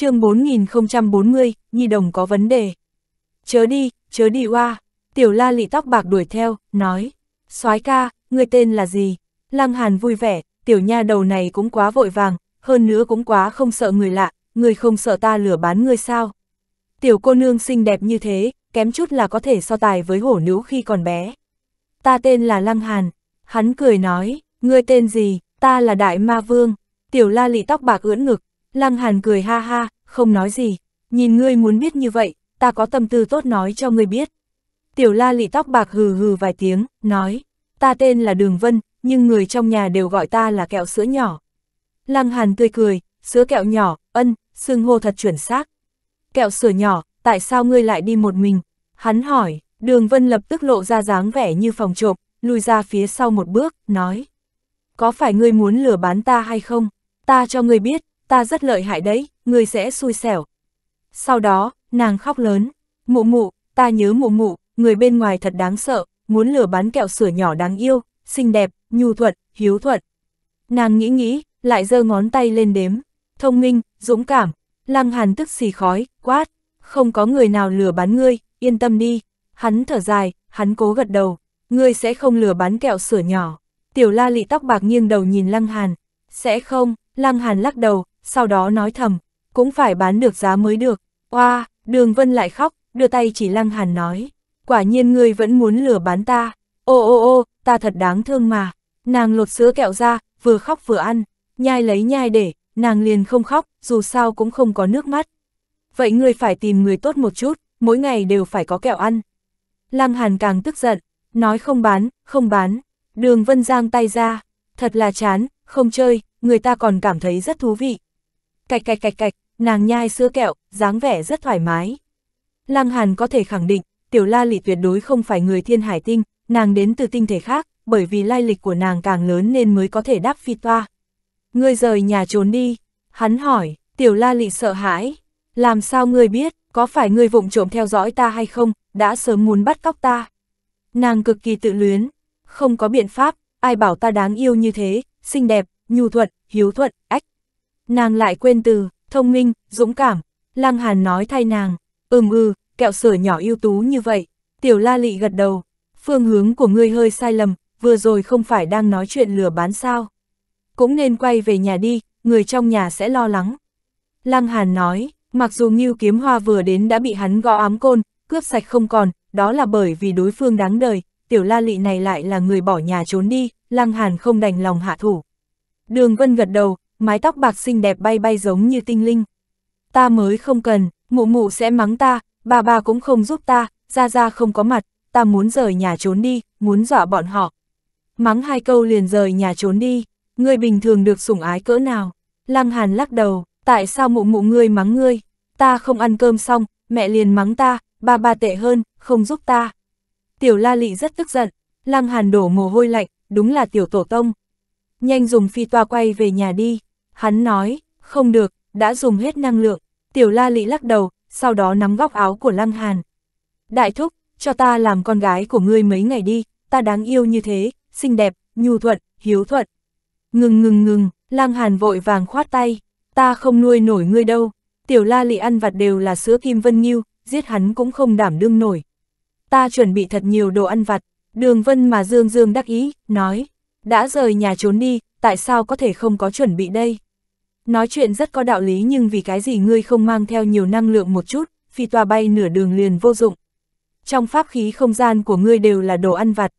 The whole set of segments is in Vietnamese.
chương 4040, nhi đồng có vấn đề. Chớ đi, chớ đi oa, tiểu la lị tóc bạc đuổi theo, nói, soái ca, người tên là gì? Lăng Hàn vui vẻ, tiểu nha đầu này cũng quá vội vàng, hơn nữa cũng quá không sợ người lạ, người không sợ ta lửa bán người sao? Tiểu cô nương xinh đẹp như thế, kém chút là có thể so tài với hổ nữ khi còn bé. Ta tên là Lăng Hàn, hắn cười nói, ngươi tên gì, ta là Đại Ma Vương, tiểu la lị tóc bạc ưỡn ngực, Lăng Hàn cười ha ha, không nói gì, nhìn ngươi muốn biết như vậy, ta có tâm tư tốt nói cho ngươi biết. Tiểu la lị tóc bạc hừ hừ vài tiếng, nói, ta tên là Đường Vân, nhưng người trong nhà đều gọi ta là kẹo sữa nhỏ. Lăng Hàn tươi cười, sữa kẹo nhỏ, ân, xương hô thật chuẩn xác. Kẹo sữa nhỏ, tại sao ngươi lại đi một mình? Hắn hỏi, Đường Vân lập tức lộ ra dáng vẻ như phòng trộm, lùi ra phía sau một bước, nói. Có phải ngươi muốn lừa bán ta hay không? Ta cho ngươi biết, ta rất lợi hại đấy, người sẽ xui xẻo. Sau đó, nàng khóc lớn, mụ mụ, ta nhớ mụ mụ, người bên ngoài thật đáng sợ, muốn lừa bán kẹo sửa nhỏ đáng yêu, xinh đẹp, nhu thuận, hiếu thuận. Nàng nghĩ nghĩ, lại giơ ngón tay lên đếm, thông minh, dũng cảm, lăng hàn tức xì khói, quát, không có người nào lừa bán ngươi, yên tâm đi. Hắn thở dài, hắn cố gật đầu, ngươi sẽ không lừa bán kẹo sửa nhỏ. Tiểu la lị tóc bạc nghiêng đầu nhìn lăng hàn, sẽ không, lăng hàn lắc đầu, sau đó nói thầm, cũng phải bán được giá mới được. Oa, đường vân lại khóc, đưa tay chỉ lăng hàn nói, quả nhiên ngươi vẫn muốn lừa bán ta. Ô ô ô, ta thật đáng thương mà. Nàng lột sữa kẹo ra, vừa khóc vừa ăn, nhai lấy nhai để, nàng liền không khóc, dù sao cũng không có nước mắt. Vậy ngươi phải tìm người tốt một chút, mỗi ngày đều phải có kẹo ăn. Lăng Hàn càng tức giận, nói không bán, không bán. Đường Vân Giang tay ra, thật là chán, không chơi, người ta còn cảm thấy rất thú vị cạch cạch cạch cạch, nàng nhai sữa kẹo, dáng vẻ rất thoải mái. Lăng Hàn có thể khẳng định, tiểu la lị tuyệt đối không phải người thiên hải tinh, nàng đến từ tinh thể khác, bởi vì lai lịch của nàng càng lớn nên mới có thể đáp phi toa. Ngươi rời nhà trốn đi, hắn hỏi, tiểu la lị sợ hãi, làm sao ngươi biết, có phải ngươi vụng trộm theo dõi ta hay không, đã sớm muốn bắt cóc ta. Nàng cực kỳ tự luyến, không có biện pháp, ai bảo ta đáng yêu như thế, xinh đẹp, nhu thuận, hiếu thuận, ách. Nàng lại quên từ, thông minh, dũng cảm. Lăng Hàn nói thay nàng, ừm ừ, kẹo sửa nhỏ ưu tú như vậy. Tiểu La Lị gật đầu, phương hướng của ngươi hơi sai lầm, vừa rồi không phải đang nói chuyện lừa bán sao. Cũng nên quay về nhà đi, người trong nhà sẽ lo lắng. Lăng Hàn nói, mặc dù Ngưu Kiếm Hoa vừa đến đã bị hắn gõ ám côn, cướp sạch không còn, đó là bởi vì đối phương đáng đời, tiểu la lị này lại là người bỏ nhà trốn đi, Lăng Hàn không đành lòng hạ thủ. Đường Vân gật đầu, mái tóc bạc xinh đẹp bay bay giống như tinh linh. Ta mới không cần, mụ mụ sẽ mắng ta, bà bà cũng không giúp ta, ra ra không có mặt, ta muốn rời nhà trốn đi, muốn dọa bọn họ. Mắng hai câu liền rời nhà trốn đi, người bình thường được sủng ái cỡ nào. Lăng Hàn lắc đầu, tại sao mụ mụ ngươi mắng ngươi, ta không ăn cơm xong, mẹ liền mắng ta, bà bà tệ hơn, không giúp ta. Tiểu La Lị rất tức giận, Lăng Hàn đổ mồ hôi lạnh, đúng là tiểu tổ tông. Nhanh dùng phi toa quay về nhà đi. Hắn nói, không được, đã dùng hết năng lượng. Tiểu la lị lắc đầu, sau đó nắm góc áo của lăng hàn. Đại thúc, cho ta làm con gái của ngươi mấy ngày đi, ta đáng yêu như thế, xinh đẹp, nhu thuận, hiếu thuận. Ngừng ngừng ngừng, lăng hàn vội vàng khoát tay, ta không nuôi nổi ngươi đâu. Tiểu la lị ăn vặt đều là sữa kim vân nghiêu, giết hắn cũng không đảm đương nổi. Ta chuẩn bị thật nhiều đồ ăn vặt, đường vân mà dương dương đắc ý, nói, đã rời nhà trốn đi, tại sao có thể không có chuẩn bị đây? Nói chuyện rất có đạo lý nhưng vì cái gì ngươi không mang theo nhiều năng lượng một chút, phi tòa bay nửa đường liền vô dụng. Trong pháp khí không gian của ngươi đều là đồ ăn vặt.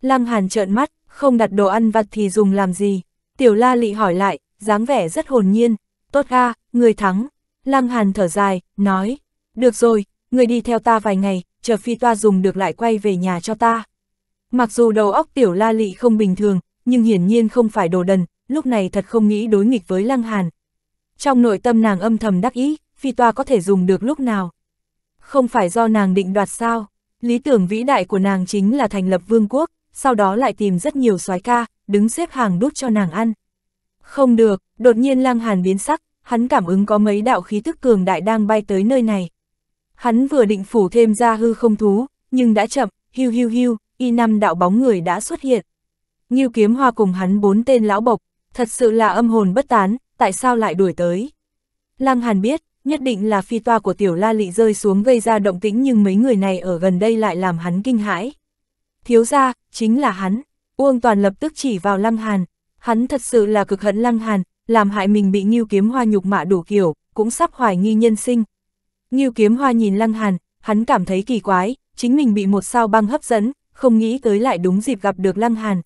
Lăng Hàn trợn mắt, không đặt đồ ăn vặt thì dùng làm gì? Tiểu La Lị hỏi lại, dáng vẻ rất hồn nhiên. Tốt ga, à, người thắng. Lăng Hàn thở dài, nói. Được rồi, người đi theo ta vài ngày, chờ phi toa dùng được lại quay về nhà cho ta. Mặc dù đầu óc Tiểu La Lị không bình thường, nhưng hiển nhiên không phải đồ đần, lúc này thật không nghĩ đối nghịch với Lăng Hàn. Trong nội tâm nàng âm thầm đắc ý, phi toa có thể dùng được lúc nào. Không phải do nàng định đoạt sao, lý tưởng vĩ đại của nàng chính là thành lập vương quốc, sau đó lại tìm rất nhiều soái ca, đứng xếp hàng đút cho nàng ăn. Không được, đột nhiên Lăng Hàn biến sắc, hắn cảm ứng có mấy đạo khí tức cường đại đang bay tới nơi này. Hắn vừa định phủ thêm ra hư không thú, nhưng đã chậm, hiu hiu hiu, y năm đạo bóng người đã xuất hiện. Nghiêu kiếm hoa cùng hắn bốn tên lão bộc, Thật sự là âm hồn bất tán, tại sao lại đuổi tới? Lăng Hàn biết, nhất định là phi toa của tiểu la lị rơi xuống gây ra động tĩnh nhưng mấy người này ở gần đây lại làm hắn kinh hãi. Thiếu ra, chính là hắn. Uông Toàn lập tức chỉ vào Lăng Hàn. Hắn thật sự là cực hận Lăng Hàn, làm hại mình bị nghiêu kiếm hoa nhục mạ đủ kiểu, cũng sắp hoài nghi nhân sinh. Nghiêu kiếm hoa nhìn Lăng Hàn, hắn cảm thấy kỳ quái, chính mình bị một sao băng hấp dẫn, không nghĩ tới lại đúng dịp gặp được Lăng Hàn.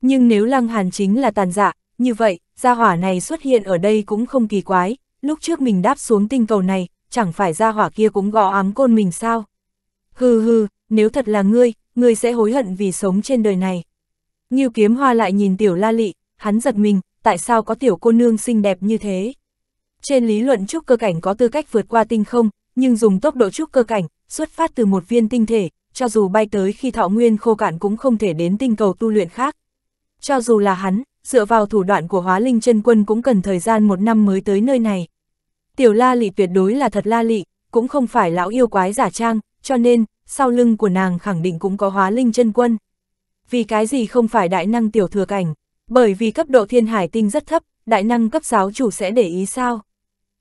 Nhưng nếu Lăng Hàn chính là tàn dạ, như vậy, gia hỏa này xuất hiện ở đây cũng không kỳ quái, lúc trước mình đáp xuống tinh cầu này, chẳng phải gia hỏa kia cũng gõ ám côn mình sao? Hừ hừ, nếu thật là ngươi, ngươi sẽ hối hận vì sống trên đời này. Như kiếm hoa lại nhìn tiểu la lị, hắn giật mình, tại sao có tiểu cô nương xinh đẹp như thế? Trên lý luận trúc cơ cảnh có tư cách vượt qua tinh không, nhưng dùng tốc độ trúc cơ cảnh, xuất phát từ một viên tinh thể, cho dù bay tới khi thọ nguyên khô cạn cũng không thể đến tinh cầu tu luyện khác. Cho dù là hắn, dựa vào thủ đoạn của hóa linh chân quân cũng cần thời gian một năm mới tới nơi này. Tiểu la lị tuyệt đối là thật la lị, cũng không phải lão yêu quái giả trang, cho nên, sau lưng của nàng khẳng định cũng có hóa linh chân quân. Vì cái gì không phải đại năng tiểu thừa cảnh, bởi vì cấp độ thiên hải tinh rất thấp, đại năng cấp giáo chủ sẽ để ý sao?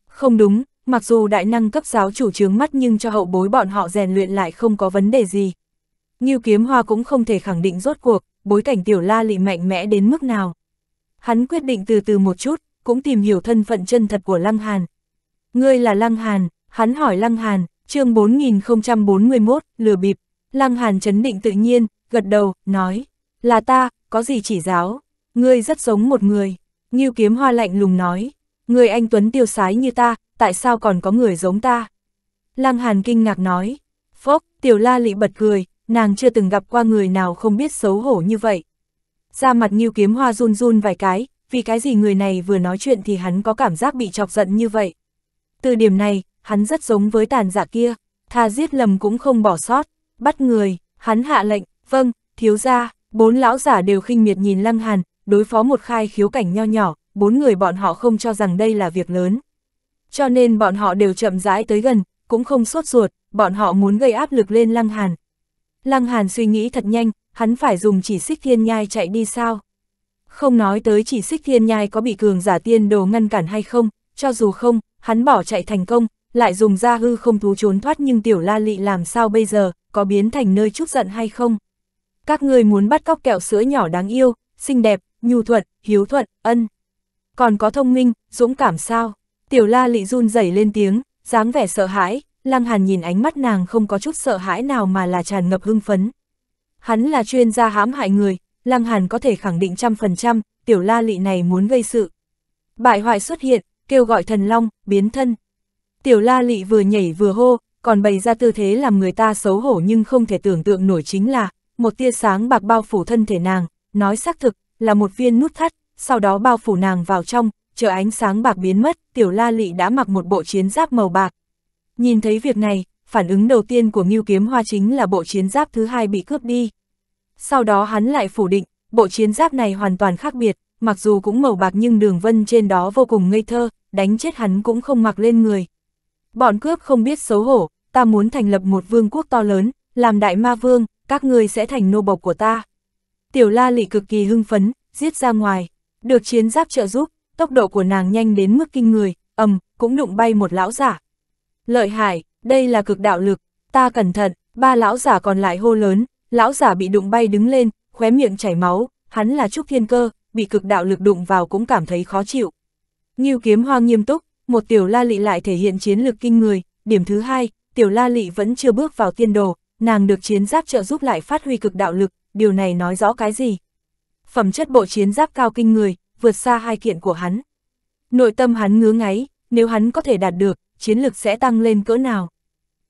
Không đúng, mặc dù đại năng cấp giáo chủ chướng mắt nhưng cho hậu bối bọn họ rèn luyện lại không có vấn đề gì. Nghiêu kiếm hoa cũng không thể khẳng định rốt cuộc, bối cảnh tiểu la lị mạnh mẽ đến mức nào. Hắn quyết định từ từ một chút, cũng tìm hiểu thân phận chân thật của Lăng Hàn. Ngươi là Lăng Hàn, hắn hỏi Lăng Hàn, chương 4041, lừa bịp. Lăng Hàn chấn định tự nhiên, gật đầu, nói, là ta, có gì chỉ giáo, ngươi rất giống một người. Nghiêu kiếm hoa lạnh lùng nói, người anh Tuấn tiêu sái như ta, tại sao còn có người giống ta? Lăng Hàn kinh ngạc nói, phốc, tiểu la lị bật cười, nàng chưa từng gặp qua người nào không biết xấu hổ như vậy ra mặt như kiếm hoa run run vài cái, vì cái gì người này vừa nói chuyện thì hắn có cảm giác bị chọc giận như vậy. Từ điểm này, hắn rất giống với tàn giả kia, tha giết lầm cũng không bỏ sót, bắt người, hắn hạ lệnh, vâng, thiếu ra, bốn lão giả đều khinh miệt nhìn lăng hàn, đối phó một khai khiếu cảnh nho nhỏ, bốn người bọn họ không cho rằng đây là việc lớn. Cho nên bọn họ đều chậm rãi tới gần, cũng không sốt ruột, bọn họ muốn gây áp lực lên lăng hàn, Lăng Hàn suy nghĩ thật nhanh, hắn phải dùng chỉ xích thiên nhai chạy đi sao? Không nói tới chỉ xích thiên nhai có bị cường giả tiên đồ ngăn cản hay không, cho dù không, hắn bỏ chạy thành công, lại dùng ra hư không thú trốn thoát nhưng tiểu la lị làm sao bây giờ, có biến thành nơi chút giận hay không? Các người muốn bắt cóc kẹo sữa nhỏ đáng yêu, xinh đẹp, nhu thuận, hiếu thuận, ân. Còn có thông minh, dũng cảm sao? Tiểu la lị run rẩy lên tiếng, dáng vẻ sợ hãi, Lăng Hàn nhìn ánh mắt nàng không có chút sợ hãi nào mà là tràn ngập hưng phấn. Hắn là chuyên gia hãm hại người, Lăng Hàn có thể khẳng định trăm phần trăm, tiểu la lị này muốn gây sự. Bại hoại xuất hiện, kêu gọi thần long, biến thân. Tiểu la lị vừa nhảy vừa hô, còn bày ra tư thế làm người ta xấu hổ nhưng không thể tưởng tượng nổi chính là, một tia sáng bạc bao phủ thân thể nàng, nói xác thực, là một viên nút thắt, sau đó bao phủ nàng vào trong, chờ ánh sáng bạc biến mất, tiểu la lị đã mặc một bộ chiến giáp màu bạc, Nhìn thấy việc này, phản ứng đầu tiên của Ngưu Kiếm Hoa chính là bộ chiến giáp thứ hai bị cướp đi. Sau đó hắn lại phủ định, bộ chiến giáp này hoàn toàn khác biệt, mặc dù cũng màu bạc nhưng đường vân trên đó vô cùng ngây thơ, đánh chết hắn cũng không mặc lên người. Bọn cướp không biết xấu hổ, ta muốn thành lập một vương quốc to lớn, làm đại ma vương, các ngươi sẽ thành nô bộc của ta. Tiểu la lị cực kỳ hưng phấn, giết ra ngoài, được chiến giáp trợ giúp, tốc độ của nàng nhanh đến mức kinh người, ầm, cũng đụng bay một lão giả, Lợi hại, đây là cực đạo lực, ta cẩn thận, ba lão giả còn lại hô lớn, lão giả bị đụng bay đứng lên, khóe miệng chảy máu, hắn là Trúc Thiên Cơ, bị cực đạo lực đụng vào cũng cảm thấy khó chịu. Nghiêu kiếm hoang nghiêm túc, một tiểu la lị lại thể hiện chiến lực kinh người, điểm thứ hai, tiểu la lị vẫn chưa bước vào tiên đồ, nàng được chiến giáp trợ giúp lại phát huy cực đạo lực, điều này nói rõ cái gì? Phẩm chất bộ chiến giáp cao kinh người, vượt xa hai kiện của hắn. Nội tâm hắn ngứa ngáy, nếu hắn có thể đạt được, chiến lực sẽ tăng lên cỡ nào.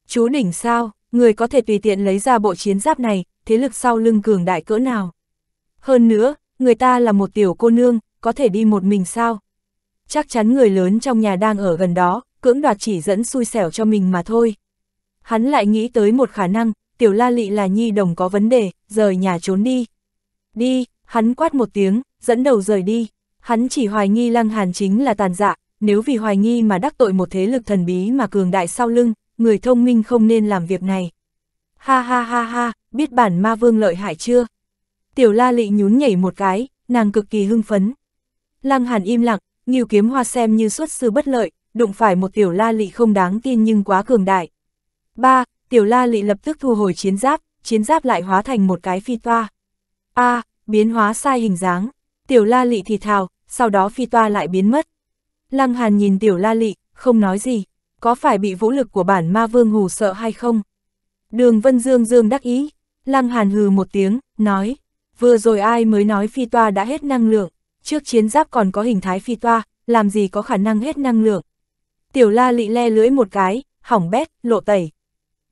Chú đỉnh sao, người có thể tùy tiện lấy ra bộ chiến giáp này, thế lực sau lưng cường đại cỡ nào. Hơn nữa, người ta là một tiểu cô nương, có thể đi một mình sao. Chắc chắn người lớn trong nhà đang ở gần đó, cưỡng đoạt chỉ dẫn xui xẻo cho mình mà thôi. Hắn lại nghĩ tới một khả năng, tiểu la lị là nhi đồng có vấn đề, rời nhà trốn đi. Đi, hắn quát một tiếng, dẫn đầu rời đi. Hắn chỉ hoài nghi lăng hàn chính là tàn dạ, nếu vì hoài nghi mà đắc tội một thế lực thần bí mà cường đại sau lưng, người thông minh không nên làm việc này. Ha ha ha ha, biết bản ma vương lợi hại chưa? Tiểu la lị nhún nhảy một cái, nàng cực kỳ hưng phấn. Lăng hàn im lặng, nghiêu kiếm hoa xem như xuất sư bất lợi, đụng phải một tiểu la lị không đáng tin nhưng quá cường đại. ba Tiểu la lị lập tức thu hồi chiến giáp, chiến giáp lại hóa thành một cái phi toa. a biến hóa sai hình dáng. Tiểu la lị thì thào, sau đó phi toa lại biến mất. Lăng Hàn nhìn tiểu la lị, không nói gì, có phải bị vũ lực của bản ma vương hù sợ hay không? Đường Vân Dương Dương đắc ý, Lăng Hàn hừ một tiếng, nói, vừa rồi ai mới nói phi toa đã hết năng lượng, trước chiến giáp còn có hình thái phi toa, làm gì có khả năng hết năng lượng. Tiểu la lị le lưỡi một cái, hỏng bét, lộ tẩy.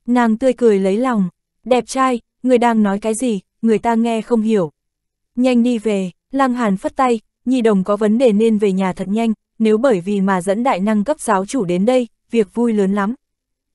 Nàng tươi cười lấy lòng, đẹp trai, người đang nói cái gì, người ta nghe không hiểu. Nhanh đi về, Lăng Hàn phất tay, nhị đồng có vấn đề nên về nhà thật nhanh, nếu bởi vì mà dẫn đại năng cấp giáo chủ đến đây, việc vui lớn lắm.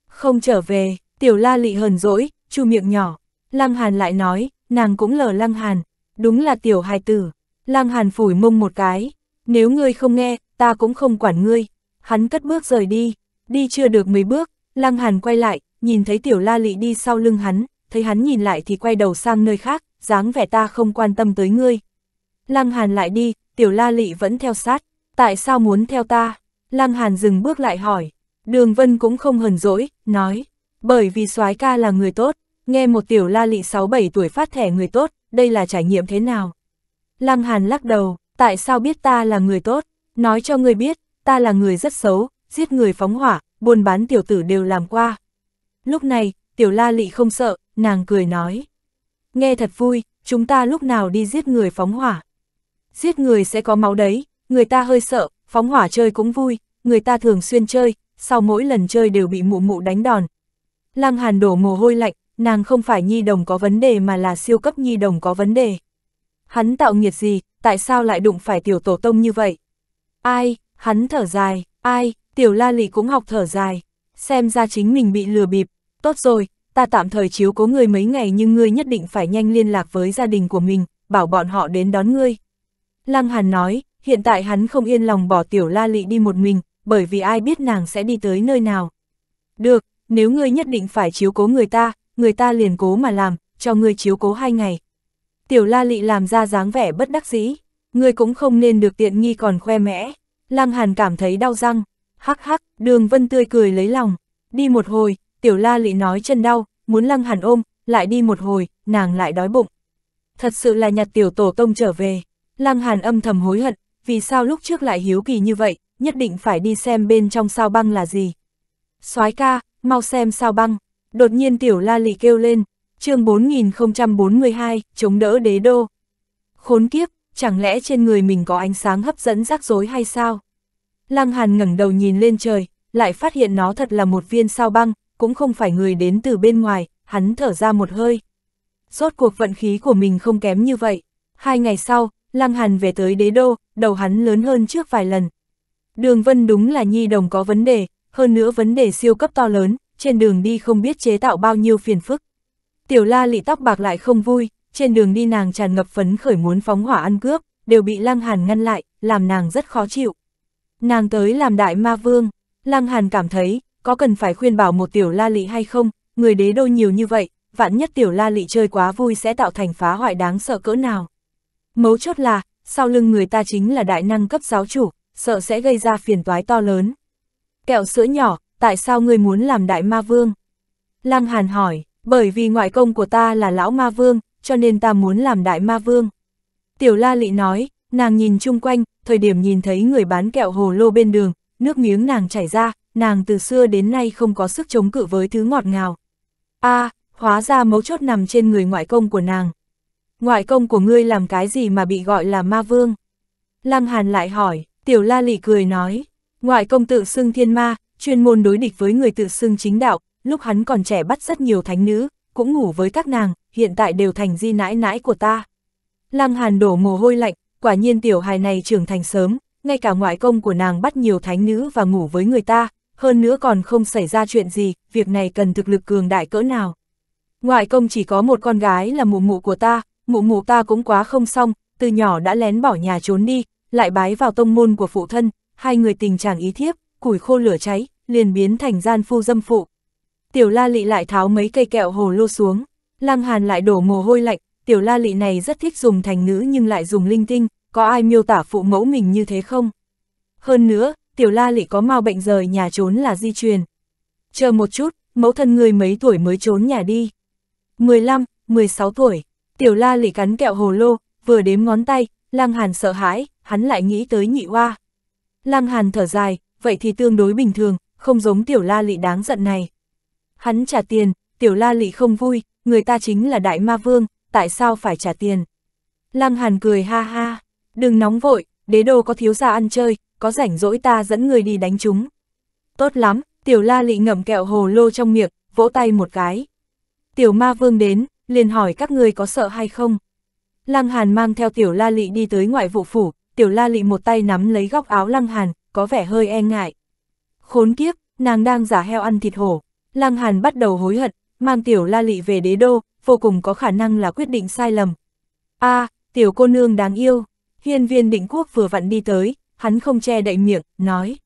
Không trở về, tiểu la lị hờn dỗi, chu miệng nhỏ, Lăng Hàn lại nói, nàng cũng lờ Lăng Hàn, đúng là tiểu hài tử. Lăng Hàn phủi mông một cái, nếu ngươi không nghe, ta cũng không quản ngươi. Hắn cất bước rời đi, đi chưa được mấy bước, Lăng Hàn quay lại, nhìn thấy tiểu la lị đi sau lưng hắn, thấy hắn nhìn lại thì quay đầu sang nơi khác, dáng vẻ ta không quan tâm tới ngươi. Lăng Hàn lại đi, tiểu la lị vẫn theo sát tại sao muốn theo ta? Lăng Hàn dừng bước lại hỏi, đường vân cũng không hờn dỗi, nói, bởi vì soái ca là người tốt, nghe một tiểu la lị 6-7 tuổi phát thẻ người tốt, đây là trải nghiệm thế nào? Lăng Hàn lắc đầu, tại sao biết ta là người tốt? Nói cho người biết, ta là người rất xấu, giết người phóng hỏa, buôn bán tiểu tử đều làm qua. Lúc này, tiểu la lị không sợ, nàng cười nói. Nghe thật vui, chúng ta lúc nào đi giết người phóng hỏa. Giết người sẽ có máu đấy, người ta hơi sợ, phóng hỏa chơi cũng vui, người ta thường xuyên chơi, sau mỗi lần chơi đều bị mụ mụ đánh đòn. Lăng Hàn đổ mồ hôi lạnh, nàng không phải nhi đồng có vấn đề mà là siêu cấp nhi đồng có vấn đề. Hắn tạo nghiệt gì, tại sao lại đụng phải tiểu tổ tông như vậy? Ai, hắn thở dài, ai, tiểu la lị cũng học thở dài, xem ra chính mình bị lừa bịp, tốt rồi, ta tạm thời chiếu cố người mấy ngày nhưng ngươi nhất định phải nhanh liên lạc với gia đình của mình, bảo bọn họ đến đón ngươi. Lăng Hàn nói, hiện tại hắn không yên lòng bỏ tiểu la lị đi một mình, bởi vì ai biết nàng sẽ đi tới nơi nào. Được, nếu ngươi nhất định phải chiếu cố người ta, người ta liền cố mà làm, cho ngươi chiếu cố hai ngày. Tiểu la lị làm ra dáng vẻ bất đắc dĩ, ngươi cũng không nên được tiện nghi còn khoe mẽ. Lăng Hàn cảm thấy đau răng, hắc hắc, đường vân tươi cười lấy lòng. Đi một hồi, tiểu la lị nói chân đau, muốn Lăng Hàn ôm, lại đi một hồi, nàng lại đói bụng. Thật sự là nhặt tiểu tổ tông trở về, Lăng Hàn âm thầm hối hận, vì sao lúc trước lại hiếu kỳ như vậy, nhất định phải đi xem bên trong sao băng là gì. soái ca, mau xem sao băng, đột nhiên tiểu la lị kêu lên, chương 4042, chống đỡ đế đô. Khốn kiếp, chẳng lẽ trên người mình có ánh sáng hấp dẫn rắc rối hay sao? Lăng Hàn ngẩng đầu nhìn lên trời, lại phát hiện nó thật là một viên sao băng, cũng không phải người đến từ bên ngoài, hắn thở ra một hơi. Rốt cuộc vận khí của mình không kém như vậy. Hai ngày sau, Lăng Hàn về tới đế đô, đầu hắn lớn hơn trước vài lần. Đường Vân đúng là nhi đồng có vấn đề, hơn nữa vấn đề siêu cấp to lớn, trên đường đi không biết chế tạo bao nhiêu phiền phức. Tiểu la lị tóc bạc lại không vui, trên đường đi nàng tràn ngập phấn khởi muốn phóng hỏa ăn cướp, đều bị Lăng Hàn ngăn lại, làm nàng rất khó chịu. Nàng tới làm đại ma vương, Lăng Hàn cảm thấy, có cần phải khuyên bảo một tiểu la lị hay không, người đế đô nhiều như vậy, vạn nhất tiểu la lị chơi quá vui sẽ tạo thành phá hoại đáng sợ cỡ nào. Mấu chốt là, sau lưng người ta chính là đại năng cấp giáo chủ, sợ sẽ gây ra phiền toái to lớn. Kẹo sữa nhỏ, tại sao ngươi muốn làm đại ma vương? Lăng Hàn hỏi, bởi vì ngoại công của ta là lão ma vương, cho nên ta muốn làm đại ma vương. Tiểu La Lị nói, nàng nhìn chung quanh, thời điểm nhìn thấy người bán kẹo hồ lô bên đường, nước miếng nàng chảy ra, nàng từ xưa đến nay không có sức chống cự với thứ ngọt ngào. a à, hóa ra mấu chốt nằm trên người ngoại công của nàng ngoại công của ngươi làm cái gì mà bị gọi là ma vương? Lăng Hàn lại hỏi, tiểu la lị cười nói, ngoại công tự xưng thiên ma, chuyên môn đối địch với người tự xưng chính đạo, lúc hắn còn trẻ bắt rất nhiều thánh nữ, cũng ngủ với các nàng, hiện tại đều thành di nãi nãi của ta. Lăng Hàn đổ mồ hôi lạnh, quả nhiên tiểu hài này trưởng thành sớm, ngay cả ngoại công của nàng bắt nhiều thánh nữ và ngủ với người ta, hơn nữa còn không xảy ra chuyện gì, việc này cần thực lực cường đại cỡ nào. Ngoại công chỉ có một con gái là mụ mụ của ta, mụ mụ ta cũng quá không xong, từ nhỏ đã lén bỏ nhà trốn đi, lại bái vào tông môn của phụ thân, hai người tình chàng ý thiếp, củi khô lửa cháy, liền biến thành gian phu dâm phụ. Tiểu la lị lại tháo mấy cây kẹo hồ lô xuống, lăng hàn lại đổ mồ hôi lạnh, tiểu la lị này rất thích dùng thành ngữ nhưng lại dùng linh tinh, có ai miêu tả phụ mẫu mình như thế không? Hơn nữa, tiểu la lị có mau bệnh rời nhà trốn là di truyền. Chờ một chút, mẫu thân người mấy tuổi mới trốn nhà đi? 15, 16 tuổi. Tiểu la lì cắn kẹo hồ lô, vừa đếm ngón tay, Lăng Hàn sợ hãi, hắn lại nghĩ tới nhị hoa. Lăng Hàn thở dài, vậy thì tương đối bình thường, không giống tiểu la lị đáng giận này. Hắn trả tiền, tiểu la lị không vui, người ta chính là đại ma vương, tại sao phải trả tiền? Lăng Hàn cười ha ha, đừng nóng vội, đế đô có thiếu gia ăn chơi, có rảnh rỗi ta dẫn người đi đánh chúng. Tốt lắm, tiểu la lị ngậm kẹo hồ lô trong miệng, vỗ tay một cái. Tiểu ma vương đến, liền hỏi các ngươi có sợ hay không. Lăng Hàn mang theo tiểu la lị đi tới ngoại vụ phủ, tiểu la lị một tay nắm lấy góc áo Lăng Hàn, có vẻ hơi e ngại. Khốn kiếp, nàng đang giả heo ăn thịt hổ. Lăng Hàn bắt đầu hối hận, mang tiểu la lị về đế đô, vô cùng có khả năng là quyết định sai lầm. a à, tiểu cô nương đáng yêu, hiên viên định quốc vừa vặn đi tới, hắn không che đậy miệng, nói.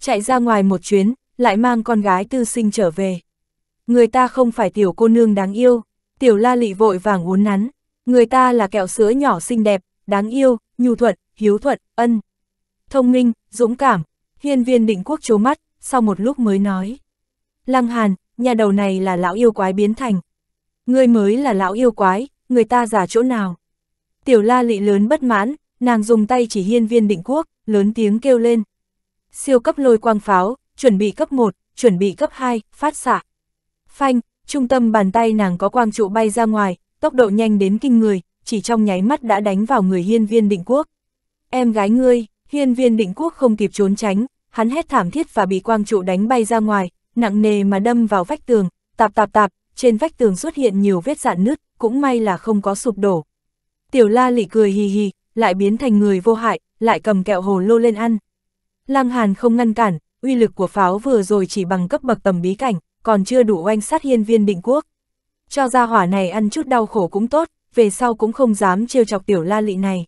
Chạy ra ngoài một chuyến, lại mang con gái tư sinh trở về. Người ta không phải tiểu cô nương đáng yêu, Tiểu la lị vội vàng uốn nắn, người ta là kẹo sứa nhỏ xinh đẹp, đáng yêu, nhu thuận, hiếu thuận, ân. Thông minh, dũng cảm, hiên viên định quốc chố mắt, sau một lúc mới nói. Lăng Hàn, nhà đầu này là lão yêu quái biến thành. Ngươi mới là lão yêu quái, người ta giả chỗ nào. Tiểu la lị lớn bất mãn, nàng dùng tay chỉ hiên viên định quốc, lớn tiếng kêu lên. Siêu cấp lôi quang pháo, chuẩn bị cấp 1, chuẩn bị cấp 2, phát xạ. Phanh, trung tâm bàn tay nàng có quang trụ bay ra ngoài, tốc độ nhanh đến kinh người, chỉ trong nháy mắt đã đánh vào người hiên viên định quốc. Em gái ngươi, hiên viên định quốc không kịp trốn tránh, hắn hét thảm thiết và bị quang trụ đánh bay ra ngoài, nặng nề mà đâm vào vách tường, tạp tạp tạp, trên vách tường xuất hiện nhiều vết dạn nứt, cũng may là không có sụp đổ. Tiểu la lị cười hì hì, lại biến thành người vô hại, lại cầm kẹo hồ lô lên ăn. Lăng Hàn không ngăn cản, uy lực của pháo vừa rồi chỉ bằng cấp bậc tầm bí cảnh, còn chưa đủ oanh sát hiên viên định quốc. Cho gia hỏa này ăn chút đau khổ cũng tốt, về sau cũng không dám trêu chọc tiểu la lị này.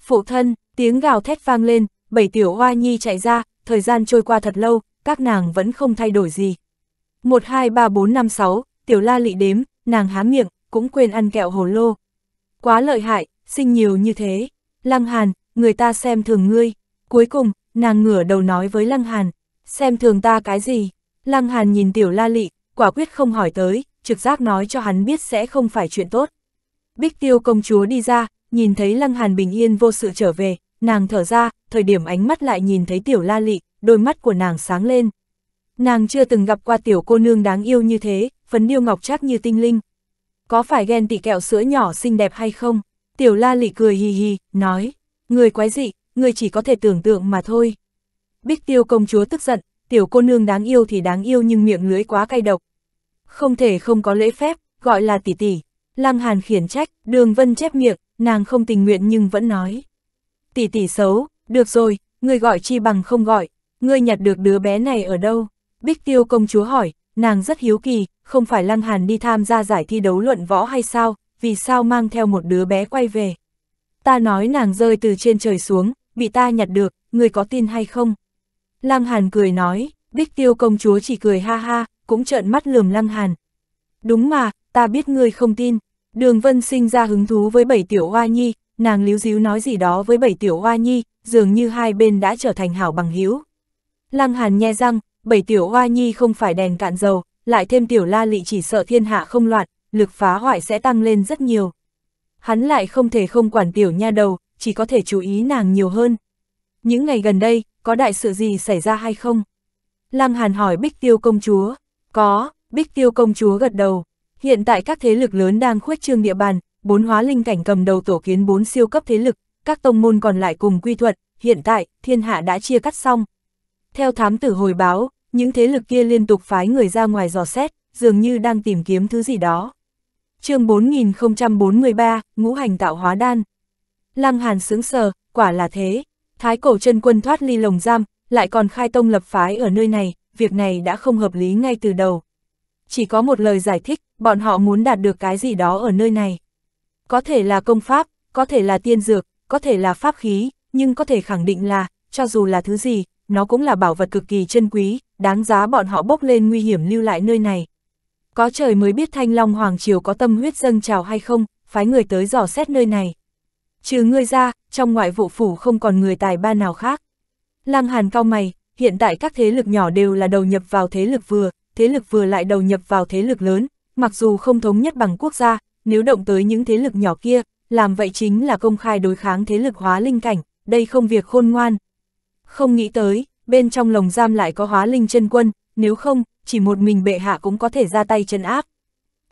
Phụ thân, tiếng gào thét vang lên, bảy tiểu hoa nhi chạy ra, thời gian trôi qua thật lâu, các nàng vẫn không thay đổi gì. 1, 2, 3, 4, 5, 6, tiểu la lị đếm, nàng há miệng, cũng quên ăn kẹo hồ lô. Quá lợi hại, sinh nhiều như thế. Lăng Hàn, người ta xem thường ngươi. Cuối cùng, nàng ngửa đầu nói với Lăng Hàn, xem thường ta cái gì, Lăng Hàn nhìn tiểu la lị, quả quyết không hỏi tới, trực giác nói cho hắn biết sẽ không phải chuyện tốt. Bích tiêu công chúa đi ra, nhìn thấy Lăng Hàn bình yên vô sự trở về, nàng thở ra, thời điểm ánh mắt lại nhìn thấy tiểu la lị, đôi mắt của nàng sáng lên. Nàng chưa từng gặp qua tiểu cô nương đáng yêu như thế, phấn điêu ngọc chắc như tinh linh. Có phải ghen tị kẹo sữa nhỏ xinh đẹp hay không? Tiểu la lị cười hì hì, nói, người quái dị, người chỉ có thể tưởng tượng mà thôi. Bích tiêu công chúa tức giận, tiểu cô nương đáng yêu thì đáng yêu nhưng miệng lưới quá cay độc. Không thể không có lễ phép, gọi là tỷ tỷ. Lăng Hàn khiển trách, đường vân chép miệng, nàng không tình nguyện nhưng vẫn nói. Tỷ tỷ xấu, được rồi, người gọi chi bằng không gọi, ngươi nhặt được đứa bé này ở đâu? Bích tiêu công chúa hỏi, nàng rất hiếu kỳ, không phải Lăng Hàn đi tham gia giải thi đấu luận võ hay sao, vì sao mang theo một đứa bé quay về. Ta nói nàng rơi từ trên trời xuống, bị ta nhặt được, người có tin hay không? Lăng Hàn cười nói, Bích Tiêu công chúa chỉ cười ha ha, cũng trợn mắt lườm Lăng Hàn. Đúng mà, ta biết ngươi không tin. Đường Vân sinh ra hứng thú với bảy tiểu hoa nhi, nàng líu díu nói gì đó với bảy tiểu hoa nhi, dường như hai bên đã trở thành hảo bằng hữu. Lăng Hàn nhe răng, bảy tiểu hoa nhi không phải đèn cạn dầu, lại thêm tiểu la lị chỉ sợ thiên hạ không loạn, lực phá hoại sẽ tăng lên rất nhiều. Hắn lại không thể không quản tiểu nha đầu, chỉ có thể chú ý nàng nhiều hơn. Những ngày gần đây, có đại sự gì xảy ra hay không? Lăng Hàn hỏi Bích Tiêu công chúa. Có, Bích Tiêu công chúa gật đầu. Hiện tại các thế lực lớn đang khuếch trương địa bàn, bốn hóa linh cảnh cầm đầu tổ kiến bốn siêu cấp thế lực, các tông môn còn lại cùng quy thuận, hiện tại, thiên hạ đã chia cắt xong. Theo thám tử hồi báo, những thế lực kia liên tục phái người ra ngoài dò xét, dường như đang tìm kiếm thứ gì đó. chương 4043, Ngũ Hành Tạo Hóa Đan Lăng Hàn sướng sờ, quả là thế, Thái cổ chân quân thoát ly lồng giam, lại còn khai tông lập phái ở nơi này, việc này đã không hợp lý ngay từ đầu. Chỉ có một lời giải thích, bọn họ muốn đạt được cái gì đó ở nơi này. Có thể là công pháp, có thể là tiên dược, có thể là pháp khí, nhưng có thể khẳng định là, cho dù là thứ gì, nó cũng là bảo vật cực kỳ chân quý, đáng giá bọn họ bốc lên nguy hiểm lưu lại nơi này. Có trời mới biết Thanh Long Hoàng Triều có tâm huyết dâng trào hay không, phái người tới dò xét nơi này. Trừ ngươi ra, trong ngoại vụ phủ không còn người tài ba nào khác. Lăng Hàn cao mày, hiện tại các thế lực nhỏ đều là đầu nhập vào thế lực vừa, thế lực vừa lại đầu nhập vào thế lực lớn, mặc dù không thống nhất bằng quốc gia, nếu động tới những thế lực nhỏ kia, làm vậy chính là công khai đối kháng thế lực hóa linh cảnh, đây không việc khôn ngoan. Không nghĩ tới, bên trong lồng giam lại có hóa linh chân quân, nếu không, chỉ một mình bệ hạ cũng có thể ra tay chân áp.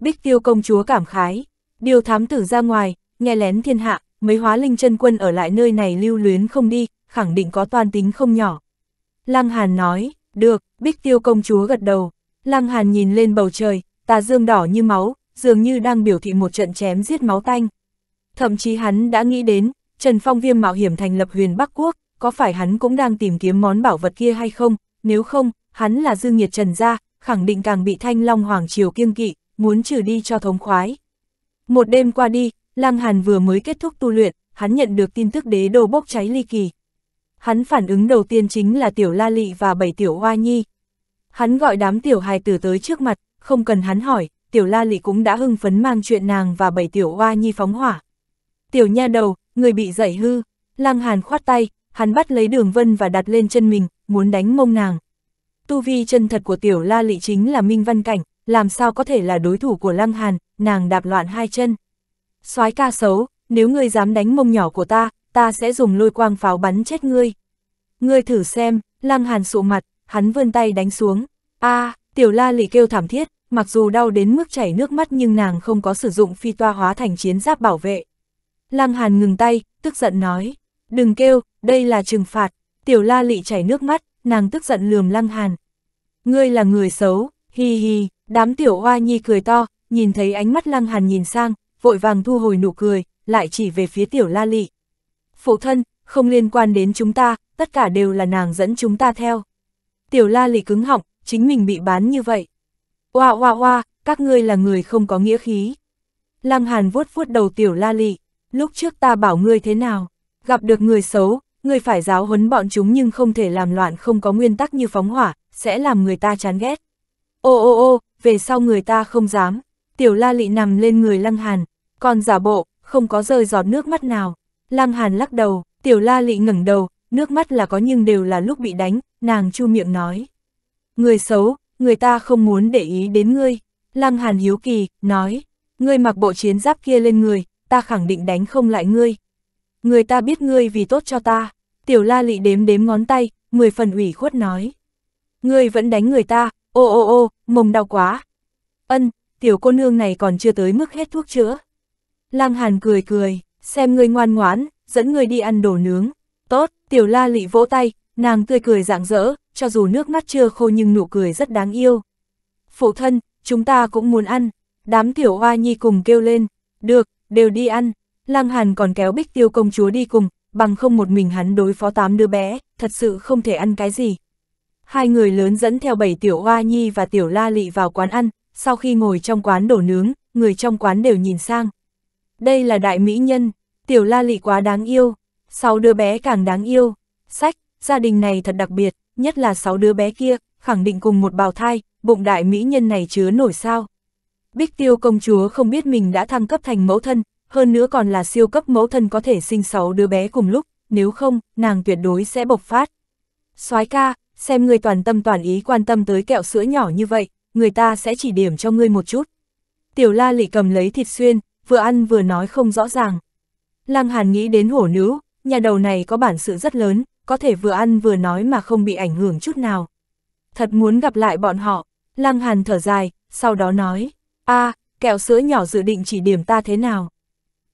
Bích tiêu công chúa cảm khái, điều thám tử ra ngoài, nghe lén thiên hạ, mấy hóa linh chân quân ở lại nơi này lưu luyến không đi, khẳng định có toan tính không nhỏ. Lăng Hàn nói, được, bích tiêu công chúa gật đầu. Lăng Hàn nhìn lên bầu trời, tà dương đỏ như máu, dường như đang biểu thị một trận chém giết máu tanh. Thậm chí hắn đã nghĩ đến, Trần Phong Viêm mạo hiểm thành lập huyền Bắc Quốc, có phải hắn cũng đang tìm kiếm món bảo vật kia hay không, nếu không, hắn là Dương Nhiệt Trần Gia, khẳng định càng bị Thanh Long Hoàng Triều kiêng kỵ, muốn trừ đi cho thống khoái. Một đêm qua đi, Lăng Hàn vừa mới kết thúc tu luyện, hắn nhận được tin tức đế đô bốc cháy ly kỳ. Hắn phản ứng đầu tiên chính là tiểu La Lị và bảy tiểu Hoa Nhi. Hắn gọi đám tiểu hài tử tới trước mặt, không cần hắn hỏi, tiểu La Lị cũng đã hưng phấn mang chuyện nàng và bảy tiểu Hoa Nhi phóng hỏa. Tiểu nha đầu, người bị dậy hư, Lăng Hàn khoát tay, hắn bắt lấy đường vân và đặt lên chân mình, muốn đánh mông nàng. Tu vi chân thật của tiểu La Lị chính là Minh Văn Cảnh, làm sao có thể là đối thủ của Lăng Hàn, nàng đạp loạn hai chân soái ca xấu, nếu ngươi dám đánh mông nhỏ của ta, ta sẽ dùng lôi quang pháo bắn chết ngươi. Ngươi thử xem, lăng hàn sụ mặt, hắn vươn tay đánh xuống. a à, tiểu la lị kêu thảm thiết, mặc dù đau đến mức chảy nước mắt nhưng nàng không có sử dụng phi toa hóa thành chiến giáp bảo vệ. Lăng hàn ngừng tay, tức giận nói, đừng kêu, đây là trừng phạt. Tiểu la lị chảy nước mắt, nàng tức giận lườm lăng hàn. Ngươi là người xấu, hi hi, đám tiểu hoa nhi cười to, nhìn thấy ánh mắt lăng hàn nhìn sang, vội vàng thu hồi nụ cười, lại chỉ về phía tiểu la lị. Phụ thân, không liên quan đến chúng ta, tất cả đều là nàng dẫn chúng ta theo. Tiểu la lị cứng họng, chính mình bị bán như vậy. Oa oa oa, các ngươi là người không có nghĩa khí. Lăng Hàn vuốt vuốt đầu tiểu la lị, lúc trước ta bảo ngươi thế nào, gặp được người xấu, ngươi phải giáo huấn bọn chúng nhưng không thể làm loạn không có nguyên tắc như phóng hỏa, sẽ làm người ta chán ghét. Ô ô ô, về sau người ta không dám, tiểu la lị nằm lên người Lăng Hàn, còn giả bộ, không có rơi giọt nước mắt nào. Lăng Hàn lắc đầu, tiểu la lị ngẩng đầu, nước mắt là có nhưng đều là lúc bị đánh, nàng chu miệng nói. Người xấu, người ta không muốn để ý đến ngươi. Lăng Hàn hiếu kỳ, nói, ngươi mặc bộ chiến giáp kia lên người, ta khẳng định đánh không lại ngươi. Người ta biết ngươi vì tốt cho ta. Tiểu la lị đếm đếm ngón tay, mười phần ủy khuất nói. Ngươi vẫn đánh người ta, ô ô ô, mông đau quá. Ân, tiểu cô nương này còn chưa tới mức hết thuốc chữa. Lăng Hàn cười cười, xem ngươi ngoan ngoãn, dẫn ngươi đi ăn đồ nướng. Tốt, tiểu la lị vỗ tay, nàng tươi cười rạng rỡ, cho dù nước mắt chưa khô nhưng nụ cười rất đáng yêu. Phụ thân, chúng ta cũng muốn ăn. Đám tiểu hoa nhi cùng kêu lên, được, đều đi ăn. Lăng Hàn còn kéo bích tiêu công chúa đi cùng, bằng không một mình hắn đối phó tám đứa bé, thật sự không thể ăn cái gì. Hai người lớn dẫn theo bảy tiểu hoa nhi và tiểu la lị vào quán ăn, sau khi ngồi trong quán đổ nướng, người trong quán đều nhìn sang, đây là đại mỹ nhân, tiểu la lị quá đáng yêu, sáu đứa bé càng đáng yêu. Sách, gia đình này thật đặc biệt, nhất là sáu đứa bé kia, khẳng định cùng một bào thai, bụng đại mỹ nhân này chứa nổi sao. Bích tiêu công chúa không biết mình đã thăng cấp thành mẫu thân, hơn nữa còn là siêu cấp mẫu thân có thể sinh sáu đứa bé cùng lúc, nếu không, nàng tuyệt đối sẽ bộc phát. soái ca, xem người toàn tâm toàn ý quan tâm tới kẹo sữa nhỏ như vậy, người ta sẽ chỉ điểm cho ngươi một chút. Tiểu la lị cầm lấy thịt xuyên, vừa ăn vừa nói không rõ ràng. Lăng Hàn nghĩ đến hổ nữ, nhà đầu này có bản sự rất lớn, có thể vừa ăn vừa nói mà không bị ảnh hưởng chút nào. Thật muốn gặp lại bọn họ, Lăng Hàn thở dài, sau đó nói, a kẹo sữa nhỏ dự định chỉ điểm ta thế nào.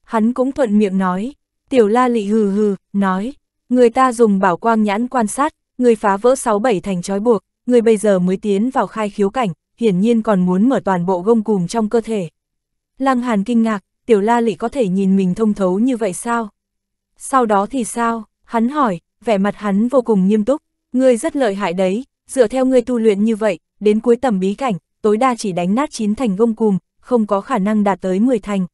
Hắn cũng thuận miệng nói, tiểu la lị hừ hừ, nói, người ta dùng bảo quang nhãn quan sát, người phá vỡ 6-7 thành trói buộc, người bây giờ mới tiến vào khai khiếu cảnh, hiển nhiên còn muốn mở toàn bộ gông cùm trong cơ thể. Lăng Hàn kinh ngạc, tiểu la lị có thể nhìn mình thông thấu như vậy sao? Sau đó thì sao? Hắn hỏi, vẻ mặt hắn vô cùng nghiêm túc, ngươi rất lợi hại đấy, dựa theo ngươi tu luyện như vậy, đến cuối tầm bí cảnh, tối đa chỉ đánh nát 9 thành gông cùm, không có khả năng đạt tới 10 thành.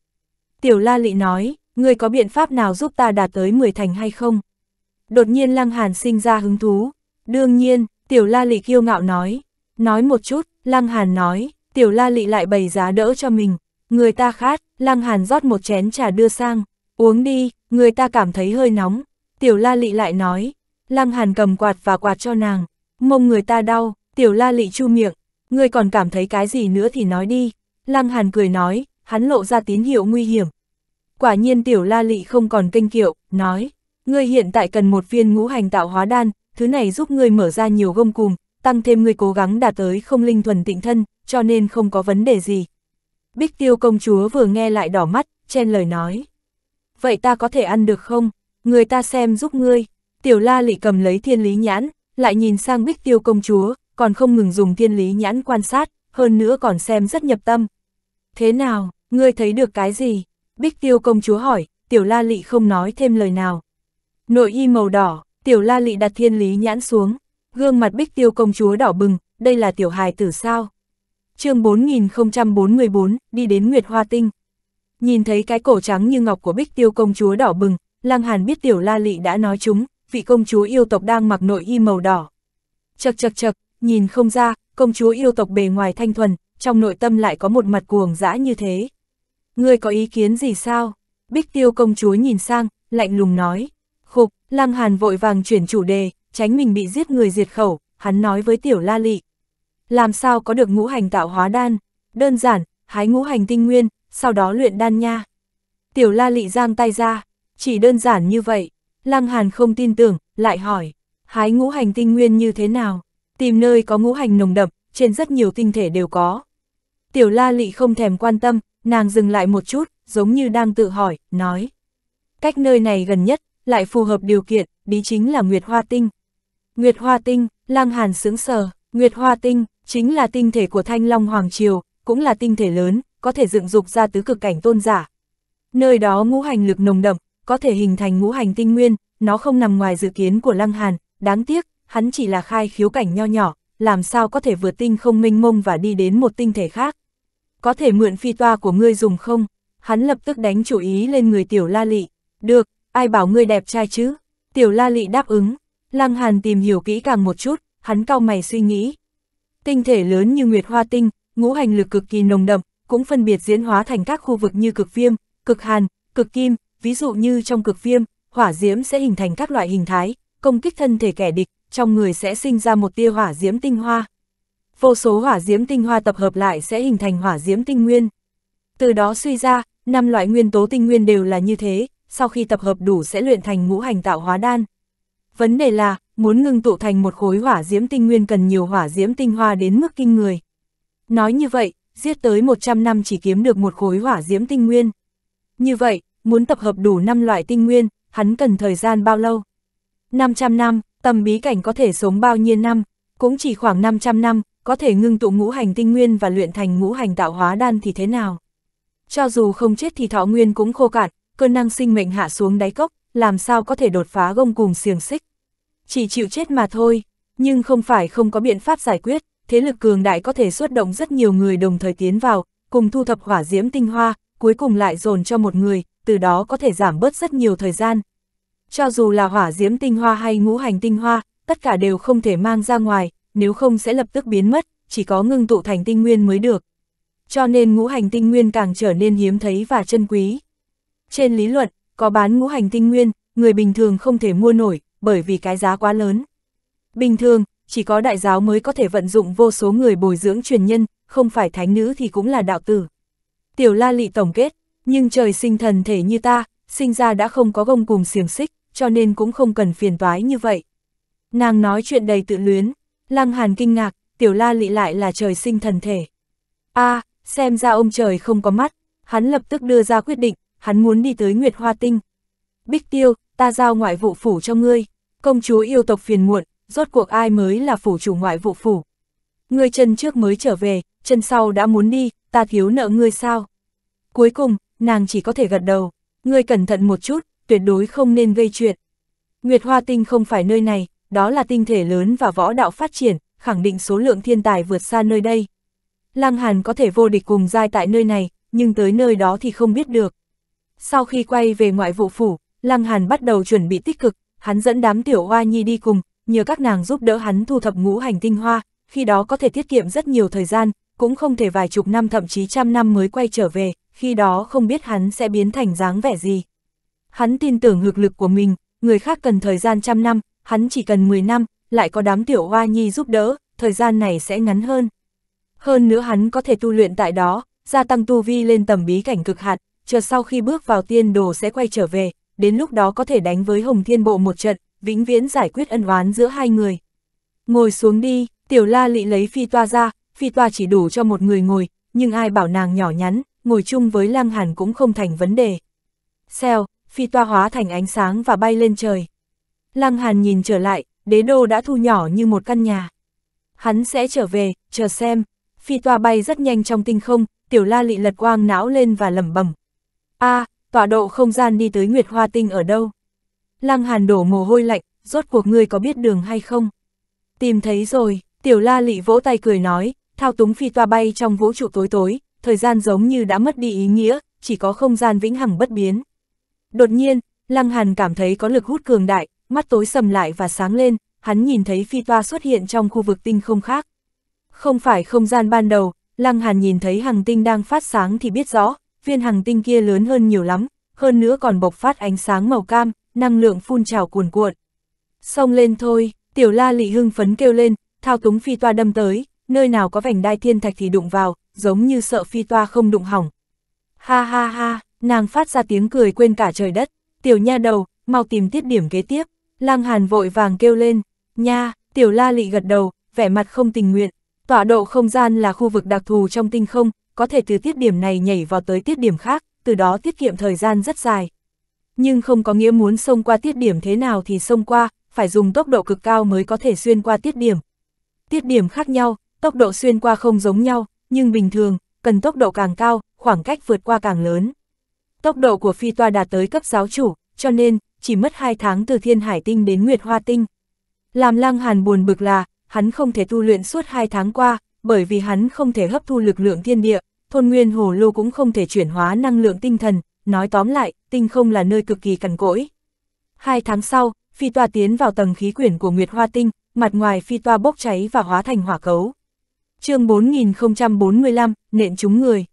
Tiểu la lị nói, ngươi có biện pháp nào giúp ta đạt tới 10 thành hay không? Đột nhiên Lăng Hàn sinh ra hứng thú. Đương nhiên, Tiểu La Lị kiêu ngạo nói. Nói một chút, Lăng Hàn nói, Tiểu La Lị lại bày giá đỡ cho mình, Người ta khát, Lăng Hàn rót một chén trà đưa sang, uống đi, người ta cảm thấy hơi nóng. Tiểu La Lị lại nói, Lăng Hàn cầm quạt và quạt cho nàng, mông người ta đau, Tiểu La Lị chu miệng, người còn cảm thấy cái gì nữa thì nói đi. Lăng Hàn cười nói, hắn lộ ra tín hiệu nguy hiểm. Quả nhiên Tiểu La Lị không còn kênh kiệu, nói, ngươi hiện tại cần một viên ngũ hành tạo hóa đan, thứ này giúp ngươi mở ra nhiều gông cùm, tăng thêm ngươi cố gắng đạt tới không linh thuần tịnh thân, cho nên không có vấn đề gì. Bích tiêu công chúa vừa nghe lại đỏ mắt, chen lời nói. Vậy ta có thể ăn được không? Người ta xem giúp ngươi. Tiểu la lị cầm lấy thiên lý nhãn, lại nhìn sang bích tiêu công chúa, còn không ngừng dùng thiên lý nhãn quan sát, hơn nữa còn xem rất nhập tâm. Thế nào, ngươi thấy được cái gì? Bích tiêu công chúa hỏi, tiểu la lị không nói thêm lời nào. Nội y màu đỏ, tiểu la lị đặt thiên lý nhãn xuống, gương mặt bích tiêu công chúa đỏ bừng, đây là tiểu hài tử sao? chương 4044, đi đến Nguyệt Hoa Tinh. Nhìn thấy cái cổ trắng như ngọc của bích tiêu công chúa đỏ bừng, Lăng Hàn biết tiểu la lị đã nói chúng, vị công chúa yêu tộc đang mặc nội y màu đỏ. Chật chật chật, nhìn không ra, công chúa yêu tộc bề ngoài thanh thuần, trong nội tâm lại có một mặt cuồng dã như thế. Ngươi có ý kiến gì sao? Bích tiêu công chúa nhìn sang, lạnh lùng nói. Khục, Lăng Hàn vội vàng chuyển chủ đề, tránh mình bị giết người diệt khẩu, hắn nói với tiểu la lị. Làm sao có được ngũ hành tạo hóa đan? Đơn giản, hái ngũ hành tinh nguyên, sau đó luyện đan nha. Tiểu la lị giang tay ra, chỉ đơn giản như vậy. Lăng Hàn không tin tưởng, lại hỏi, hái ngũ hành tinh nguyên như thế nào? Tìm nơi có ngũ hành nồng đậm, trên rất nhiều tinh thể đều có. Tiểu la lị không thèm quan tâm, nàng dừng lại một chút, giống như đang tự hỏi, nói. Cách nơi này gần nhất, lại phù hợp điều kiện, bí chính là Nguyệt Hoa Tinh. Nguyệt Hoa Tinh, Lang Hàn sướng sờ, Nguyệt Hoa Tinh, chính là tinh thể của Thanh Long Hoàng Triều, cũng là tinh thể lớn, có thể dựng dục ra tứ cực cảnh tôn giả. Nơi đó ngũ hành lực nồng đậm, có thể hình thành ngũ hành tinh nguyên, nó không nằm ngoài dự kiến của Lăng Hàn, đáng tiếc, hắn chỉ là khai khiếu cảnh nho nhỏ, làm sao có thể vượt tinh không minh mông và đi đến một tinh thể khác. Có thể mượn phi toa của ngươi dùng không? Hắn lập tức đánh chủ ý lên người tiểu la lị. Được, ai bảo ngươi đẹp trai chứ? Tiểu la lị đáp ứng. Lăng Hàn tìm hiểu kỹ càng một chút, hắn cau mày suy nghĩ, Tinh thể lớn như nguyệt hoa tinh, ngũ hành lực cực kỳ nồng đậm, cũng phân biệt diễn hóa thành các khu vực như cực viêm, cực hàn, cực kim, ví dụ như trong cực viêm, hỏa diễm sẽ hình thành các loại hình thái, công kích thân thể kẻ địch, trong người sẽ sinh ra một tia hỏa diễm tinh hoa. Vô số hỏa diễm tinh hoa tập hợp lại sẽ hình thành hỏa diễm tinh nguyên. Từ đó suy ra, năm loại nguyên tố tinh nguyên đều là như thế, sau khi tập hợp đủ sẽ luyện thành ngũ hành tạo hóa đan. Vấn đề là, muốn ngưng tụ thành một khối hỏa diễm tinh nguyên cần nhiều hỏa diễm tinh hoa đến mức kinh người. Nói như vậy, giết tới 100 năm chỉ kiếm được một khối hỏa diễm tinh nguyên. Như vậy, muốn tập hợp đủ 5 loại tinh nguyên, hắn cần thời gian bao lâu? 500 năm, tầm bí cảnh có thể sống bao nhiêu năm, cũng chỉ khoảng 500 năm, có thể ngưng tụ ngũ hành tinh nguyên và luyện thành ngũ hành tạo hóa đan thì thế nào? Cho dù không chết thì thọ nguyên cũng khô cạn, cơ năng sinh mệnh hạ xuống đáy cốc, làm sao có thể đột phá gông cùng xiềng xích chỉ chịu chết mà thôi, nhưng không phải không có biện pháp giải quyết, thế lực cường đại có thể xuất động rất nhiều người đồng thời tiến vào, cùng thu thập hỏa diễm tinh hoa, cuối cùng lại dồn cho một người, từ đó có thể giảm bớt rất nhiều thời gian. Cho dù là hỏa diễm tinh hoa hay ngũ hành tinh hoa, tất cả đều không thể mang ra ngoài, nếu không sẽ lập tức biến mất, chỉ có ngưng tụ thành tinh nguyên mới được. Cho nên ngũ hành tinh nguyên càng trở nên hiếm thấy và chân quý. Trên lý luận, có bán ngũ hành tinh nguyên, người bình thường không thể mua nổi, bởi vì cái giá quá lớn. Bình thường, chỉ có đại giáo mới có thể vận dụng vô số người bồi dưỡng truyền nhân, không phải thánh nữ thì cũng là đạo tử. Tiểu La Lị tổng kết, nhưng trời sinh thần thể như ta, sinh ra đã không có gông cùng xiềng xích, cho nên cũng không cần phiền toái như vậy. Nàng nói chuyện đầy tự luyến, Lăng Hàn kinh ngạc, Tiểu La Lị lại là trời sinh thần thể. a à, xem ra ông trời không có mắt, hắn lập tức đưa ra quyết định, hắn muốn đi tới Nguyệt Hoa Tinh. Bích Tiêu, ta giao ngoại vụ phủ cho ngươi, công chúa yêu tộc phiền muộn, rốt cuộc ai mới là phủ chủ ngoại vụ phủ. Ngươi chân trước mới trở về, chân sau đã muốn đi, ta thiếu nợ ngươi sao? Cuối cùng, nàng chỉ có thể gật đầu, ngươi cẩn thận một chút, tuyệt đối không nên gây chuyện. Nguyệt Hoa Tinh không phải nơi này, đó là tinh thể lớn và võ đạo phát triển, khẳng định số lượng thiên tài vượt xa nơi đây. Lăng Hàn có thể vô địch cùng giai tại nơi này, nhưng tới nơi đó thì không biết được. Sau khi quay về ngoại vụ phủ, Lăng Hàn bắt đầu chuẩn bị tích cực, hắn dẫn đám tiểu hoa nhi đi cùng, nhờ các nàng giúp đỡ hắn thu thập ngũ hành tinh hoa, khi đó có thể tiết kiệm rất nhiều thời gian, cũng không thể vài chục năm thậm chí trăm năm mới quay trở về, khi đó không biết hắn sẽ biến thành dáng vẻ gì. Hắn tin tưởng hực lực của mình, người khác cần thời gian trăm năm, hắn chỉ cần 10 năm, lại có đám tiểu hoa nhi giúp đỡ, thời gian này sẽ ngắn hơn. Hơn nữa hắn có thể tu luyện tại đó, gia tăng tu vi lên tầm bí cảnh cực hạn, chờ sau khi bước vào tiên đồ sẽ quay trở về, đến lúc đó có thể đánh với Hồng Thiên Bộ một trận, vĩnh viễn giải quyết ân oán giữa hai người. Ngồi xuống đi, tiểu la lị lấy phi toa ra, phi toa chỉ đủ cho một người ngồi, nhưng ai bảo nàng nhỏ nhắn, ngồi chung với Lăng Hàn cũng không thành vấn đề. Xèo, phi toa hóa thành ánh sáng và bay lên trời. Lăng Hàn nhìn trở lại, đế đô đã thu nhỏ như một căn nhà. Hắn sẽ trở về, chờ xem. Phi toa bay rất nhanh trong tinh không, tiểu la lị lật quang não lên và lẩm bẩm. a à, tọa độ không gian đi tới Nguyệt Hoa Tinh ở đâu. Lăng Hàn đổ mồ hôi lạnh, rốt cuộc ngươi có biết đường hay không? Tìm thấy rồi, tiểu la lị vỗ tay cười nói, thao túng phi toa bay trong vũ trụ tối tối, thời gian giống như đã mất đi ý nghĩa, chỉ có không gian vĩnh hằng bất biến. Đột nhiên, Lăng Hàn cảm thấy có lực hút cường đại, mắt tối sầm lại và sáng lên, hắn nhìn thấy phi toa xuất hiện trong khu vực tinh không khác. Không phải không gian ban đầu, Lăng Hàn nhìn thấy hàng tinh đang phát sáng thì biết rõ, viên hàng tinh kia lớn hơn nhiều lắm, hơn nữa còn bộc phát ánh sáng màu cam, năng lượng phun trào cuồn cuộn. Xông lên thôi, tiểu la lị hưng phấn kêu lên, thao túng phi toa đâm tới, nơi nào có vành đai thiên thạch thì đụng vào, giống như sợ phi toa không đụng hỏng. Ha ha ha, nàng phát ra tiếng cười quên cả trời đất, tiểu nha đầu, mau tìm tiết điểm kế tiếp, lang hàn vội vàng kêu lên, nha, tiểu la lị gật đầu, vẻ mặt không tình nguyện, tọa độ không gian là khu vực đặc thù trong tinh không, có thể từ tiết điểm này nhảy vào tới tiết điểm khác, từ đó tiết kiệm thời gian rất dài. Nhưng không có nghĩa muốn xông qua tiết điểm thế nào thì xông qua, phải dùng tốc độ cực cao mới có thể xuyên qua tiết điểm. Tiết điểm khác nhau, tốc độ xuyên qua không giống nhau, nhưng bình thường, cần tốc độ càng cao, khoảng cách vượt qua càng lớn. Tốc độ của phi toa đạt tới cấp giáo chủ, cho nên, chỉ mất 2 tháng từ thiên hải tinh đến nguyệt hoa tinh. Làm lăng hàn buồn bực là, hắn không thể tu luyện suốt 2 tháng qua, bởi vì hắn không thể hấp thu lực lượng thiên địa, thôn nguyên hồ lô cũng không thể chuyển hóa năng lượng tinh thần, nói tóm lại, tinh không là nơi cực kỳ cằn cỗi. Hai tháng sau, phi toa tiến vào tầng khí quyển của Nguyệt Hoa Tinh, mặt ngoài phi toa bốc cháy và hóa thành hỏa cấu. chương 4045, nện chúng người.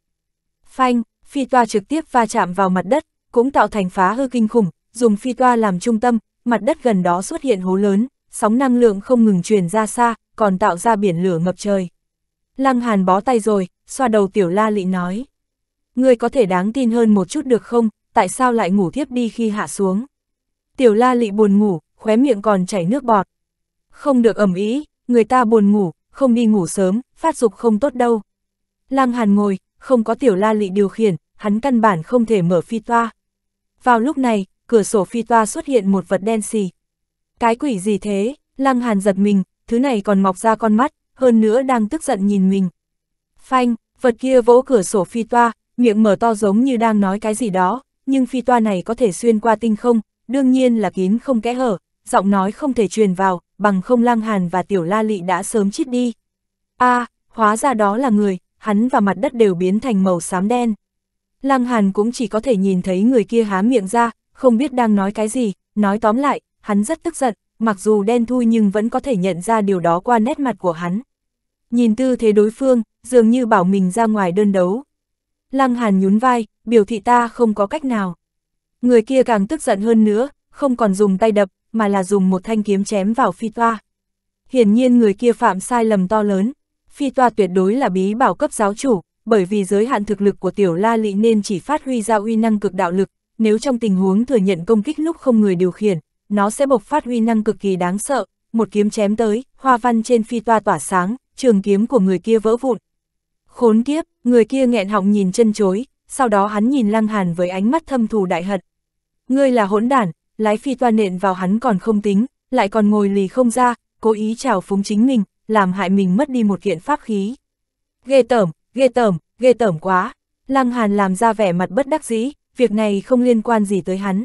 Phanh, phi toa trực tiếp va chạm vào mặt đất, cũng tạo thành phá hư kinh khủng, dùng phi toa làm trung tâm, mặt đất gần đó xuất hiện hố lớn, sóng năng lượng không ngừng truyền ra xa, còn tạo ra biển lửa ngập trời. Lăng Hàn bó tay rồi, xoa đầu tiểu la lị nói. Ngươi có thể đáng tin hơn một chút được không, tại sao lại ngủ thiếp đi khi hạ xuống? Tiểu la lị buồn ngủ, khóe miệng còn chảy nước bọt. Không được ẩm ý, người ta buồn ngủ, không đi ngủ sớm, phát dục không tốt đâu. Lăng Hàn ngồi, không có tiểu la lị điều khiển, hắn căn bản không thể mở phi toa. Vào lúc này, cửa sổ phi toa xuất hiện một vật đen xì. Cái quỷ gì thế? Lăng Hàn giật mình, thứ này còn mọc ra con mắt, hơn nữa đang tức giận nhìn mình. Phanh, vật kia vỗ cửa sổ phi toa, miệng mở to giống như đang nói cái gì đó, nhưng phi toa này có thể xuyên qua tinh không, đương nhiên là kín không kẽ hở, giọng nói không thể truyền vào, bằng không lang hàn và tiểu la lị đã sớm chết đi. a à, hóa ra đó là người, hắn và mặt đất đều biến thành màu xám đen. Lăng Hàn cũng chỉ có thể nhìn thấy người kia há miệng ra, không biết đang nói cái gì, nói tóm lại, hắn rất tức giận, mặc dù đen thui nhưng vẫn có thể nhận ra điều đó qua nét mặt của hắn. Nhìn tư thế đối phương, dường như bảo mình ra ngoài đơn đấu. Lăng Hàn nhún vai, biểu thị ta không có cách nào. Người kia càng tức giận hơn nữa, không còn dùng tay đập, mà là dùng một thanh kiếm chém vào phi toa. Hiển nhiên người kia phạm sai lầm to lớn. Phi toa tuyệt đối là bí bảo cấp giáo chủ, bởi vì giới hạn thực lực của tiểu la lị nên chỉ phát huy ra uy năng cực đạo lực, nếu trong tình huống thừa nhận công kích lúc không người điều khiển, nó sẽ bộc phát huy năng cực kỳ đáng sợ, một kiếm chém tới, hoa văn trên phi toa tỏa sáng, trường kiếm của người kia vỡ vụn. Khốn kiếp, người kia nghẹn họng nhìn chân chối, sau đó hắn nhìn Lăng Hàn với ánh mắt thâm thù đại hận. Ngươi là hỗn đản, lái phi toa nện vào hắn còn không tính, lại còn ngồi lì không ra, cố ý trào phúng chính mình, làm hại mình mất đi một kiện pháp khí. Ghê tởm, ghê tởm, ghê tởm quá. Lăng Hàn làm ra vẻ mặt bất đắc dĩ, việc này không liên quan gì tới hắn.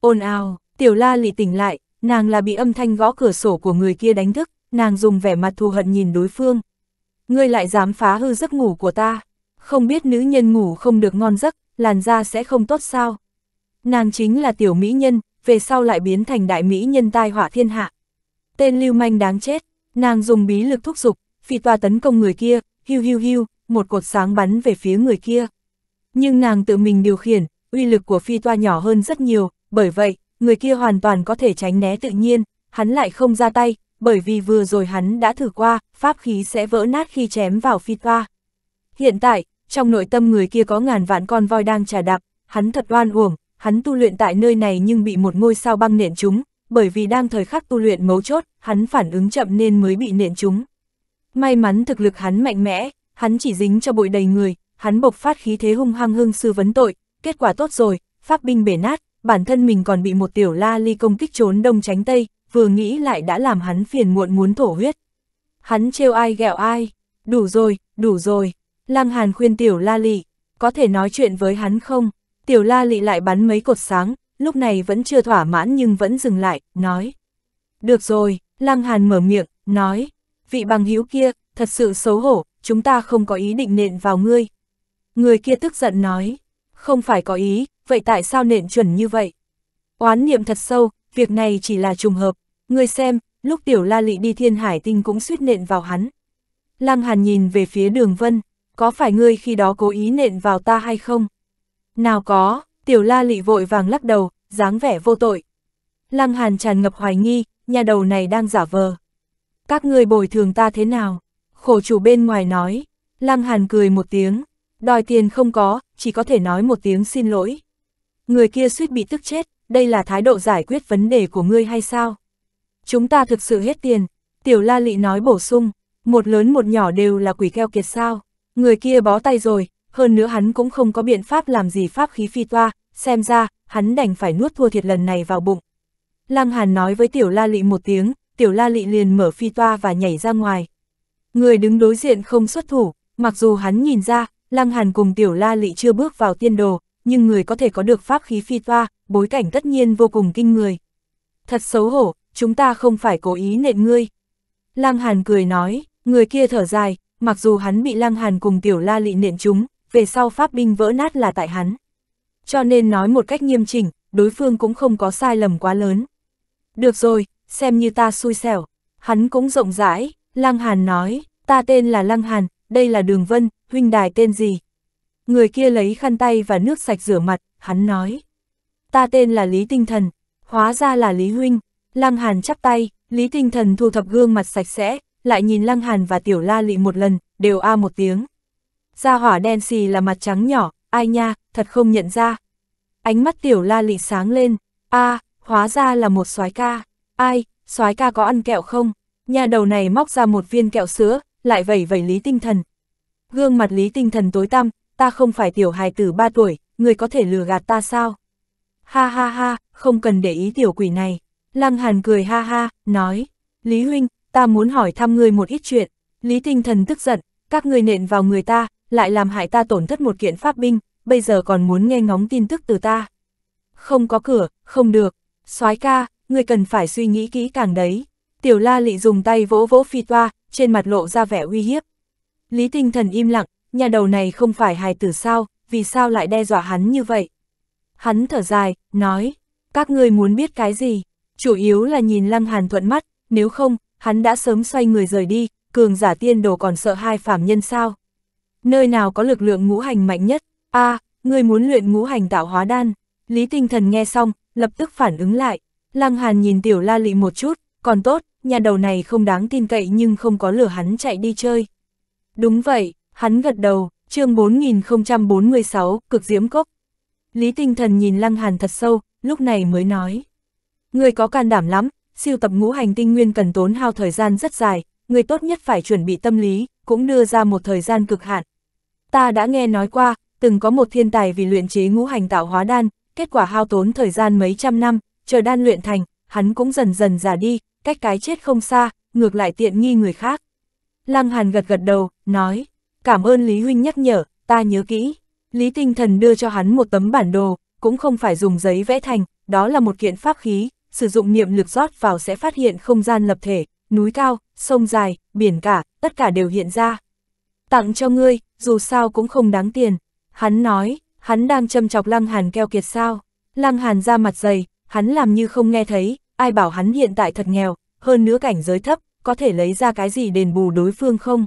Ôn ào, Tiểu la lị tỉnh lại, nàng là bị âm thanh gõ cửa sổ của người kia đánh thức, nàng dùng vẻ mặt thù hận nhìn đối phương. Ngươi lại dám phá hư giấc ngủ của ta, không biết nữ nhân ngủ không được ngon giấc, làn da sẽ không tốt sao. Nàng chính là tiểu mỹ nhân, về sau lại biến thành đại mỹ nhân tai họa thiên hạ. Tên lưu manh đáng chết, nàng dùng bí lực thúc giục, phi toa tấn công người kia, hiu hiu hiu, một cột sáng bắn về phía người kia. Nhưng nàng tự mình điều khiển, uy lực của phi toa nhỏ hơn rất nhiều, bởi vậy, người kia hoàn toàn có thể tránh né tự nhiên, hắn lại không ra tay, bởi vì vừa rồi hắn đã thử qua, pháp khí sẽ vỡ nát khi chém vào phi toa. Hiện tại, trong nội tâm người kia có ngàn vạn con voi đang trà đạp, hắn thật oan uổng, hắn tu luyện tại nơi này nhưng bị một ngôi sao băng nện chúng, bởi vì đang thời khắc tu luyện mấu chốt, hắn phản ứng chậm nên mới bị nện chúng. May mắn thực lực hắn mạnh mẽ, hắn chỉ dính cho bụi đầy người, hắn bộc phát khí thế hung hăng hưng sư vấn tội, kết quả tốt rồi, pháp binh bể nát, bản thân mình còn bị một tiểu la ly công kích trốn đông tránh tây, vừa nghĩ lại đã làm hắn phiền muộn muốn thổ huyết. Hắn trêu ai ghẹo ai, đủ rồi, đủ rồi, Lăng Hàn khuyên tiểu la lị, có thể nói chuyện với hắn không? Tiểu la lị lại bắn mấy cột sáng, lúc này vẫn chưa thỏa mãn nhưng vẫn dừng lại, nói. Được rồi, Lăng Hàn mở miệng, nói, vị bằng hữu kia, thật sự xấu hổ, chúng ta không có ý định nện vào ngươi. Người kia tức giận nói, không phải có ý, vậy tại sao nện chuẩn như vậy? Oán niệm thật sâu, việc này chỉ là trùng hợp. Người xem, lúc tiểu la lị đi thiên hải tinh cũng suýt nện vào hắn. Lăng Hàn nhìn về phía đường vân, có phải ngươi khi đó cố ý nện vào ta hay không? Nào có, tiểu la lị vội vàng lắc đầu, dáng vẻ vô tội. Lăng Hàn tràn ngập hoài nghi, nhà đầu này đang giả vờ. Các ngươi bồi thường ta thế nào? Khổ chủ bên ngoài nói. Lăng Hàn cười một tiếng, đòi tiền không có, chỉ có thể nói một tiếng xin lỗi. Người kia suýt bị tức chết, đây là thái độ giải quyết vấn đề của ngươi hay sao? Chúng ta thực sự hết tiền, tiểu la lị nói bổ sung, một lớn một nhỏ đều là quỷ keo kiệt sao, người kia bó tay rồi, hơn nữa hắn cũng không có biện pháp làm gì pháp khí phi toa, xem ra, hắn đành phải nuốt thua thiệt lần này vào bụng. Lăng Hàn nói với tiểu la lị một tiếng, tiểu la lị liền mở phi toa và nhảy ra ngoài. Người đứng đối diện không xuất thủ, mặc dù hắn nhìn ra, Lăng Hàn cùng tiểu la lị chưa bước vào tiên đồ, nhưng người có thể có được pháp khí phi toa, bối cảnh tất nhiên vô cùng kinh người. Thật xấu hổ, chúng ta không phải cố ý nện ngươi. Lăng Hàn cười nói, người kia thở dài, mặc dù hắn bị Lăng Hàn cùng tiểu la lị nện chúng, về sau pháp binh vỡ nát là tại hắn. Cho nên nói một cách nghiêm chỉnh, đối phương cũng không có sai lầm quá lớn. Được rồi, xem như ta xui xẻo. Hắn cũng rộng rãi, Lăng Hàn nói, ta tên là Lăng Hàn, đây là Đường Vân, huynh đài tên gì, Người kia lấy khăn tay và nước sạch rửa mặt, hắn nói. Ta tên là Lý Tinh Thần, hóa ra là Lý Huynh. Lăng Hàn chắp tay, Lý Tinh Thần thu thập gương mặt sạch sẽ, lại nhìn Lăng Hàn và Tiểu La Lị một lần, đều a một tiếng. Gia hỏa đen xì là mặt trắng nhỏ, ai nha, thật không nhận ra. Ánh mắt Tiểu La Lị sáng lên, a, hóa ra là một soái ca. Ai, soái ca có ăn kẹo không? Nhà đầu này móc ra một viên kẹo sữa, lại vẩy vẩy Lý Tinh Thần. Gương mặt Lý Tinh Thần tối tăm, ta không phải tiểu hài tử ba tuổi, người có thể lừa gạt ta sao? Ha ha ha, không cần để ý tiểu quỷ này. Lăng Hàn cười ha ha, nói, Lý Huynh, ta muốn hỏi thăm ngươi một ít chuyện. Lý Tinh Thần tức giận, các ngươi nện vào người ta, lại làm hại ta tổn thất một kiện pháp binh, bây giờ còn muốn nghe ngóng tin tức từ ta. Không có cửa, không được. soái ca, ngươi cần phải suy nghĩ kỹ càng đấy. Tiểu la lị dùng tay vỗ vỗ phi toa, trên mặt lộ ra vẻ uy hiếp. Lý tinh thần im lặng, nhà đầu này không phải hài tử sao, vì sao lại đe dọa hắn như vậy? Hắn thở dài, nói, các ngươi muốn biết cái gì? Chủ yếu là nhìn Lăng Hàn thuận mắt, nếu không, hắn đã sớm xoay người rời đi, cường giả tiên đồ còn sợ hai phàm nhân sao? Nơi nào có lực lượng ngũ hành mạnh nhất? a à, ngươi muốn luyện ngũ hành tạo hóa đan. Lý tinh thần nghe xong, lập tức phản ứng lại. Lăng Hàn nhìn tiểu la lị một chút, còn tốt, nhà đầu này không đáng tin cậy nhưng không có lửa hắn chạy đi chơi. Đúng vậy, Hắn gật đầu, chương 4046, cực diễm cốc. Lý tinh thần nhìn lăng hàn thật sâu, lúc này mới nói. Người có can đảm lắm, siêu tập ngũ hành tinh nguyên cần tốn hao thời gian rất dài, người tốt nhất phải chuẩn bị tâm lý, cũng đưa ra một thời gian cực hạn. Ta đã nghe nói qua, từng có một thiên tài vì luyện chế ngũ hành tạo hóa đan, kết quả hao tốn thời gian mấy trăm năm, chờ đan luyện thành, hắn cũng dần dần già đi, cách cái chết không xa, ngược lại tiện nghi người khác. Lăng Hàn gật gật đầu, nói, cảm ơn Lý Huynh nhắc nhở, ta nhớ kỹ. Lý Tinh Thần đưa cho hắn một tấm bản đồ, cũng không phải dùng giấy vẽ thành, đó là một kiện pháp khí, sử dụng niệm lực rót vào sẽ phát hiện không gian lập thể, núi cao, sông dài, biển cả, tất cả đều hiện ra. Tặng cho ngươi, dù sao cũng không đáng tiền. Hắn nói, hắn đang châm chọc Lăng Hàn keo kiệt sao. Lăng Hàn ra mặt dày, hắn làm như không nghe thấy, ai bảo hắn hiện tại thật nghèo, hơn nữa cảnh giới thấp, có thể lấy ra cái gì đền bù đối phương không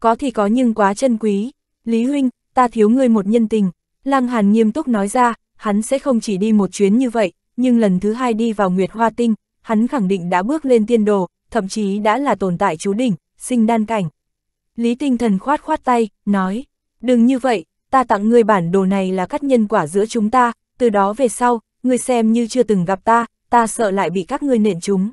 có thì có nhưng quá chân quý. Lý Huynh, ta thiếu ngươi một nhân tình. Lăng Hàn nghiêm túc nói ra, hắn sẽ không chỉ đi một chuyến như vậy, nhưng lần thứ hai đi vào Nguyệt Hoa Tinh, hắn khẳng định đã bước lên tiên đồ, thậm chí đã là tồn tại chú đỉnh, sinh đan cảnh. Lý Tinh Thần khoát khoát tay, nói, đừng như vậy, ta tặng ngươi bản đồ này là cắt nhân quả giữa chúng ta, từ đó về sau, ngươi xem như chưa từng gặp ta, ta sợ lại bị các ngươi nện chúng.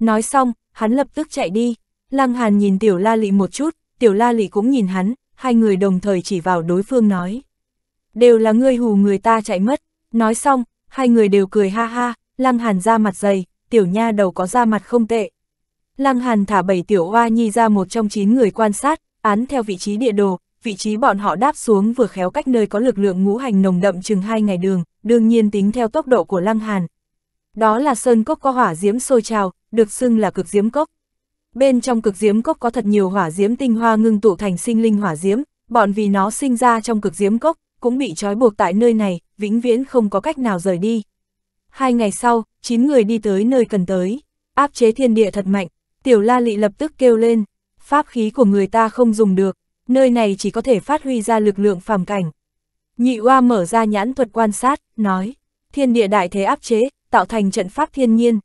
Nói xong, hắn lập tức chạy đi, Lăng Hàn nhìn Tiểu La Lị một chút, tiểu la lị cũng nhìn hắn, hai người đồng thời chỉ vào đối phương nói. Đều là ngươi hù người ta chạy mất, nói xong, hai người đều cười ha ha, lăng hàn ra mặt dày, tiểu nha đầu có ra mặt không tệ. Lăng hàn thả bảy tiểu oa nhi ra một trong chín người quan sát, án theo vị trí địa đồ, vị trí bọn họ đáp xuống vừa khéo cách nơi có lực lượng ngũ hành nồng đậm chừng hai ngày đường, đương nhiên tính theo tốc độ của lăng hàn. Đó là sơn cốc có hỏa diễm sôi trào, được xưng là cực diễm cốc. Bên trong cực diễm cốc có thật nhiều hỏa diễm tinh hoa ngưng tụ thành sinh linh hỏa diễm, bọn vì nó sinh ra trong cực diễm cốc, cũng bị trói buộc tại nơi này, vĩnh viễn không có cách nào rời đi. Hai ngày sau, chín người đi tới nơi cần tới, áp chế thiên địa thật mạnh, tiểu la lị lập tức kêu lên, pháp khí của người ta không dùng được, nơi này chỉ có thể phát huy ra lực lượng phàm cảnh. Nhị oa mở ra nhãn thuật quan sát, nói, thiên địa đại thế áp chế, tạo thành trận pháp thiên nhiên.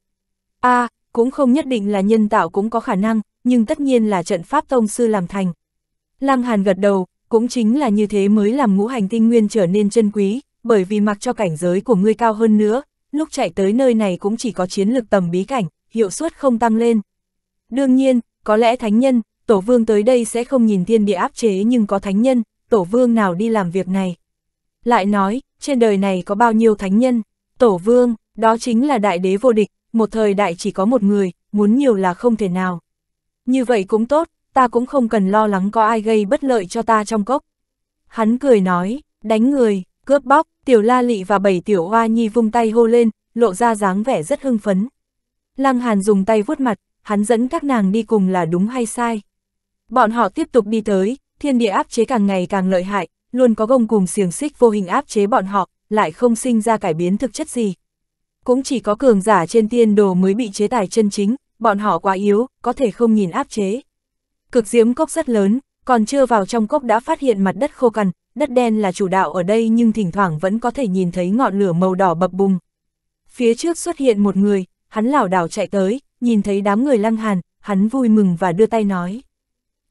a à, cũng không nhất định là nhân tạo cũng có khả năng, nhưng tất nhiên là trận pháp tông sư làm thành. Lăng Hàn gật đầu, cũng chính là như thế mới làm ngũ hành tinh nguyên trở nên chân quý, bởi vì mặc cho cảnh giới của ngươi cao hơn nữa, lúc chạy tới nơi này cũng chỉ có chiến lực tầm bí cảnh, hiệu suất không tăng lên. Đương nhiên, có lẽ thánh nhân, tổ vương tới đây sẽ không nhìn thiên địa áp chế nhưng có thánh nhân, tổ vương nào đi làm việc này. Lại nói, trên đời này có bao nhiêu thánh nhân, tổ vương, đó chính là đại đế vô địch, một thời đại chỉ có một người, muốn nhiều là không thể nào. Như vậy cũng tốt, ta cũng không cần lo lắng có ai gây bất lợi cho ta trong cốc. Hắn cười nói, đánh người, cướp bóc, tiểu la lị và bảy tiểu hoa nhi vung tay hô lên, lộ ra dáng vẻ rất hưng phấn. Lăng Hàn dùng tay vuốt mặt, hắn dẫn các nàng đi cùng là đúng hay sai. Bọn họ tiếp tục đi tới, thiên địa áp chế càng ngày càng lợi hại, luôn có gông cùng xiềng xích vô hình áp chế bọn họ, lại không sinh ra cải biến thực chất gì, cũng chỉ có cường giả trên tiên đồ mới bị chế tài chân chính, bọn họ quá yếu, có thể không nhìn áp chế. Cực diễm cốc rất lớn, còn chưa vào trong cốc đã phát hiện mặt đất khô cằn, đất đen là chủ đạo ở đây nhưng thỉnh thoảng vẫn có thể nhìn thấy ngọn lửa màu đỏ bập bùng. Phía trước xuất hiện một người, hắn lảo đảo chạy tới, nhìn thấy đám người lăng hàn, hắn vui mừng và đưa tay nói.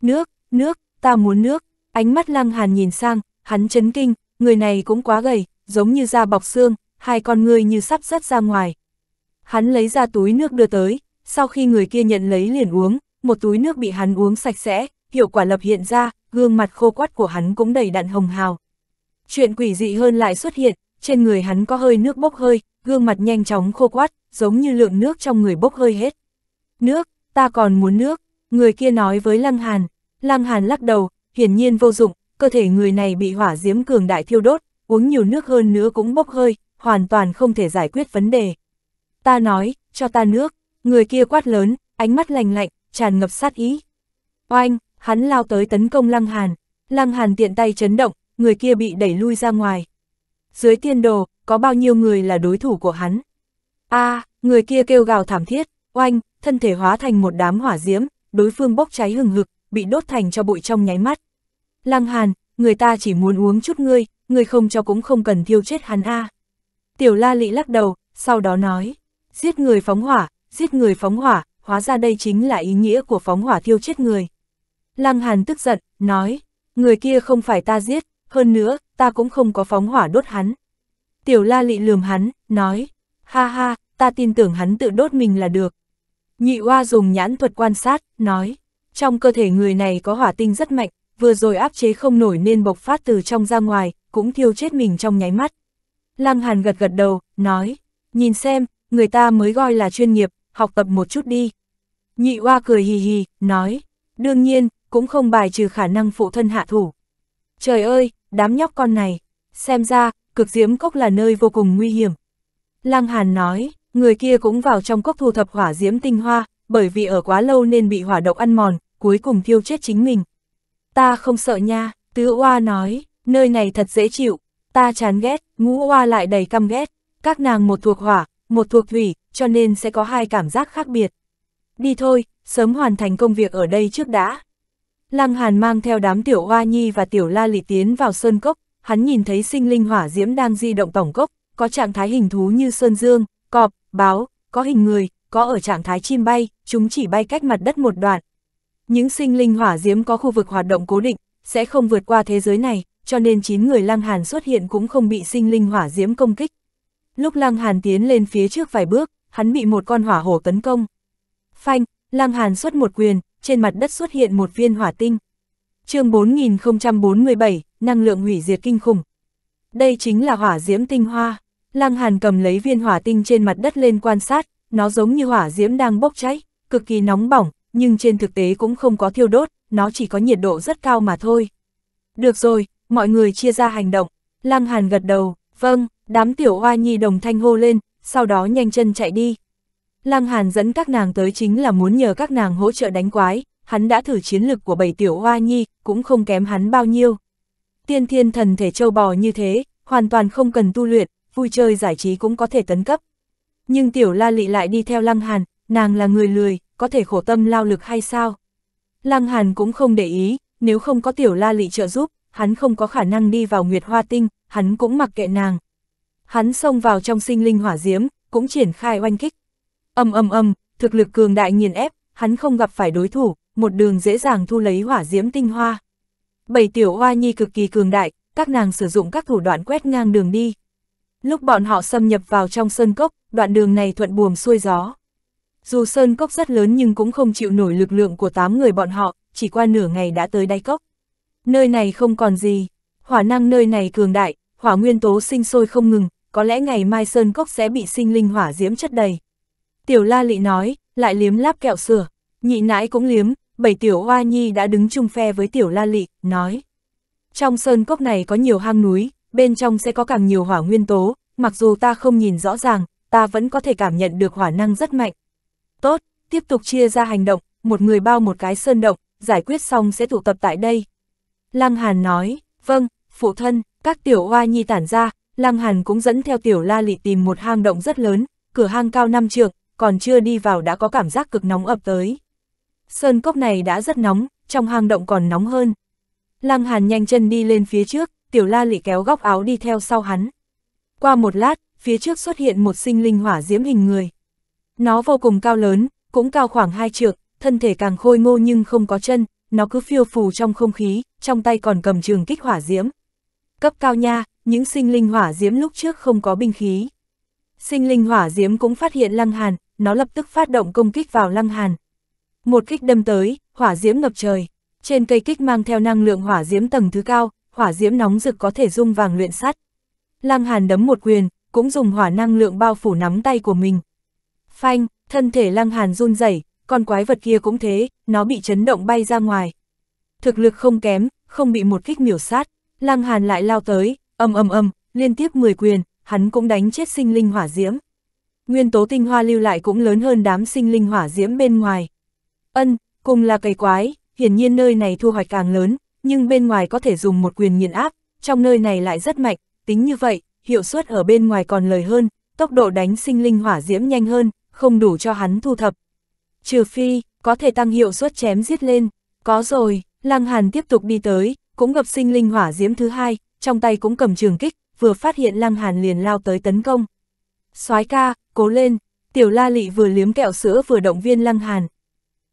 Nước, nước, ta muốn nước, ánh mắt lăng hàn nhìn sang, hắn chấn kinh, người này cũng quá gầy, giống như da bọc xương, hai con ngươi như sắp rớt ra ngoài. Hắn lấy ra túi nước đưa tới, sau khi người kia nhận lấy liền uống, một túi nước bị hắn uống sạch sẽ, hiệu quả lập hiện ra, gương mặt khô quắt của hắn cũng đầy đặn hồng hào. Chuyện quỷ dị hơn lại xuất hiện, trên người hắn có hơi nước bốc hơi, gương mặt nhanh chóng khô quắt, giống như lượng nước trong người bốc hơi hết. Nước, ta còn muốn nước, người kia nói với Lăng Hàn. Lăng Hàn lắc đầu, hiển nhiên vô dụng, cơ thể người này bị hỏa diễm cường đại thiêu đốt, uống nhiều nước hơn nữa cũng bốc hơi, hoàn toàn không thể giải quyết vấn đề. Ta nói, cho ta nước, người kia quát lớn, ánh mắt lành lạnh, tràn ngập sát ý. Oanh, hắn lao tới tấn công Lăng Hàn, Lăng Hàn tiện tay chấn động, người kia bị đẩy lui ra ngoài. Dưới tiên đồ, có bao nhiêu người là đối thủ của hắn? A, à, người kia kêu gào thảm thiết, oanh, thân thể hóa thành một đám hỏa diễm, đối phương bốc cháy hừng hực, bị đốt thành cho bụi trong nháy mắt. Lăng Hàn, người ta chỉ muốn uống chút ngươi, ngươi không cho cũng không cần thiêu chết hắn a. À. Tiểu la lị lắc đầu, sau đó nói, giết người phóng hỏa, giết người phóng hỏa, hóa ra đây chính là ý nghĩa của phóng hỏa thiêu chết người. Lăng Hàn tức giận, nói, người kia không phải ta giết, hơn nữa, ta cũng không có phóng hỏa đốt hắn. Tiểu la lị lườm hắn, nói, ha ha, ta tin tưởng hắn tự đốt mình là được. Nhị Hoa dùng nhãn thuật quan sát, nói, trong cơ thể người này có hỏa tinh rất mạnh, vừa rồi áp chế không nổi nên bộc phát từ trong ra ngoài, cũng thiêu chết mình trong nháy mắt. Lăng Hàn gật gật đầu, nói, nhìn xem, người ta mới gọi là chuyên nghiệp, học tập một chút đi. Nhị Hoa cười hì hì, nói, đương nhiên, cũng không bài trừ khả năng phụ thân hạ thủ. Trời ơi, đám nhóc con này, xem ra, cực diễm cốc là nơi vô cùng nguy hiểm. Lăng Hàn nói, người kia cũng vào trong cốc thu thập hỏa diễm tinh hoa, bởi vì ở quá lâu nên bị hỏa độc ăn mòn, cuối cùng thiêu chết chính mình. Ta không sợ nha, Tứ Hoa nói, nơi này thật dễ chịu, ta chán ghét, Ngũ Hoa lại đầy căm ghét, các nàng một thuộc hỏa, một thuộc thủy, cho nên sẽ có hai cảm giác khác biệt. Đi thôi, sớm hoàn thành công việc ở đây trước đã. Lăng Hàn mang theo đám tiểu hoa nhi và tiểu la lị tiến vào sơn cốc, hắn nhìn thấy sinh linh hỏa diễm đang di động tổng cốc, có trạng thái hình thú như sơn dương, cọp, báo, có hình người, có ở trạng thái chim bay, chúng chỉ bay cách mặt đất một đoạn. Những sinh linh hỏa diễm có khu vực hoạt động cố định, sẽ không vượt qua thế giới này, cho nên 9 người Lăng Hàn xuất hiện cũng không bị sinh linh hỏa diễm công kích. Lúc Lăng Hàn tiến lên phía trước vài bước, hắn bị một con hỏa hổ tấn công. Phanh, Lăng Hàn xuất một quyền, trên mặt đất xuất hiện một viên hỏa tinh. chương 4047, năng lượng hủy diệt kinh khủng. Đây chính là hỏa diễm tinh hoa. Lăng Hàn cầm lấy viên hỏa tinh trên mặt đất lên quan sát, nó giống như hỏa diễm đang bốc cháy, cực kỳ nóng bỏng, nhưng trên thực tế cũng không có thiêu đốt, nó chỉ có nhiệt độ rất cao mà thôi. Được rồi, mọi người chia ra hành động. Lăng Hàn gật đầu, vâng, đám tiểu hoa nhi đồng thanh hô lên, sau đó nhanh chân chạy đi. Lăng Hàn dẫn các nàng tới chính là muốn nhờ các nàng hỗ trợ đánh quái, hắn đã thử chiến lực của bảy tiểu hoa nhi, cũng không kém hắn bao nhiêu. Tiên thiên thần thể châu bò như thế, hoàn toàn không cần tu luyện, vui chơi giải trí cũng có thể tấn cấp. Nhưng tiểu la lị lại đi theo lăng hàn, nàng là người lười, có thể khổ tâm lao lực hay sao? Lăng Hàn cũng không để ý, nếu không có tiểu la lị trợ giúp, hắn không có khả năng đi vào Nguyệt Hoa Tinh, hắn cũng mặc kệ nàng. Hắn xông vào trong sinh linh hỏa diễm, cũng triển khai oanh kích. Âm âm âm, thực lực cường đại nghiền ép, hắn không gặp phải đối thủ, một đường dễ dàng thu lấy hỏa diễm tinh hoa. Bảy tiểu hoa nhi cực kỳ cường đại, các nàng sử dụng các thủ đoạn quét ngang đường đi. Lúc bọn họ xâm nhập vào trong sơn cốc, đoạn đường này thuận buồm xuôi gió. Dù sơn cốc rất lớn nhưng cũng không chịu nổi lực lượng của tám người bọn họ, chỉ qua nửa ngày đã tới đáy cốc. Nơi này không còn gì, hỏa năng nơi này cường đại, hỏa nguyên tố sinh sôi không ngừng, có lẽ ngày mai sơn cốc sẽ bị sinh linh hỏa diễm chất đầy. Tiểu la lị nói, lại liếm láp kẹo sửa, nhị nãi cũng liếm, bảy tiểu hoa nhi đã đứng chung phe với tiểu la lị, nói. Trong sơn cốc này có nhiều hang núi, bên trong sẽ có càng nhiều hỏa nguyên tố, mặc dù ta không nhìn rõ ràng, ta vẫn có thể cảm nhận được hỏa năng rất mạnh, Tốt, tiếp tục chia ra hành động, một người bao một cái sơn động, giải quyết xong sẽ tụ tập tại đây. Lăng Hàn nói, vâng, phụ thân, các tiểu hoa nhi tản ra, Lăng Hàn cũng dẫn theo tiểu la lị tìm một hang động rất lớn, cửa hang cao năm trượng, còn chưa đi vào đã có cảm giác cực nóng ập tới. Sơn cốc này đã rất nóng, trong hang động còn nóng hơn. Lăng Hàn nhanh chân đi lên phía trước, tiểu la lị kéo góc áo đi theo sau hắn. Qua một lát, phía trước xuất hiện một sinh linh hỏa diễm hình người. Nó vô cùng cao lớn, cũng cao khoảng hai trượng, thân thể càng khôi ngô nhưng không có chân, nó cứ phiêu phù trong không khí, trong tay còn cầm trường kích hỏa diễm. Cấp cao nha, những sinh linh hỏa diễm lúc trước không có binh khí. Sinh linh hỏa diễm cũng phát hiện Lăng Hàn, nó lập tức phát động công kích vào Lăng Hàn. Một kích đâm tới, hỏa diễm ngập trời. Trên cây kích mang theo năng lượng hỏa diễm tầng thứ cao, hỏa diễm nóng rực có thể dung vàng luyện sắt. Lăng Hàn đấm một quyền, cũng dùng hỏa năng lượng bao phủ nắm tay của mình, Phanh, thân thể lăng hàn run rẩy, con quái vật kia cũng thế, nó bị chấn động bay ra ngoài. Thực lực không kém, không bị một kích miểu sát, lăng hàn lại lao tới, âm âm âm, liên tiếp 10 quyền, hắn cũng đánh chết sinh linh hỏa diễm. Nguyên tố tinh hoa lưu lại cũng lớn hơn đám sinh linh hỏa diễm bên ngoài. Ân, cùng là cây quái, hiển nhiên nơi này thu hoạch càng lớn, nhưng bên ngoài có thể dùng một quyền nghiền áp, trong nơi này lại rất mạnh, tính như vậy, hiệu suất ở bên ngoài còn lời hơn, tốc độ đánh sinh linh hỏa diễm nhanh hơn, không đủ cho hắn thu thập. Trừ phi, có thể tăng hiệu suất chém giết lên, có rồi, Lăng Hàn tiếp tục đi tới, cũng gặp sinh linh hỏa diễm thứ hai, trong tay cũng cầm trường kích, vừa phát hiện Lăng Hàn liền lao tới tấn công. soái ca, cố lên, tiểu la lị vừa liếm kẹo sữa vừa động viên Lăng Hàn.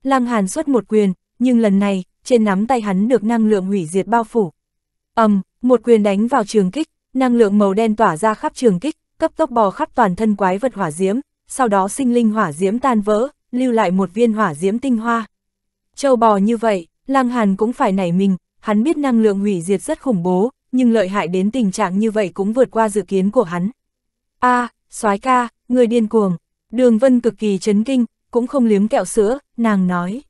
Lăng Hàn xuất một quyền, nhưng lần này, trên nắm tay hắn được năng lượng hủy diệt bao phủ. ầm, một quyền đánh vào trường kích, năng lượng màu đen tỏa ra khắp trường kích, cấp tốc bò khắp toàn thân quái vật hỏa diễm, sau đó sinh linh hỏa diễm tan vỡ, lưu lại một viên hỏa diễm tinh hoa. Châu bò như vậy, Lăng Hàn cũng phải nảy mình, hắn biết năng lượng hủy diệt rất khủng bố, nhưng lợi hại đến tình trạng như vậy cũng vượt qua dự kiến của hắn. A, à, soái ca, người điên cuồng. Đường Vân cực kỳ chấn kinh, cũng không liếm kẹo sữa, nàng nói.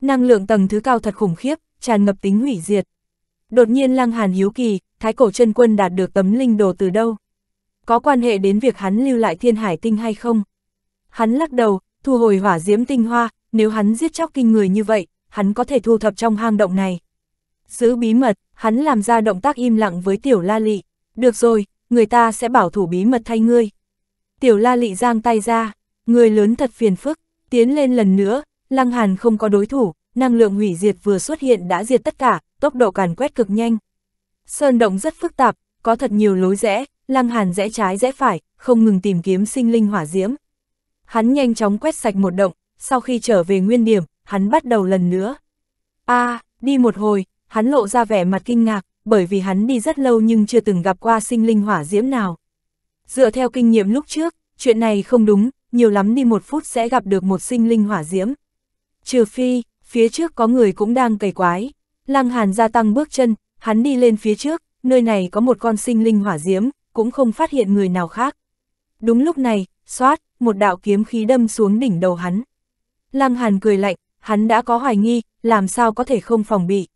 Năng lượng tầng thứ cao thật khủng khiếp, tràn ngập tính hủy diệt. Đột nhiên Lăng Hàn hiếu kỳ, Thái Cổ chân quân đạt được tấm linh đồ từ đâu? có quan hệ đến việc hắn lưu lại thiên hải tinh hay không. Hắn lắc đầu, thu hồi hỏa diễm tinh hoa, nếu hắn giết chóc kinh người như vậy, hắn có thể thu thập trong hang động này. Giữ bí mật, hắn làm ra động tác im lặng với tiểu la lị. Được rồi, người ta sẽ bảo thủ bí mật thay ngươi. Tiểu la lị giang tay ra, người lớn thật phiền phức, tiến lên lần nữa, lăng hàn không có đối thủ, năng lượng hủy diệt vừa xuất hiện đã diệt tất cả, tốc độ càn quét cực nhanh. Sơn động rất phức tạp, có thật nhiều lối rẽ, Lăng Hàn rẽ trái rẽ phải, không ngừng tìm kiếm sinh linh hỏa diễm. Hắn nhanh chóng quét sạch một động, sau khi trở về nguyên điểm, hắn bắt đầu lần nữa. A, à, đi một hồi, hắn lộ ra vẻ mặt kinh ngạc, bởi vì hắn đi rất lâu nhưng chưa từng gặp qua sinh linh hỏa diễm nào. Dựa theo kinh nghiệm lúc trước, chuyện này không đúng, nhiều lắm đi một phút sẽ gặp được một sinh linh hỏa diễm. Trừ phi, phía trước có người cũng đang cày quái. Lăng Hàn gia tăng bước chân, hắn đi lên phía trước, nơi này có một con sinh linh hỏa diễm, cũng không phát hiện người nào khác. Đúng lúc này, xoát, một đạo kiếm khí đâm xuống đỉnh đầu hắn. Lăng Hàn cười lạnh, hắn đã có hoài nghi, làm sao có thể không phòng bị.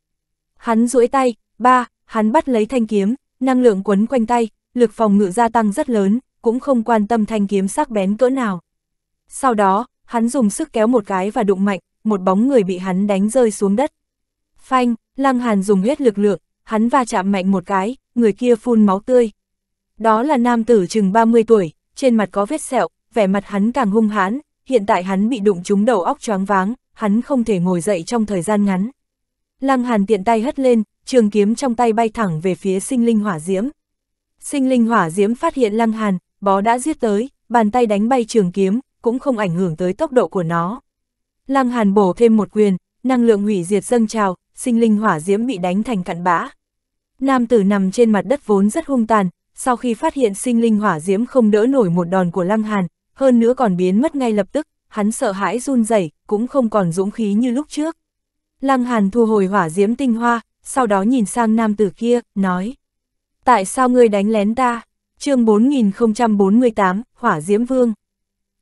Hắn duỗi tay, ba, hắn bắt lấy thanh kiếm, năng lượng quấn quanh tay, lực phòng ngự gia tăng rất lớn, cũng không quan tâm thanh kiếm sắc bén cỡ nào. Sau đó, hắn dùng sức kéo một cái và đụng mạnh, một bóng người bị hắn đánh rơi xuống đất. Phanh, Lăng Hàn dùng hết lực lượng, hắn va chạm mạnh một cái, người kia phun máu tươi. Đó là nam tử chừng 30 tuổi, trên mặt có vết sẹo, vẻ mặt hắn càng hung hãn, hiện tại hắn bị đụng trúng đầu óc choáng váng, hắn không thể ngồi dậy trong thời gian ngắn. Lăng Hàn tiện tay hất lên, trường kiếm trong tay bay thẳng về phía sinh linh hỏa diễm. Sinh linh hỏa diễm phát hiện Lăng Hàn, bó đã giết tới, bàn tay đánh bay trường kiếm, cũng không ảnh hưởng tới tốc độ của nó. Lăng Hàn bổ thêm một quyền, năng lượng hủy diệt dâng trào, sinh linh hỏa diễm bị đánh thành cặn bã. Nam tử nằm trên mặt đất vốn rất hung tàn, sau khi phát hiện sinh linh hỏa diễm không đỡ nổi một đòn của Lăng Hàn, hơn nữa còn biến mất ngay lập tức, hắn sợ hãi run rẩy, cũng không còn dũng khí như lúc trước. Lăng Hàn thu hồi hỏa diễm tinh hoa, sau đó nhìn sang nam tử kia, nói. Tại sao ngươi đánh lén ta? chương 4048, Hỏa Diễm Vương.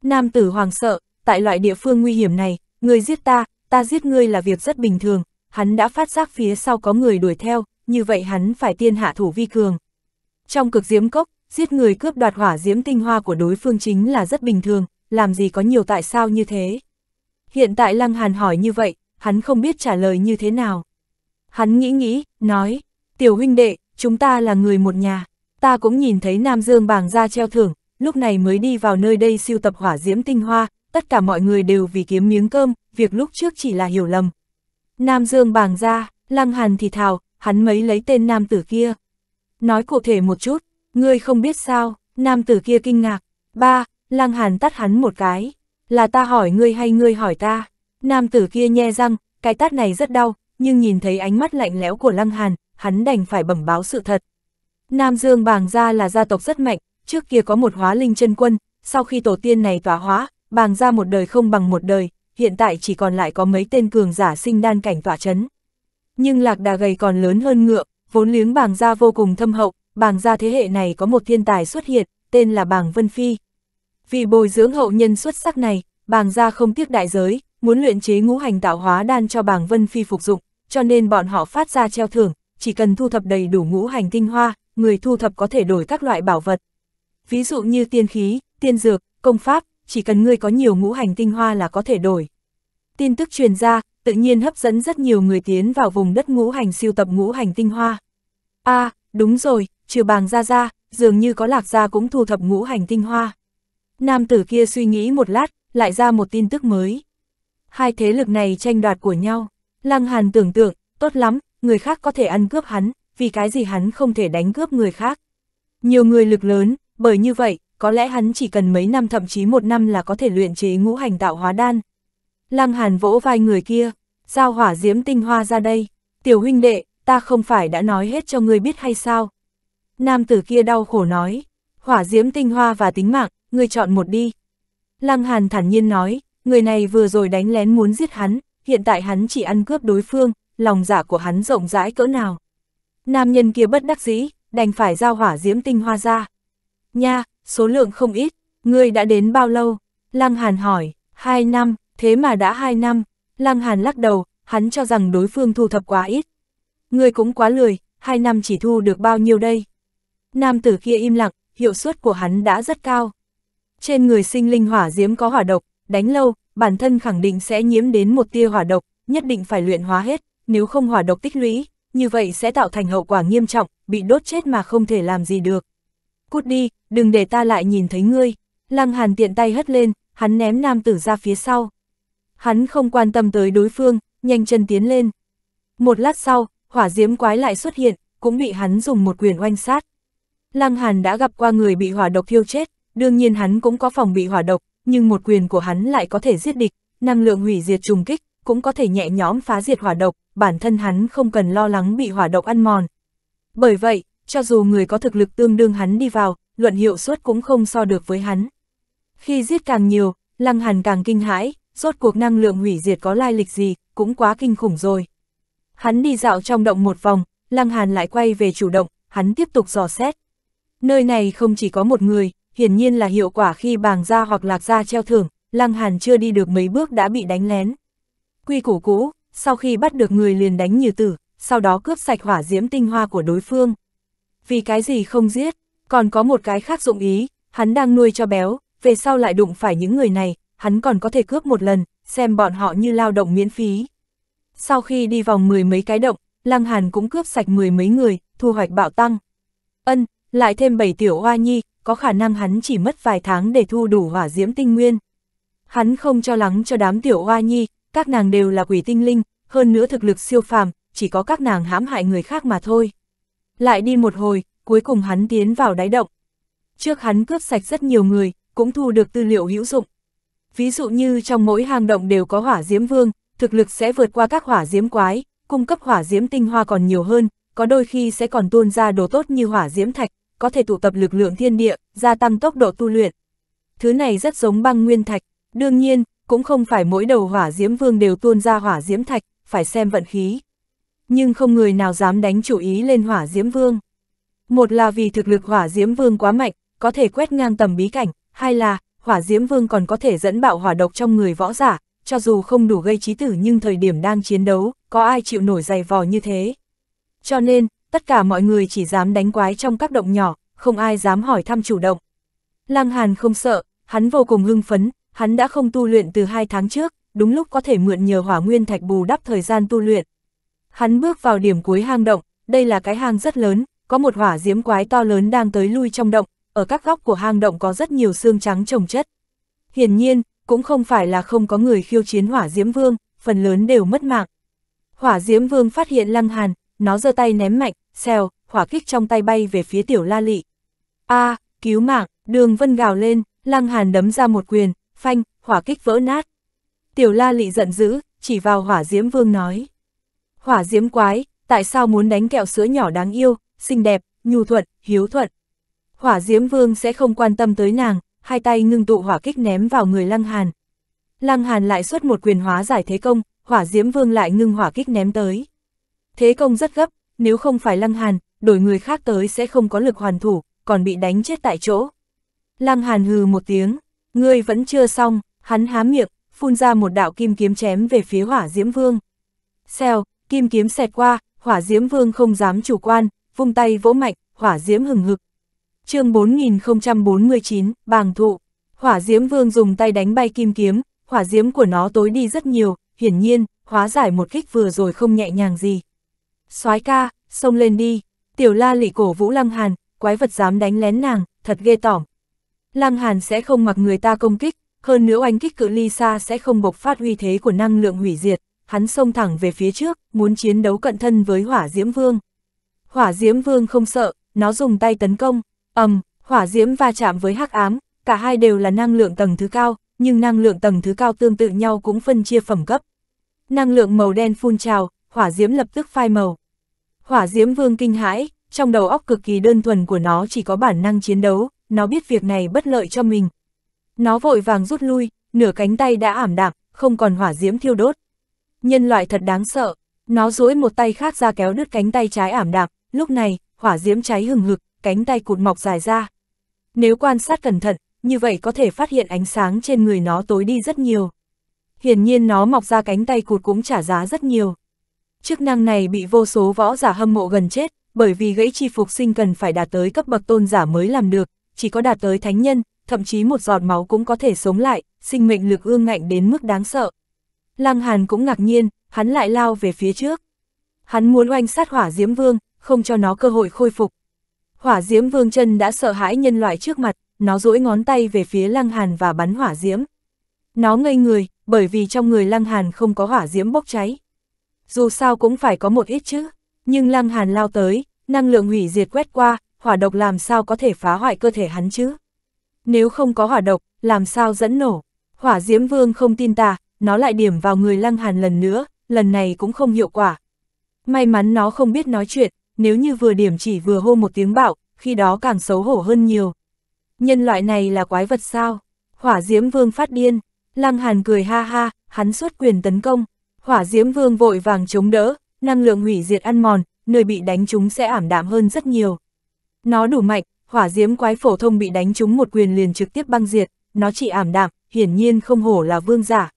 Nam tử hoàng sợ, tại loại địa phương nguy hiểm này, ngươi giết ta, ta giết ngươi là việc rất bình thường, hắn đã phát giác phía sau có người đuổi theo, như vậy hắn phải tiên hạ thủ vi cường. Trong cực diễm cốc, giết người cướp đoạt hỏa diễm tinh hoa của đối phương chính là rất bình thường, làm gì có nhiều tại sao như thế. Hiện tại Lăng Hàn hỏi như vậy, hắn không biết trả lời như thế nào. Hắn nghĩ nghĩ, nói, tiểu huynh đệ, chúng ta là người một nhà, ta cũng nhìn thấy Nam Dương bàng ra treo thưởng, lúc này mới đi vào nơi đây siêu tập hỏa diễm tinh hoa, tất cả mọi người đều vì kiếm miếng cơm, việc lúc trước chỉ là hiểu lầm. Nam Dương bàng ra, Lăng Hàn thì thào, hắn mấy lấy tên nam tử kia. Nói cụ thể một chút, ngươi không biết sao, nam tử kia kinh ngạc. Ba, Lăng Hàn tắt hắn một cái. Là ta hỏi ngươi hay ngươi hỏi ta? Nam tử kia nhe răng, cái tát này rất đau, nhưng nhìn thấy ánh mắt lạnh lẽo của Lăng Hàn, hắn đành phải bẩm báo sự thật. Nam Dương Bàng Gia là gia tộc rất mạnh, trước kia có một hóa linh chân quân, sau khi tổ tiên này tỏa hóa, Bàng Gia một đời không bằng một đời, hiện tại chỉ còn lại có mấy tên cường giả sinh đan cảnh tỏa chấn. Nhưng lạc đà gầy còn lớn hơn ngựa, vốn liếng bàng gia vô cùng thâm hậu, bàng gia thế hệ này có một thiên tài xuất hiện, tên là bàng Vân Phi. Vì bồi dưỡng hậu nhân xuất sắc này, bàng gia không tiếc đại giới, muốn luyện chế ngũ hành tạo hóa đan cho bàng Vân Phi phục dụng, cho nên bọn họ phát ra treo thưởng, chỉ cần thu thập đầy đủ ngũ hành tinh hoa, người thu thập có thể đổi các loại bảo vật. Ví dụ như tiên khí, tiên dược, công pháp, chỉ cần ngươi có nhiều ngũ hành tinh hoa là có thể đổi. Tin tức truyền ra, tự nhiên hấp dẫn rất nhiều người tiến vào vùng đất ngũ hành siêu tập ngũ hành tinh hoa. a à, đúng rồi, trừ bàng ra ra, dường như có lạc gia cũng thu thập ngũ hành tinh hoa. Nam tử kia suy nghĩ một lát, lại ra một tin tức mới. Hai thế lực này tranh đoạt của nhau. Lăng Hàn tưởng tượng, tốt lắm, người khác có thể ăn cướp hắn, vì cái gì hắn không thể đánh cướp người khác. Nhiều người lực lớn, bởi như vậy, có lẽ hắn chỉ cần mấy năm thậm chí một năm là có thể luyện chế ngũ hành tạo hóa đan, Lăng Hàn vỗ vai người kia, giao hỏa diễm tinh hoa ra đây, tiểu huynh đệ, ta không phải đã nói hết cho ngươi biết hay sao? Nam tử kia đau khổ nói, hỏa diễm tinh hoa và tính mạng, ngươi chọn một đi. Lăng Hàn thản nhiên nói, người này vừa rồi đánh lén muốn giết hắn, hiện tại hắn chỉ ăn cướp đối phương, lòng giả dạ của hắn rộng rãi cỡ nào. Nam nhân kia bất đắc dĩ, đành phải giao hỏa diễm tinh hoa ra. Nha, số lượng không ít, ngươi đã đến bao lâu? Lăng Hàn hỏi, hai năm, thế mà đã hai năm, Lăng Hàn lắc đầu, hắn cho rằng đối phương thu thập quá ít. Người cũng quá lười, hai năm chỉ thu được bao nhiêu đây? Nam tử kia im lặng, hiệu suất của hắn đã rất cao. Trên người sinh linh hỏa diễm có hỏa độc, đánh lâu, bản thân khẳng định sẽ nhiễm đến một tia hỏa độc, nhất định phải luyện hóa hết, nếu không hỏa độc tích lũy, như vậy sẽ tạo thành hậu quả nghiêm trọng, bị đốt chết mà không thể làm gì được. Cút đi, đừng để ta lại nhìn thấy ngươi. Lăng Hàn tiện tay hất lên, hắn ném nam tử ra phía sau. Hắn không quan tâm tới đối phương, nhanh chân tiến lên. Một lát sau, hỏa diễm quái lại xuất hiện, cũng bị hắn dùng một quyền oanh sát. Lăng Hàn đã gặp qua người bị hỏa độc thiêu chết, đương nhiên hắn cũng có phòng bị hỏa độc, nhưng một quyền của hắn lại có thể giết địch, năng lượng hủy diệt trùng kích, cũng có thể nhẹ nhõm phá diệt hỏa độc, bản thân hắn không cần lo lắng bị hỏa độc ăn mòn. Bởi vậy, cho dù người có thực lực tương đương hắn đi vào, luận hiệu suất cũng không so được với hắn. Khi giết càng nhiều, Lăng Hàn càng kinh hãi, rốt cuộc năng lượng hủy diệt có lai lịch gì, cũng quá kinh khủng rồi. Hắn đi dạo trong động một vòng, Lăng Hàn lại quay về chủ động, hắn tiếp tục dò xét. Nơi này không chỉ có một người, hiển nhiên là hiệu quả khi bàng ra hoặc lạc ra treo thưởng, Lăng Hàn chưa đi được mấy bước đã bị đánh lén. Quy củ cũ, sau khi bắt được người liền đánh như tử, sau đó cướp sạch hỏa diễm tinh hoa của đối phương. Vì cái gì không giết, còn có một cái khác dụng ý, hắn đang nuôi cho béo, về sau lại đụng phải những người này, hắn còn có thể cướp một lần, xem bọn họ như lao động miễn phí. Sau khi đi vòng mười mấy cái động, Lăng Hàn cũng cướp sạch mười mấy người, thu hoạch bạo tăng. Ân, lại thêm bảy tiểu hoa nhi, có khả năng hắn chỉ mất vài tháng để thu đủ hỏa diễm tinh nguyên. Hắn không cho lắng cho đám tiểu hoa nhi, các nàng đều là quỷ tinh linh, hơn nữa thực lực siêu phàm, chỉ có các nàng hãm hại người khác mà thôi. Lại đi một hồi, cuối cùng hắn tiến vào đáy động. Trước hắn cướp sạch rất nhiều người, cũng thu được tư liệu hữu dụng ví dụ như trong mỗi hang động đều có hỏa diễm vương, thực lực sẽ vượt qua các hỏa diễm quái, cung cấp hỏa diễm tinh hoa còn nhiều hơn, có đôi khi sẽ còn tuôn ra đồ tốt như hỏa diễm thạch, có thể tụ tập lực lượng thiên địa, gia tăng tốc độ tu luyện. Thứ này rất giống băng nguyên thạch, đương nhiên, cũng không phải mỗi đầu hỏa diễm vương đều tuôn ra hỏa diễm thạch, phải xem vận khí. Nhưng không người nào dám đánh chủ ý lên hỏa diễm vương. Một là vì thực lực hỏa diễm vương quá mạnh, có thể quét ngang tầm bí cảnh, hai là hỏa diễm vương còn có thể dẫn bạo hỏa độc trong người võ giả, cho dù không đủ gây trí tử nhưng thời điểm đang chiến đấu, có ai chịu nổi dày vò như thế. Cho nên, tất cả mọi người chỉ dám đánh quái trong các động nhỏ, không ai dám hỏi thăm chủ động. Lăng Hàn không sợ, hắn vô cùng hưng phấn, hắn đã không tu luyện từ hai tháng trước, đúng lúc có thể mượn nhờ hỏa nguyên thạch bù đắp thời gian tu luyện. Hắn bước vào điểm cuối hang động, đây là cái hang rất lớn, có một hỏa diễm quái to lớn đang tới lui trong động, ở các góc của hang động có rất nhiều xương trắng trồng chất. Hiển nhiên, cũng không phải là không có người khiêu chiến hỏa diễm vương, phần lớn đều mất mạng. Hỏa diễm vương phát hiện lăng hàn, nó giơ tay ném mạnh, xèo, hỏa kích trong tay bay về phía tiểu la lị. a à, cứu mạng, đường vân gào lên, lăng hàn đấm ra một quyền, phanh, hỏa kích vỡ nát. Tiểu la lị giận dữ, chỉ vào hỏa diễm vương nói. Hỏa diễm quái, tại sao muốn đánh kẹo sữa nhỏ đáng yêu, xinh đẹp, nhu thuận, hiếu thuận, Hỏa Diễm Vương sẽ không quan tâm tới nàng, hai tay ngưng tụ hỏa kích ném vào người Lăng Hàn. Lăng Hàn lại xuất một quyền hóa giải thế công, Hỏa Diễm Vương lại ngưng hỏa kích ném tới. Thế công rất gấp, nếu không phải Lăng Hàn, đổi người khác tới sẽ không có lực hoàn thủ, còn bị đánh chết tại chỗ. Lăng Hàn hừ một tiếng, ngươi vẫn chưa xong, hắn há miệng, phun ra một đạo kim kiếm chém về phía Hỏa Diễm Vương. Xèo, kim kiếm xẹt qua, Hỏa Diễm Vương không dám chủ quan, vung tay vỗ mạnh, Hỏa Diễm hừng hực, chương 4049, bàng thụ. Hỏa diễm vương dùng tay đánh bay kim kiếm, hỏa diễm của nó tối đi rất nhiều, hiển nhiên, hóa giải một kích vừa rồi không nhẹ nhàng gì. soái ca, xông lên đi, tiểu la lị cổ vũ lăng hàn, quái vật dám đánh lén nàng, thật ghê tỏm. Lăng hàn sẽ không mặc người ta công kích, hơn nữa oanh kích cự ly xa sẽ không bộc phát uy thế của năng lượng hủy diệt, hắn xông thẳng về phía trước, muốn chiến đấu cận thân với hỏa diễm vương. Hỏa diễm vương không sợ, nó dùng tay tấn công, ầm, um, hỏa diễm va chạm với hắc ám, cả hai đều là năng lượng tầng thứ cao, nhưng năng lượng tầng thứ cao tương tự nhau cũng phân chia phẩm cấp. Năng lượng màu đen phun trào, hỏa diễm lập tức phai màu. Hỏa diễm vương kinh hãi, trong đầu óc cực kỳ đơn thuần của nó chỉ có bản năng chiến đấu, nó biết việc này bất lợi cho mình. Nó vội vàng rút lui, nửa cánh tay đã ảm đạm, không còn hỏa diễm thiêu đốt. Nhân loại thật đáng sợ, nó duỗi một tay khác ra kéo đứt cánh tay trái ảm đạm, lúc này, hỏa diễm cháy hừng hực, cánh tay cụt mọc dài ra. Nếu quan sát cẩn thận, như vậy có thể phát hiện ánh sáng trên người nó tối đi rất nhiều. Hiển nhiên nó mọc ra cánh tay cụt cũng trả giá rất nhiều. Chức năng này bị vô số võ giả hâm mộ gần chết, bởi vì gãy chi phục sinh cần phải đạt tới cấp bậc tôn giả mới làm được, chỉ có đạt tới thánh nhân, thậm chí một giọt máu cũng có thể sống lại, sinh mệnh lực ương ngạnh đến mức đáng sợ. Lăng Hàn cũng ngạc nhiên, hắn lại lao về phía trước. Hắn muốn oanh sát hỏa diễm vương, không cho nó cơ hội khôi phục, hỏa diễm vương chân đã sợ hãi nhân loại trước mặt, nó duỗi ngón tay về phía lăng hàn và bắn hỏa diễm. Nó ngây người, bởi vì trong người lăng hàn không có hỏa diễm bốc cháy. Dù sao cũng phải có một ít chứ, nhưng lăng hàn lao tới, năng lượng hủy diệt quét qua, hỏa độc làm sao có thể phá hoại cơ thể hắn chứ? Nếu không có hỏa độc, làm sao dẫn nổ? Hỏa diễm vương không tin ta, nó lại điểm vào người lăng hàn lần nữa, lần này cũng không hiệu quả. May mắn nó không biết nói chuyện, nếu như vừa điểm chỉ vừa hô một tiếng bạo, khi đó càng xấu hổ hơn nhiều. Nhân loại này là quái vật sao? Hỏa Diễm Vương phát điên, Lăng Hàn cười ha ha, hắn xuất quyền tấn công. Hỏa Diễm Vương vội vàng chống đỡ, năng lượng hủy diệt ăn mòn, nơi bị đánh chúng sẽ ảm đạm hơn rất nhiều. Nó đủ mạnh, Hỏa Diễm quái phổ thông bị đánh chúng một quyền liền trực tiếp băng diệt, nó chỉ ảm đạm, hiển nhiên không hổ là vương giả.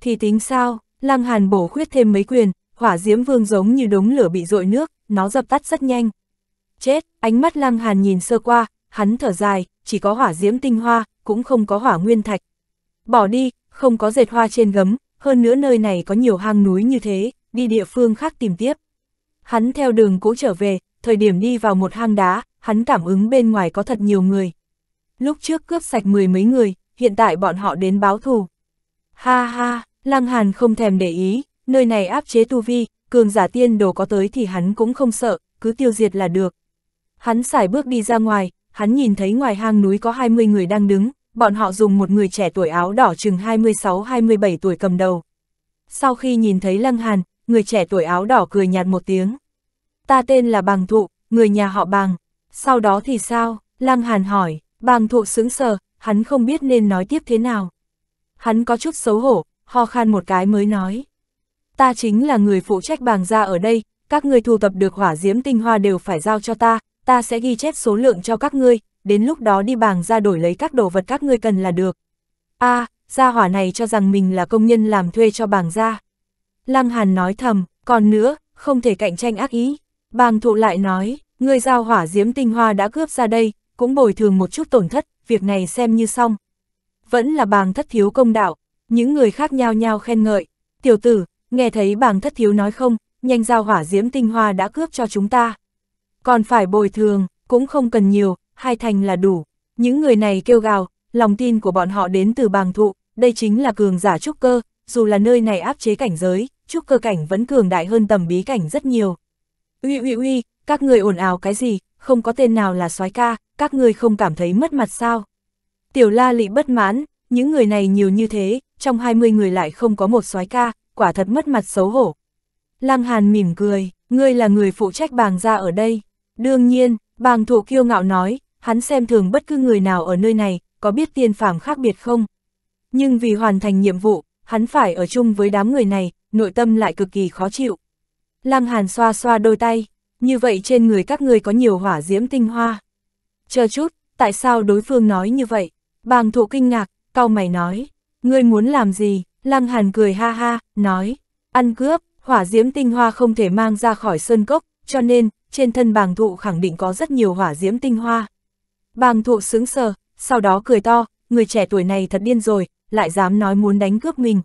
Thì tính sao, Lăng Hàn bổ khuyết thêm mấy quyền, Hỏa Diễm Vương giống như đống lửa bị dội nước, nó dập tắt rất nhanh. Chết, ánh mắt lăng hàn nhìn sơ qua, hắn thở dài, chỉ có hỏa diễm tinh hoa, cũng không có hỏa nguyên thạch. Bỏ đi, không có dệt hoa trên gấm, hơn nữa nơi này có nhiều hang núi như thế, đi địa phương khác tìm tiếp. Hắn theo đường cũ trở về, thời điểm đi vào một hang đá, hắn cảm ứng bên ngoài có thật nhiều người. Lúc trước cướp sạch mười mấy người, hiện tại bọn họ đến báo thù. Ha ha, Lăng Hàn không thèm để ý, nơi này áp chế tu vi, cường giả tiên đồ có tới thì hắn cũng không sợ, cứ tiêu diệt là được. Hắn xài bước đi ra ngoài, hắn nhìn thấy ngoài hang núi có 20 người đang đứng, bọn họ dùng một người trẻ tuổi áo đỏ chừng 26-27 tuổi cầm đầu. Sau khi nhìn thấy Lăng Hàn, người trẻ tuổi áo đỏ cười nhạt một tiếng. Ta tên là Bàng Thụ, người nhà họ Bàng. Sau đó thì sao? Lăng Hàn hỏi, Bàng Thụ sững sờ, hắn không biết nên nói tiếp thế nào. Hắn có chút xấu hổ, ho khan một cái mới nói ta chính là người phụ trách bàng gia ở đây, các ngươi thu tập được hỏa diễm tinh hoa đều phải giao cho ta, ta sẽ ghi chép số lượng cho các ngươi, đến lúc đó đi bàng gia đổi lấy các đồ vật các ngươi cần là được. a à, gia hỏa này cho rằng mình là công nhân làm thuê cho bàng gia. Lăng Hàn nói thầm, còn nữa, không thể cạnh tranh ác ý. Bàng thụ lại nói, ngươi giao hỏa diễm tinh hoa đã cướp ra đây, cũng bồi thường một chút tổn thất, việc này xem như xong. Vẫn là bàng thất thiếu công đạo, những người khác nhao nhao khen ngợi. Tiểu tử, nghe thấy bàng thất thiếu nói không, nhanh giao hỏa diễm tinh hoa đã cướp cho chúng ta. Còn phải bồi thường, cũng không cần nhiều, hai thành là đủ. Những người này kêu gào, lòng tin của bọn họ đến từ bàng thụ, đây chính là cường giả trúc cơ, dù là nơi này áp chế cảnh giới, trúc cơ cảnh vẫn cường đại hơn tầm bí cảnh rất nhiều. Uy uy uy, các người ồn ào cái gì, không có tên nào là soái ca, các người không cảm thấy mất mặt sao? Tiểu La Lị bất mãn, những người này nhiều như thế, trong 20 người lại không có một soái ca, quả thật mất mặt xấu hổ. Lăng Hàn mỉm cười, ngươi là người phụ trách bàng gia ở đây. Đương nhiên, bàng thủ kiêu ngạo nói, hắn xem thường bất cứ người nào ở nơi này, có biết tiên phàm khác biệt không? Nhưng vì hoàn thành nhiệm vụ, hắn phải ở chung với đám người này, nội tâm lại cực kỳ khó chịu. Lăng Hàn xoa xoa đôi tay, như vậy trên người các ngươi có nhiều hỏa diễm tinh hoa. Chờ chút, tại sao đối phương nói như vậy? Bàng thủ kinh ngạc, cau mày nói, ngươi muốn làm gì? Lăng Hàn cười ha ha, nói, ăn cướp, hỏa diễm tinh hoa không thể mang ra khỏi sơn cốc, cho nên, trên thân bàng thụ khẳng định có rất nhiều hỏa diễm tinh hoa. Bàng thụ sướng sờ, sau đó cười to, người trẻ tuổi này thật điên rồi, lại dám nói muốn đánh cướp mình.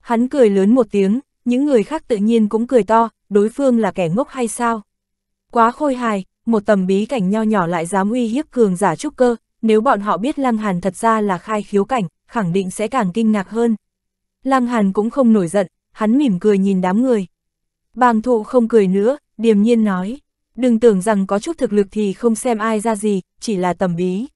Hắn cười lớn một tiếng, những người khác tự nhiên cũng cười to, đối phương là kẻ ngốc hay sao? Quá khôi hài, một tầm bí cảnh nho nhỏ lại dám uy hiếp cường giả trúc cơ, nếu bọn họ biết Lăng Hàn thật ra là khai khiếu cảnh, khẳng định sẽ càng kinh ngạc hơn. Lăng Hàn cũng không nổi giận, hắn mỉm cười nhìn đám người. Bàng thụ không cười nữa, điềm nhiên nói, đừng tưởng rằng có chút thực lực thì không xem ai ra gì, chỉ là tầm bí.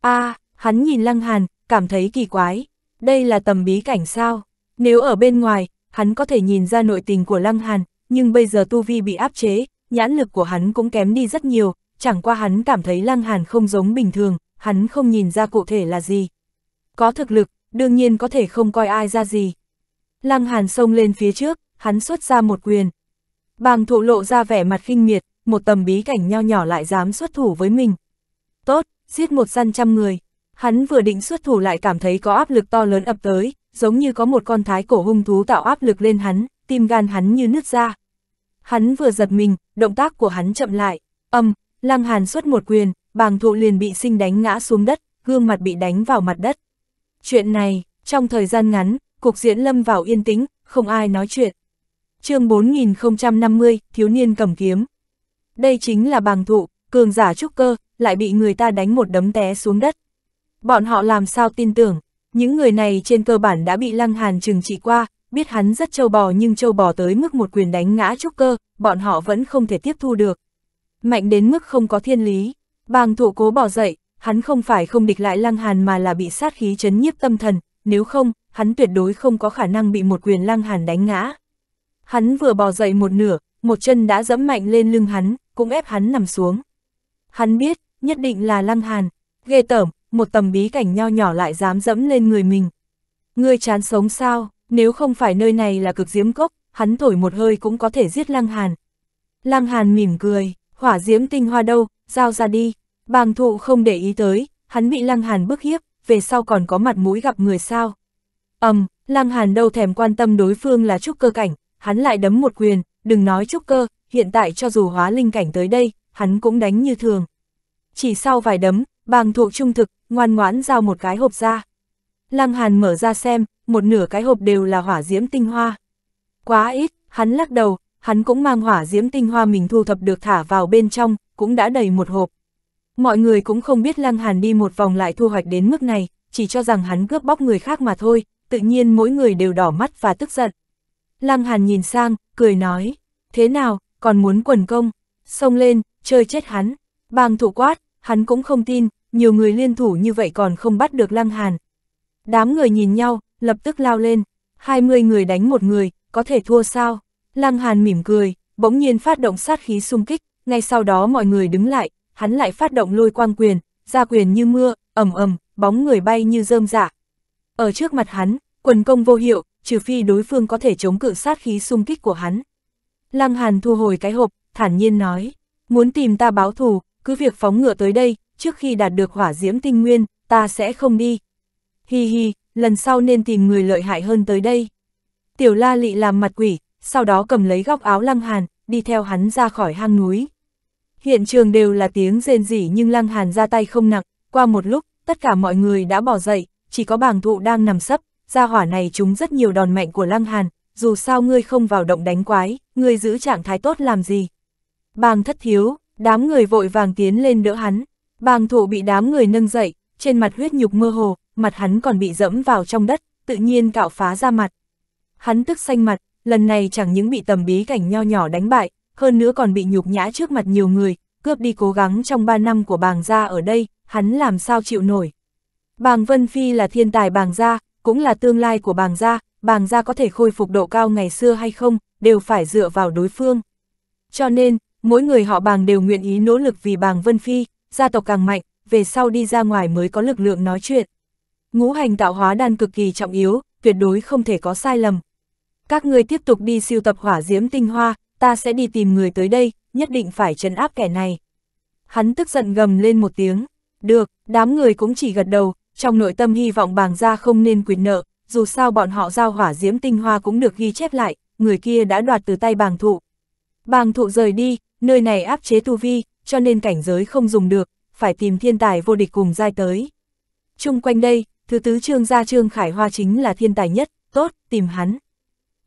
a à, hắn nhìn Lăng Hàn, cảm thấy kỳ quái, đây là tầm bí cảnh sao? Nếu ở bên ngoài, hắn có thể nhìn ra nội tình của Lăng Hàn, nhưng bây giờ Tu Vi bị áp chế, nhãn lực của hắn cũng kém đi rất nhiều, chẳng qua hắn cảm thấy Lăng Hàn không giống bình thường, hắn không nhìn ra cụ thể là gì. Có thực lực, đương nhiên có thể không coi ai ra gì. Lăng Hàn xông lên phía trước, hắn xuất ra một quyền. Bàng thụ lộ ra vẻ mặt khinh miệt, một tầm bí cảnh nho nhỏ lại dám xuất thủ với mình. Tốt, giết một săn trăm người. Hắn vừa định xuất thủ lại cảm thấy có áp lực to lớn ập tới, giống như có một con thái cổ hung thú tạo áp lực lên hắn, tim gan hắn như nứt ra. Hắn vừa giật mình, động tác của hắn chậm lại, âm, lăng hàn xuất một quyền, bàng thụ liền bị sinh đánh ngã xuống đất, gương mặt bị đánh vào mặt đất. Chuyện này, trong thời gian ngắn, cục diễn lâm vào yên tĩnh, không ai nói chuyện. chương 4050, thiếu niên cầm kiếm. Đây chính là bàng thụ, cường giả trúc cơ, lại bị người ta đánh một đấm té xuống đất. Bọn họ làm sao tin tưởng, những người này trên cơ bản đã bị lăng hàn trừng trị qua, biết hắn rất châu bò nhưng châu bò tới mức một quyền đánh ngã trúc cơ, bọn họ vẫn không thể tiếp thu được. Mạnh đến mức không có thiên lý, bàng thụ cố bỏ dậy, hắn không phải không địch lại Lăng Hàn mà là bị sát khí chấn nhiếp tâm thần, nếu không, hắn tuyệt đối không có khả năng bị một quyền Lăng Hàn đánh ngã. Hắn vừa bò dậy một nửa, một chân đã dẫm mạnh lên lưng hắn, cũng ép hắn nằm xuống. Hắn biết, nhất định là Lăng Hàn, ghê tởm, một tầm bí cảnh nho nhỏ lại dám dẫm lên người mình. Ngươi chán sống sao, nếu không phải nơi này là cực diễm cốc, hắn thổi một hơi cũng có thể giết Lăng Hàn. Lăng Hàn mỉm cười, hỏa diễm tinh hoa đâu, giao ra đi. Bàng thụ không để ý tới, hắn bị Lăng Hàn bức hiếp, về sau còn có mặt mũi gặp người sao. Ầm, um, Lăng Hàn đâu thèm quan tâm đối phương là trúc cơ cảnh, hắn lại đấm một quyền, đừng nói trúc cơ, hiện tại cho dù hóa linh cảnh tới đây, hắn cũng đánh như thường. Chỉ sau vài đấm, bàng thuộc trung thực, ngoan ngoãn giao một cái hộp ra. Lăng Hàn mở ra xem, một nửa cái hộp đều là hỏa diễm tinh hoa. Quá ít, hắn lắc đầu, hắn cũng mang hỏa diễm tinh hoa mình thu thập được thả vào bên trong, cũng đã đầy một hộp. Mọi người cũng không biết Lăng Hàn đi một vòng lại thu hoạch đến mức này, chỉ cho rằng hắn cướp bóc người khác mà thôi, tự nhiên mỗi người đều đỏ mắt và tức giận. Lăng Hàn nhìn sang, cười nói, thế nào, còn muốn quần công, xông lên, chơi chết hắn, bang thủ quát, hắn cũng không tin, nhiều người liên thủ như vậy còn không bắt được Lăng Hàn. Đám người nhìn nhau, lập tức lao lên, 20 người đánh một người, có thể thua sao? Lăng Hàn mỉm cười, bỗng nhiên phát động sát khí xung kích, ngay sau đó mọi người đứng lại, hắn lại phát động lôi quang quyền, ra quyền như mưa, ầm ầm, bóng người bay như rơm rạ. Dạ. Ở trước mặt hắn, quần công vô hiệu, trừ phi đối phương có thể chống cự sát khí xung kích của hắn. Lăng Hàn thu hồi cái hộp, thản nhiên nói, muốn tìm ta báo thù, cứ việc phóng ngựa tới đây, trước khi đạt được hỏa diễm tinh nguyên, ta sẽ không đi. Hi hi, lần sau nên tìm người lợi hại hơn tới đây. Tiểu la lị làm mặt quỷ, sau đó cầm lấy góc áo lăng hàn, đi theo hắn ra khỏi hang núi. Hiện trường đều là tiếng rên rỉ nhưng Lăng Hàn ra tay không nặng, qua một lúc, tất cả mọi người đã bỏ dậy, chỉ có Bàng thụ đang nằm sấp, ra hỏa này chúng rất nhiều đòn mạnh của Lăng Hàn, dù sao ngươi không vào động đánh quái, ngươi giữ trạng thái tốt làm gì. Bàng thất thiếu, đám người vội vàng tiến lên đỡ hắn, bàng thụ bị đám người nâng dậy, trên mặt huyết nhục mơ hồ, mặt hắn còn bị dẫm vào trong đất, tự nhiên cạo phá ra mặt. Hắn tức xanh mặt, lần này chẳng những bị tầm bí cảnh nho nhỏ đánh bại, hơn nữa còn bị nhục nhã trước mặt nhiều người, cướp đi cố gắng trong 3 năm của bàng gia ở đây, hắn làm sao chịu nổi. Bàng Vân Phi là thiên tài bàng gia, cũng là tương lai của bàng gia, bàng gia có thể khôi phục độ cao ngày xưa hay không, đều phải dựa vào đối phương. Cho nên, mỗi người họ bàng đều nguyện ý nỗ lực vì bàng Vân Phi, gia tộc càng mạnh, về sau đi ra ngoài mới có lực lượng nói chuyện. Ngũ hành tạo hóa đan cực kỳ trọng yếu, tuyệt đối không thể có sai lầm. Các người tiếp tục đi siêu tập hỏa diễm tinh hoa, ta sẽ đi tìm người tới đây, nhất định phải trấn áp kẻ này. Hắn tức giận gầm lên một tiếng, được, đám người cũng chỉ gật đầu, trong nội tâm hy vọng bàng gia không nên quyệt nợ, dù sao bọn họ giao hỏa diễm tinh hoa cũng được ghi chép lại, người kia đã đoạt từ tay bàng thụ. Bàng thụ rời đi, nơi này áp chế tu vi, cho nên cảnh giới không dùng được, phải tìm thiên tài vô địch cùng giai tới. Trung quanh đây, thứ tứ trương gia trương khải hoa chính là thiên tài nhất, tốt, tìm hắn.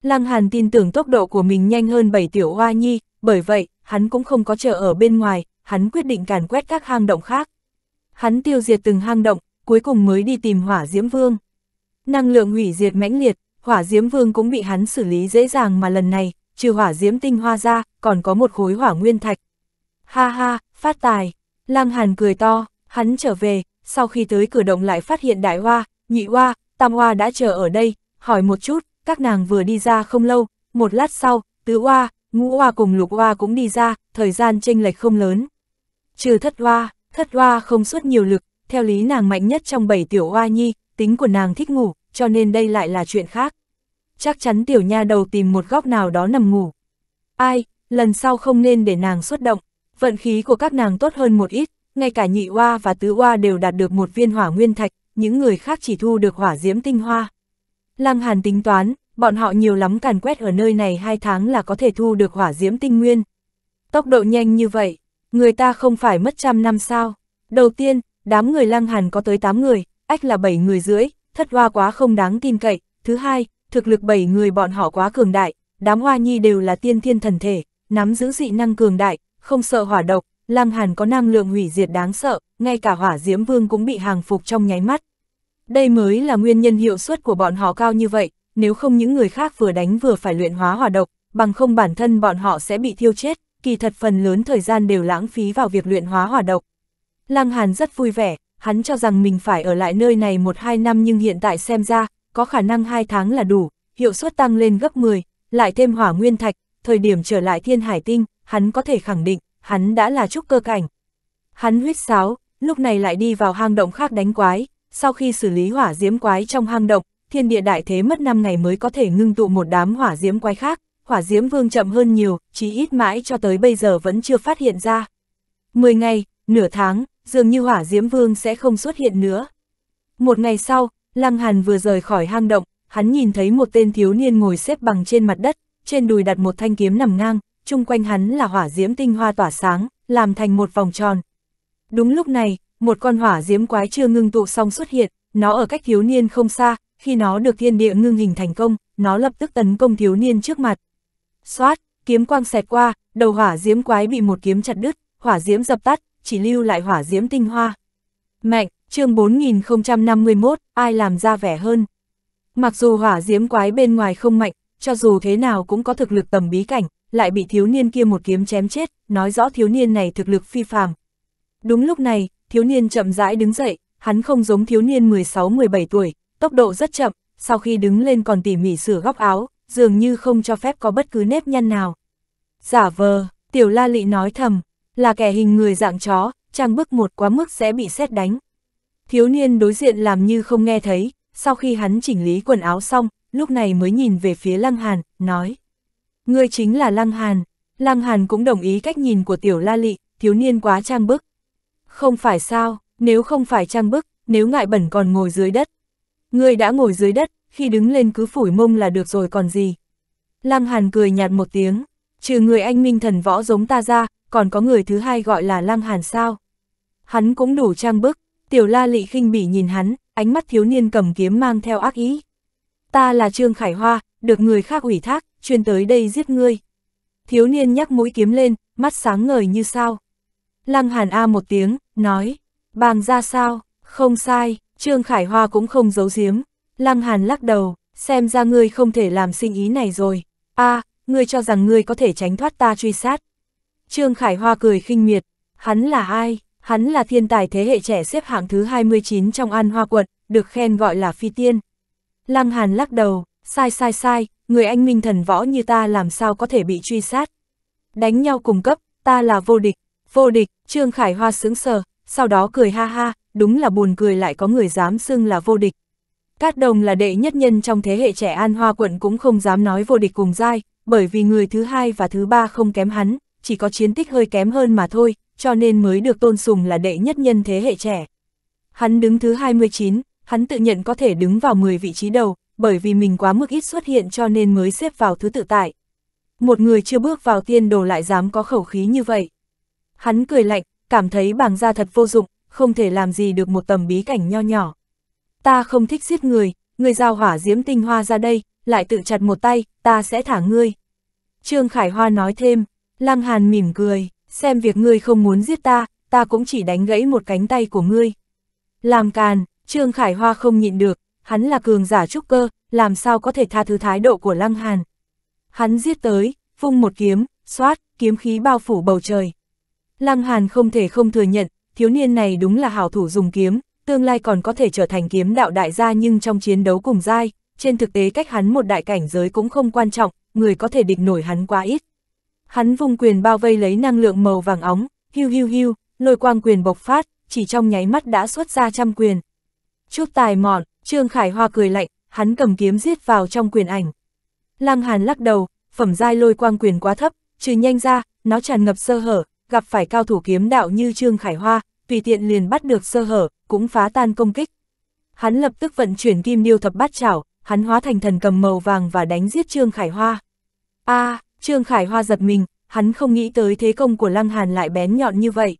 Lăng Hàn tin tưởng tốc độ của mình nhanh hơn bảy tiểu hoa nhi, bởi vậy, hắn cũng không có chờ ở bên ngoài, hắn quyết định càn quét các hang động khác. Hắn tiêu diệt từng hang động, cuối cùng mới đi tìm hỏa diễm vương. Năng lượng hủy diệt mãnh liệt, hỏa diễm vương cũng bị hắn xử lý dễ dàng mà lần này, trừ hỏa diễm tinh hoa ra, còn có một khối hỏa nguyên thạch. Ha ha, phát tài, lang hàn cười to, hắn trở về, sau khi tới cửa động lại phát hiện đại hoa, nhị hoa, tam hoa đã chờ ở đây, hỏi một chút, các nàng vừa đi ra không lâu, một lát sau, tứ oa, ngũ oa cùng lục oa cũng đi ra, thời gian chênh lệch không lớn. Trừ thất oa, thất oa không suốt nhiều lực, theo lý nàng mạnh nhất trong bảy tiểu oa nhi, tính của nàng thích ngủ, cho nên đây lại là chuyện khác. Chắc chắn tiểu nha đầu tìm một góc nào đó nằm ngủ. Ai, lần sau không nên để nàng xuất động, vận khí của các nàng tốt hơn một ít, ngay cả nhị oa và tứ oa đều đạt được một viên hỏa nguyên thạch, những người khác chỉ thu được hỏa diễm tinh hoa. Lăng Hàn tính toán, bọn họ nhiều lắm càn quét ở nơi này hai tháng là có thể thu được hỏa diễm tinh nguyên. Tốc độ nhanh như vậy, người ta không phải mất trăm năm sao. Đầu tiên, đám người Lăng Hàn có tới 8 người, ách là 7 người rưỡi, thất hoa quá không đáng tin cậy. Thứ hai, thực lực 7 người bọn họ quá cường đại, đám hoa nhi đều là tiên thiên thần thể, nắm giữ dị năng cường đại, không sợ hỏa độc, Lăng Hàn có năng lượng hủy diệt đáng sợ, ngay cả hỏa diễm vương cũng bị hàng phục trong nháy mắt, đây mới là nguyên nhân hiệu suất của bọn họ cao như vậy, nếu không những người khác vừa đánh vừa phải luyện hóa hỏa độc, bằng không bản thân bọn họ sẽ bị thiêu chết, kỳ thật phần lớn thời gian đều lãng phí vào việc luyện hóa hỏa độc. Lăng Hàn rất vui vẻ, hắn cho rằng mình phải ở lại nơi này một hai năm nhưng hiện tại xem ra, có khả năng hai tháng là đủ, hiệu suất tăng lên gấp 10, lại thêm hỏa nguyên thạch, thời điểm trở lại thiên hải tinh, hắn có thể khẳng định, hắn đã là trúc cơ cảnh. Hắn huyết sáo, lúc này lại đi vào hang động khác đánh quái, sau khi xử lý hỏa diễm quái trong hang động, thiên địa đại thế mất 5 ngày mới có thể ngưng tụ một đám hỏa diễm quái khác, hỏa diễm vương chậm hơn nhiều, chỉ ít mãi cho tới bây giờ vẫn chưa phát hiện ra. 10 ngày, nửa tháng, dường như hỏa diễm vương sẽ không xuất hiện nữa. Một ngày sau, Lăng Hàn vừa rời khỏi hang động, hắn nhìn thấy một tên thiếu niên ngồi xếp bằng trên mặt đất, trên đùi đặt một thanh kiếm nằm ngang, chung quanh hắn là hỏa diễm tinh hoa tỏa sáng, làm thành một vòng tròn. Đúng lúc này, một con hỏa diễm quái chưa ngưng tụ xong xuất hiện, nó ở cách thiếu niên không xa, khi nó được thiên địa ngưng hình thành công, nó lập tức tấn công thiếu niên trước mặt. Xoát, kiếm quang xẹt qua, đầu hỏa diễm quái bị một kiếm chặt đứt, hỏa diễm dập tắt, chỉ lưu lại hỏa diễm tinh hoa. Mạnh, chương 4051, ai làm ra vẻ hơn. Mặc dù hỏa diễm quái bên ngoài không mạnh, cho dù thế nào cũng có thực lực tầm bí cảnh, lại bị thiếu niên kia một kiếm chém chết, nói rõ thiếu niên này thực lực phi phàm. Đúng lúc này, thiếu niên chậm rãi đứng dậy, hắn không giống thiếu niên 16-17 tuổi, tốc độ rất chậm, sau khi đứng lên còn tỉ mỉ sửa góc áo, dường như không cho phép có bất cứ nếp nhăn nào. Giả vờ, tiểu la lị nói thầm, là kẻ hình người dạng chó, trang bước một quá mức sẽ bị xét đánh. Thiếu niên đối diện làm như không nghe thấy, sau khi hắn chỉnh lý quần áo xong, lúc này mới nhìn về phía Lăng Hàn, nói. Ngươi chính là Lăng Hàn. Lăng Hàn cũng đồng ý cách nhìn của tiểu la lị, thiếu niên quá trang bức, không phải sao, nếu không phải trang bức, nếu ngại bẩn còn ngồi dưới đất. Người đã ngồi dưới đất, khi đứng lên cứ phủi mông là được rồi còn gì. Lăng Hàn cười nhạt một tiếng, trừ người anh minh thần võ giống ta ra, còn có người thứ hai gọi là Lăng Hàn sao. Hắn cũng đủ trang bức, tiểu la lị khinh bỉ nhìn hắn, ánh mắt thiếu niên cầm kiếm mang theo ác ý. Ta là Trương Khải Hoa, được người khác ủy thác, chuyên tới đây giết ngươi. Thiếu niên nhắc mũi kiếm lên, mắt sáng ngời như sao. Lăng Hàn A một tiếng, nói, bàng ra sao, không sai, Trương Khải Hoa cũng không giấu giếm. Lăng Hàn lắc đầu, xem ra ngươi không thể làm sinh ý này rồi. A, à, ngươi cho rằng ngươi có thể tránh thoát ta truy sát. Trương Khải Hoa cười khinh miệt, hắn là ai? Hắn là thiên tài thế hệ trẻ xếp hạng thứ 29 trong An Hoa quận, được khen gọi là phi tiên. Lăng Hàn lắc đầu, sai sai sai, người anh minh thần võ như ta làm sao có thể bị truy sát. Đánh nhau cùng cấp, ta là vô địch, Vô địch, Trương Khải Hoa sướng sờ, sau đó cười ha ha, đúng là buồn cười lại có người dám xưng là vô địch. Cát Đồng là đệ nhất nhân trong thế hệ trẻ An Hoa quận cũng không dám nói vô địch cùng giai, bởi vì người thứ hai và thứ ba không kém hắn, chỉ có chiến tích hơi kém hơn mà thôi, cho nên mới được tôn sùng là đệ nhất nhân thế hệ trẻ. Hắn đứng thứ 29, hắn tự nhận có thể đứng vào 10 vị trí đầu, bởi vì mình quá mức ít xuất hiện cho nên mới xếp vào thứ tự tại. Một người chưa bước vào tiên đồ lại dám có khẩu khí như vậy. Hắn cười lạnh, cảm thấy bàng gia thật vô dụng, không thể làm gì được một tầm bí cảnh nho nhỏ. Ta không thích giết người, người giao hỏa diễm tinh hoa ra đây, lại tự chặt một tay, ta sẽ thả ngươi. Trương Khải Hoa nói thêm, Lăng Hàn mỉm cười, xem việc ngươi không muốn giết ta, ta cũng chỉ đánh gãy một cánh tay của ngươi. Làm càn, Trương Khải Hoa không nhịn được, hắn là cường giả trúc cơ, làm sao có thể tha thứ thái độ của Lăng Hàn. Hắn giết tới, vung một kiếm, xoát, kiếm khí bao phủ bầu trời. Lăng Hàn không thể không thừa nhận, thiếu niên này đúng là hảo thủ dùng kiếm, tương lai còn có thể trở thành kiếm đạo đại gia nhưng trong chiến đấu cùng giai, trên thực tế cách hắn một đại cảnh giới cũng không quan trọng, người có thể địch nổi hắn quá ít. Hắn vung quyền bao vây lấy năng lượng màu vàng óng, hưu hưu hưu, lôi quang quyền bộc phát, chỉ trong nháy mắt đã xuất ra trăm quyền. Chút tài mọn, Trương Khải Hoa cười lạnh, hắn cầm kiếm giết vào trong quyền ảnh. Lăng Hàn lắc đầu, phẩm giai lôi quang quyền quá thấp, trừ nhanh ra, nó tràn ngập sơ hở, gặp phải cao thủ kiếm đạo như Trương Khải Hoa, tùy tiện liền bắt được sơ hở, cũng phá tan công kích. Hắn lập tức vận chuyển kim điêu thập bát chảo, hắn hóa thành thần cầm màu vàng và đánh giết Trương Khải Hoa. A, à, Trương Khải Hoa giật mình, hắn không nghĩ tới thế công của Lăng Hàn lại bén nhọn như vậy.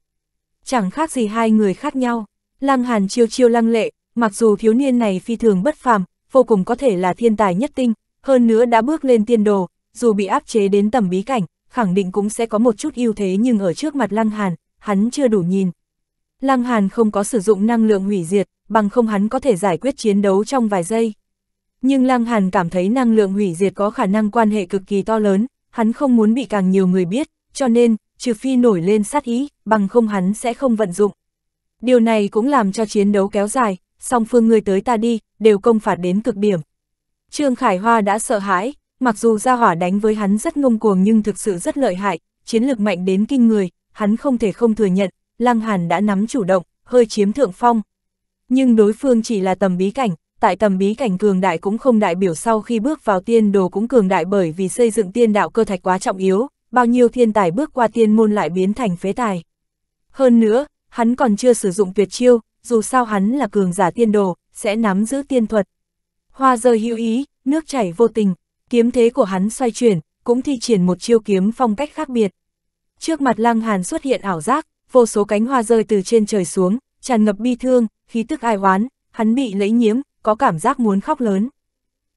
Chẳng khác gì hai người khác nhau, Lăng Hàn chiêu chiêu lăng lệ, mặc dù thiếu niên này phi thường bất phàm, vô cùng có thể là thiên tài nhất tinh, hơn nữa đã bước lên tiên đồ, dù bị áp chế đến tầm bí cảnh, khẳng định cũng sẽ có một chút ưu thế nhưng ở trước mặt Lăng Hàn, hắn chưa đủ nhìn. Lăng Hàn không có sử dụng năng lượng hủy diệt, bằng không hắn có thể giải quyết chiến đấu trong vài giây. Nhưng Lăng Hàn cảm thấy năng lượng hủy diệt có khả năng quan hệ cực kỳ to lớn, hắn không muốn bị càng nhiều người biết, cho nên, trừ phi nổi lên sát ý, bằng không hắn sẽ không vận dụng. Điều này cũng làm cho chiến đấu kéo dài, song phương người tới ta đi, đều công phạt đến cực điểm. Trương Khải Hoa đã sợ hãi, mặc dù gia hỏa đánh với hắn rất ngông cuồng nhưng thực sự rất lợi hại, chiến lược mạnh đến kinh người, hắn không thể không thừa nhận, Lăng Hàn đã nắm chủ động, hơi chiếm thượng phong. Nhưng đối phương chỉ là tầm bí cảnh, tại tầm bí cảnh cường đại cũng không đại biểu sau khi bước vào tiên đồ cũng cường đại bởi vì xây dựng tiên đạo cơ thạch quá trọng yếu, bao nhiêu thiên tài bước qua tiên môn lại biến thành phế tài. Hơn nữa, hắn còn chưa sử dụng tuyệt chiêu, dù sao hắn là cường giả tiên đồ, sẽ nắm giữ tiên thuật. Hoa rơi hữu ý, nước chảy vô tình, kiếm thế của hắn xoay chuyển, cũng thi triển một chiêu kiếm phong cách khác biệt. Trước mặt Lăng Hàn xuất hiện ảo giác, vô số cánh hoa rơi từ trên trời xuống, tràn ngập bi thương, khí tức ai oán, hắn bị lấy nhiễm, có cảm giác muốn khóc lớn.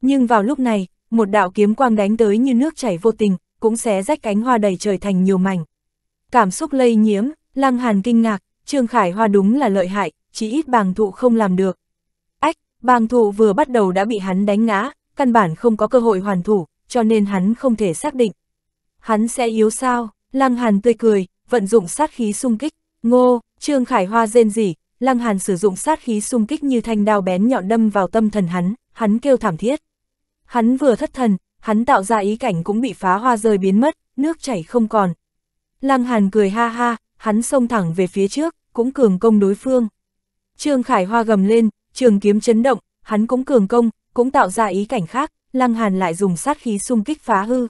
Nhưng vào lúc này, một đạo kiếm quang đánh tới như nước chảy vô tình, cũng xé rách cánh hoa đầy trời thành nhiều mảnh. Cảm xúc lây nhiễm, Lăng Hàn kinh ngạc, Trương Khải Hoa đúng là lợi hại, chỉ ít bàng thụ không làm được. Ách, bàng thụ vừa bắt đầu đã bị hắn đánh ngã, căn bản không có cơ hội hoàn thủ, cho nên hắn không thể xác định. Hắn sẽ yếu sao, Lăng Hàn tươi cười, vận dụng sát khí xung kích, ngô, Trương Khải Hoa rên rỉ, Lăng Hàn sử dụng sát khí xung kích như thanh đao bén nhọn đâm vào tâm thần hắn, hắn kêu thảm thiết. Hắn vừa thất thần, hắn tạo ra ý cảnh cũng bị phá hoa rơi biến mất, nước chảy không còn. Lăng Hàn cười ha ha, hắn xông thẳng về phía trước, cũng cường công đối phương. Trương Khải Hoa gầm lên, trường kiếm chấn động, hắn cũng cường công, cũng tạo ra ý cảnh khác, Lăng Hàn lại dùng sát khí xung kích phá hư.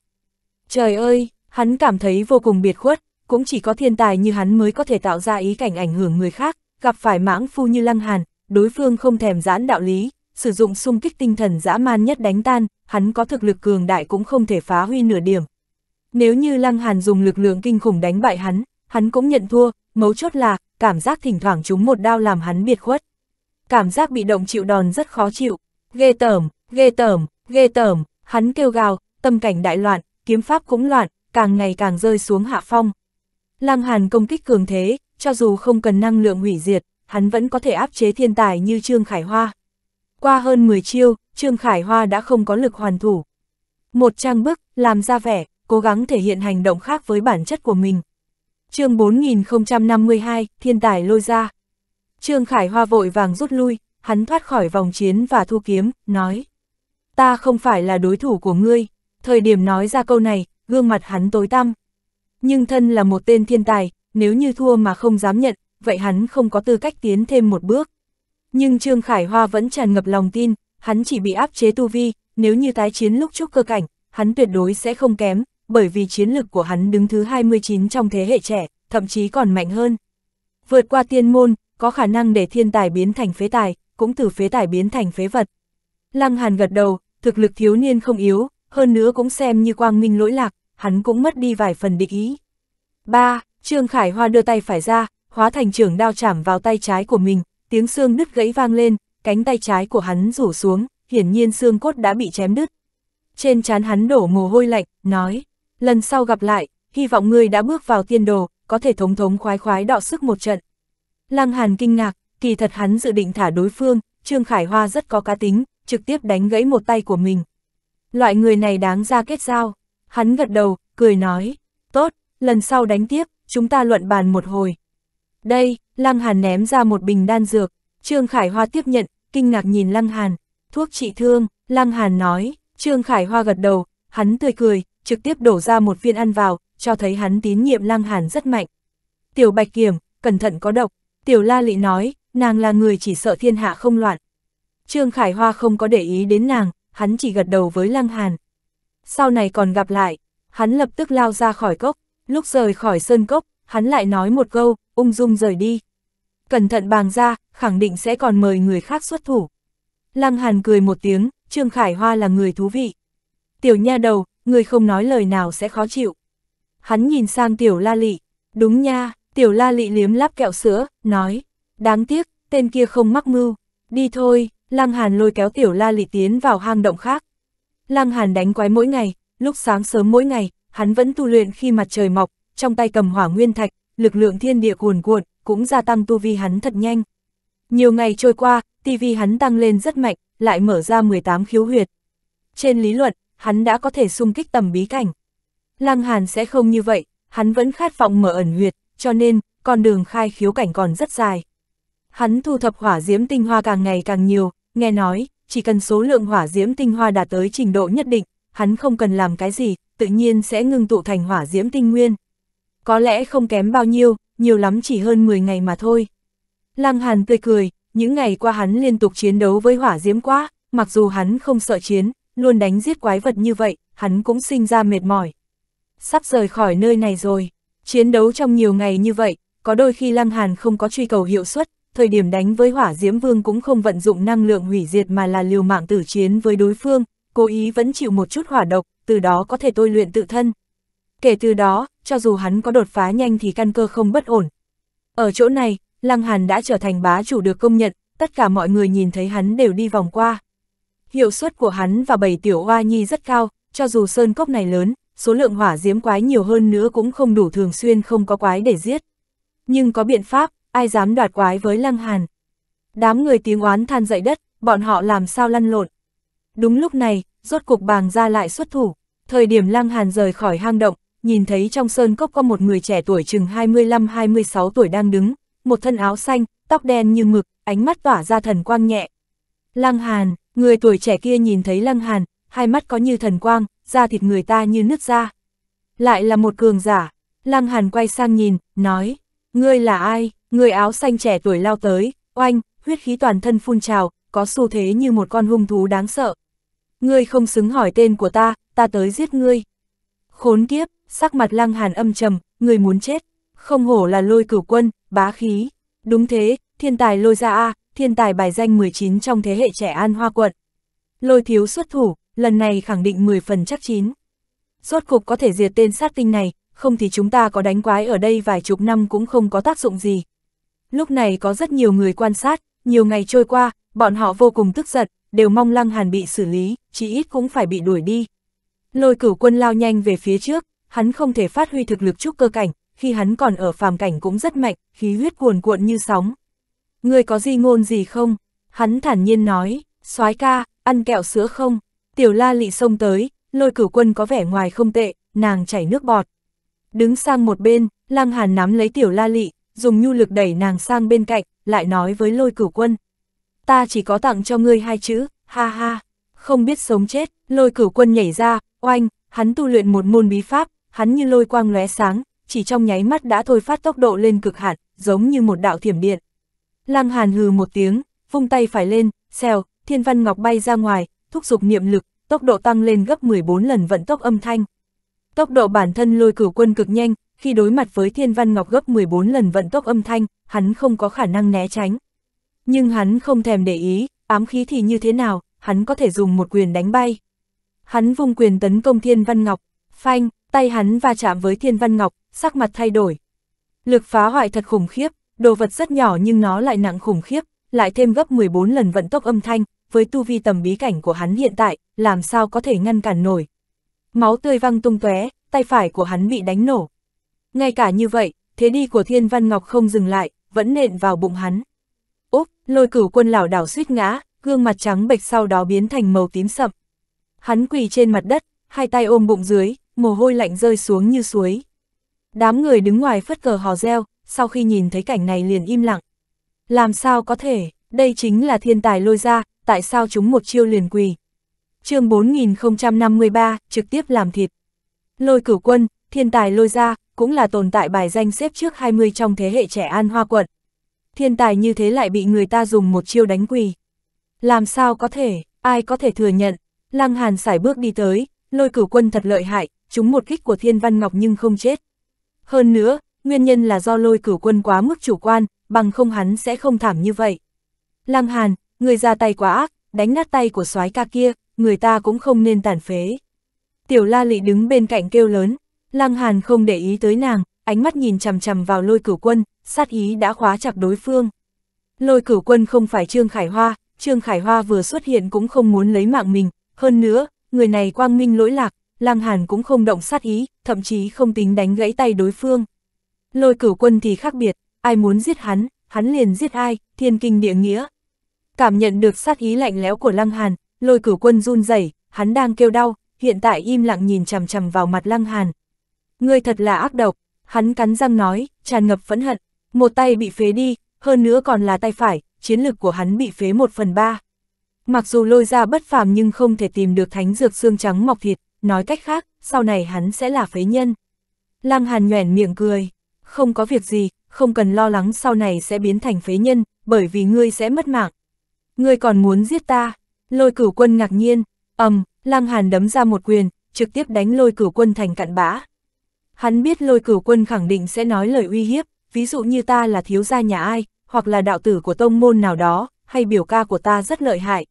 Trời ơi, hắn cảm thấy vô cùng biệt khuất, cũng chỉ có thiên tài như hắn mới có thể tạo ra ý cảnh ảnh hưởng người khác, gặp phải mãng phu như Lăng Hàn, đối phương không thèm giãn đạo lý, sử dụng xung kích tinh thần dã man nhất đánh tan, hắn có thực lực cường đại cũng không thể phá huy nửa điểm. Nếu như Lăng Hàn dùng lực lượng kinh khủng đánh bại hắn, hắn cũng nhận thua, mấu chốt là, cảm giác thỉnh thoảng chúng một đao làm hắn biệt khuất. Cảm giác bị động chịu đòn rất khó chịu, ghê tởm, ghê tởm, ghê tởm, hắn kêu gào, tâm cảnh đại loạn, kiếm pháp cũng loạn, càng ngày càng rơi xuống hạ phong. Lăng Hàn công kích cường thế, cho dù không cần năng lượng hủy diệt, hắn vẫn có thể áp chế thiên tài như Trương Khải Hoa. Qua hơn 10 chiêu, Trương Khải Hoa đã không có lực hoàn thủ. Một trang bức, làm ra vẻ, cố gắng thể hiện hành động khác với bản chất của mình. chương 4052, thiên tài lôi ra. Trương Khải Hoa vội vàng rút lui, hắn thoát khỏi vòng chiến và thu kiếm, nói. Ta không phải là đối thủ của ngươi. Thời điểm nói ra câu này, gương mặt hắn tối tăm. Nhưng thân là một tên thiên tài, nếu như thua mà không dám nhận, vậy hắn không có tư cách tiến thêm một bước. Nhưng Trương Khải Hoa vẫn tràn ngập lòng tin, hắn chỉ bị áp chế tu vi, nếu như tái chiến lúc trước cơ cảnh, hắn tuyệt đối sẽ không kém, bởi vì chiến lực của hắn đứng thứ 29 trong thế hệ trẻ, thậm chí còn mạnh hơn. Vượt qua tiên môn, có khả năng để thiên tài biến thành phế tài, cũng từ phế tải biến thành phế vật. Lăng Hàn gật đầu, thực lực thiếu niên không yếu, hơn nữa cũng xem như quang minh lỗi lạc, hắn cũng mất đi vài phần định ý. 3. Trương Khải Hoa đưa tay phải ra, hóa thành trưởng đao chảm vào tay trái của mình, tiếng xương đứt gãy vang lên, cánh tay trái của hắn rủ xuống, hiển nhiên xương cốt đã bị chém đứt. Trên trán hắn đổ mồ hôi lạnh, nói, lần sau gặp lại, hy vọng ngươi đã bước vào tiên đồ, có thể thống thống khoái khoái đọ sức một trận. Lăng Hàn kinh ngạc, kỳ thật hắn dự định thả đối phương, Trương Khải Hoa rất có cá tính, trực tiếp đánh gãy một tay của mình. Loại người này đáng ra kết giao. Hắn gật đầu, cười nói, tốt, lần sau đánh tiếp, chúng ta luận bàn một hồi. Đây, Lăng Hàn ném ra một bình đan dược, Trương Khải Hoa tiếp nhận, kinh ngạc nhìn Lăng Hàn, thuốc trị thương, Lăng Hàn nói, Trương Khải Hoa gật đầu, hắn tươi cười, trực tiếp đổ ra một viên ăn vào, cho thấy hắn tín nhiệm Lăng Hàn rất mạnh. Tiểu Bạch Kiểm, cẩn thận có độc, Tiểu La Lị nói, nàng là người chỉ sợ thiên hạ không loạn. Trương Khải Hoa không có để ý đến nàng, hắn chỉ gật đầu với Lăng Hàn. Sau này còn gặp lại, hắn lập tức lao ra khỏi cốc, lúc rời khỏi sơn cốc, hắn lại nói một câu, ung dung rời đi. Cẩn thận bàng ra, khẳng định sẽ còn mời người khác xuất thủ. Lăng Hàn cười một tiếng, Trương Khải Hoa là người thú vị. Tiểu nha đầu, người không nói lời nào sẽ khó chịu. Hắn nhìn sang tiểu la lị, đúng nha, tiểu la lị liếm láp kẹo sữa, nói. Đáng tiếc, tên kia không mắc mưu. Đi thôi, Lăng Hàn lôi kéo tiểu la lị tiến vào hang động khác. Lăng Hàn đánh quái mỗi ngày, lúc sáng sớm mỗi ngày, hắn vẫn tu luyện khi mặt trời mọc, trong tay cầm hỏa nguyên thạch, lực lượng thiên địa cuồn cuộn, cũng gia tăng tu vi hắn thật nhanh. Nhiều ngày trôi qua, tivi hắn tăng lên rất mạnh, lại mở ra 18 khiếu huyệt. Trên lý luận, hắn đã có thể xung kích tầm bí cảnh. Lăng Hàn sẽ không như vậy, hắn vẫn khát vọng mở ẩn huyệt, cho nên, con đường khai khiếu cảnh còn rất dài. Hắn thu thập hỏa diễm tinh hoa càng ngày càng nhiều, nghe nói, chỉ cần số lượng hỏa diễm tinh hoa đạt tới trình độ nhất định, hắn không cần làm cái gì, tự nhiên sẽ ngưng tụ thành hỏa diễm tinh nguyên. Có lẽ không kém bao nhiêu, nhiều lắm chỉ hơn 10 ngày mà thôi. Lăng Hàn tươi cười, những ngày qua hắn liên tục chiến đấu với hỏa diễm quá, mặc dù hắn không sợ chiến, luôn đánh giết quái vật như vậy, hắn cũng sinh ra mệt mỏi. Sắp rời khỏi nơi này rồi, chiến đấu trong nhiều ngày như vậy, có đôi khi Lăng Hàn không có truy cầu hiệu suất, thời điểm đánh với hỏa diễm vương cũng không vận dụng năng lượng hủy diệt mà là liều mạng tử chiến với đối phương, cố ý vẫn chịu một chút hỏa độc, từ đó có thể tôi luyện tự thân. Kể từ đó, cho dù hắn có đột phá nhanh thì căn cơ không bất ổn. Ở chỗ này, Lăng Hàn đã trở thành bá chủ được công nhận, tất cả mọi người nhìn thấy hắn đều đi vòng qua. Hiệu suất của hắn và bảy tiểu hoa nhi rất cao, cho dù sơn cốc này lớn, số lượng hỏa diễm quái nhiều hơn nữa cũng không đủ thường xuyên không có quái để giết. Nhưng có biện pháp, ai dám đoạt quái với Lăng Hàn. Đám người tiếng oán than dậy đất, bọn họ làm sao lăn lộn. Đúng lúc này, rốt cục bàng ra lại xuất thủ, thời điểm Lăng Hàn rời khỏi hang động, nhìn thấy trong sơn cốc có một người trẻ tuổi chừng 25-26 tuổi đang đứng, một thân áo xanh, tóc đen như mực, ánh mắt tỏa ra thần quang nhẹ. Lăng Hàn, người tuổi trẻ kia nhìn thấy Lăng Hàn, hai mắt có như thần quang, da thịt người ta như nước da. Lại là một cường giả, Lăng Hàn quay sang nhìn, nói, ngươi là ai? Người áo xanh trẻ tuổi lao tới, oanh, huyết khí toàn thân phun trào, có xu thế như một con hung thú đáng sợ. Ngươi không xứng hỏi tên của ta, ta tới giết ngươi. Khốn kiếp, sắc mặt lăng hàn âm trầm, ngươi muốn chết. Không hổ là lôi cửu quân, bá khí. Đúng thế, thiên tài lôi ra A, thiên tài bài danh 19 trong thế hệ trẻ an hoa quận. Lôi thiếu xuất thủ, lần này khẳng định 10 phần chắc chín. Rốt cục có thể diệt tên sát tinh này, không thì chúng ta có đánh quái ở đây vài chục năm cũng không có tác dụng gì. Lúc này có rất nhiều người quan sát, nhiều ngày trôi qua, bọn họ vô cùng tức giận, đều mong Lăng Hàn bị xử lý, chỉ ít cũng phải bị đuổi đi. Lôi cửu quân lao nhanh về phía trước, hắn không thể phát huy thực lực trúc cơ cảnh, khi hắn còn ở phàm cảnh cũng rất mạnh, khí huyết cuồn cuộn như sóng. Người có gì ngôn gì không? Hắn thản nhiên nói, soái ca, ăn kẹo sữa không? Tiểu la lị xông tới, lôi cửu quân có vẻ ngoài không tệ, nàng chảy nước bọt. Đứng sang một bên, Lăng Hàn nắm lấy tiểu la lị, dùng nhu lực đẩy nàng sang bên cạnh, lại nói với lôi cửu quân. Ta chỉ có tặng cho ngươi hai chữ, ha ha, không biết sống chết, lôi cửu quân nhảy ra, oanh, hắn tu luyện một môn bí pháp, hắn như lôi quang lóe sáng, chỉ trong nháy mắt đã thôi phát tốc độ lên cực hạn, giống như một đạo thiểm điện. Lăng hàn hừ một tiếng, vung tay phải lên, xèo, thiên văn ngọc bay ra ngoài, thúc giục niệm lực, tốc độ tăng lên gấp 14 lần vận tốc âm thanh. Tốc độ bản thân lôi cửu quân cực nhanh, khi đối mặt với thiên văn ngọc gấp 14 lần vận tốc âm thanh, hắn không có khả năng né tránh. Nhưng hắn không thèm để ý, ám khí thì như thế nào, hắn có thể dùng một quyền đánh bay. Hắn vung quyền tấn công thiên văn ngọc, phanh, tay hắn va chạm với thiên văn ngọc, sắc mặt thay đổi. Lực phá hoại thật khủng khiếp, đồ vật rất nhỏ nhưng nó lại nặng khủng khiếp, lại thêm gấp 14 lần vận tốc âm thanh, với tu vi tầm bí cảnh của hắn hiện tại, làm sao có thể ngăn cản nổi. Máu tươi văng tung tóe, tay phải của hắn bị đánh nổ, ngay cả như vậy, thế đi của Thiên Văn Ngọc không dừng lại, vẫn nện vào bụng hắn. Úp, lôi cửu quân lảo đảo suýt ngã, gương mặt trắng bệch sau đó biến thành màu tím sậm. Hắn quỳ trên mặt đất, hai tay ôm bụng dưới, mồ hôi lạnh rơi xuống như suối. Đám người đứng ngoài phất cờ hò reo, sau khi nhìn thấy cảnh này liền im lặng. Làm sao có thể, đây chính là thiên tài lôi ra, tại sao chúng một chiêu liền quỳ. chương 4053, trực tiếp làm thịt. Lôi cửu quân, thiên tài lôi ra, cũng là tồn tại bài danh xếp trước 20 trong thế hệ trẻ An Hoa quận. Thiên tài như thế lại bị người ta dùng một chiêu đánh quỳ. Làm sao có thể, ai có thể thừa nhận, Lăng Hàn xài bước đi tới, lôi cửu quân thật lợi hại, chúng một kích của Thiên Văn Ngọc nhưng không chết. Hơn nữa, nguyên nhân là do lôi cửu quân quá mức chủ quan, bằng không hắn sẽ không thảm như vậy. Lăng Hàn, người ra tay quá ác, đánh nát tay của soái ca kia, người ta cũng không nên tàn phế. Tiểu La Lị đứng bên cạnh kêu lớn, Lăng Hàn không để ý tới nàng, ánh mắt nhìn chằm chằm vào lôi cửu quân, sát ý đã khóa chặt đối phương. Lôi cửu quân không phải Trương Khải Hoa, Trương Khải Hoa vừa xuất hiện cũng không muốn lấy mạng mình, hơn nữa, người này quang minh lỗi lạc, Lăng Hàn cũng không động sát ý, thậm chí không tính đánh gãy tay đối phương. Lôi cửu quân thì khác biệt, ai muốn giết hắn, hắn liền giết ai, thiên kinh địa nghĩa. Cảm nhận được sát ý lạnh lẽo của Lăng Hàn, lôi cửu quân run rẩy, hắn đang kêu đau, hiện tại im lặng nhìn chằm chằm vào mặt Lăng Hàn. Ngươi thật là ác độc, hắn cắn răng nói, tràn ngập phẫn hận, một tay bị phế đi, hơn nữa còn là tay phải, chiến lực của hắn bị phế một phần ba. Mặc dù lôi ra bất phàm nhưng không thể tìm được thánh dược xương trắng mọc thịt, nói cách khác, sau này hắn sẽ là phế nhân. Lăng Hàn nhoẻn miệng cười, không có việc gì, không cần lo lắng sau này sẽ biến thành phế nhân, bởi vì ngươi sẽ mất mạng. Ngươi còn muốn giết ta, lôi cửu quân ngạc nhiên, ầm, um, Lăng Hàn đấm ra một quyền, trực tiếp đánh lôi cửu quân thành cạn bã. Hắn biết lôi cửu quân khẳng định sẽ nói lời uy hiếp, ví dụ như ta là thiếu gia nhà ai, hoặc là đạo tử của tông môn nào đó, hay biểu ca của ta rất lợi hại.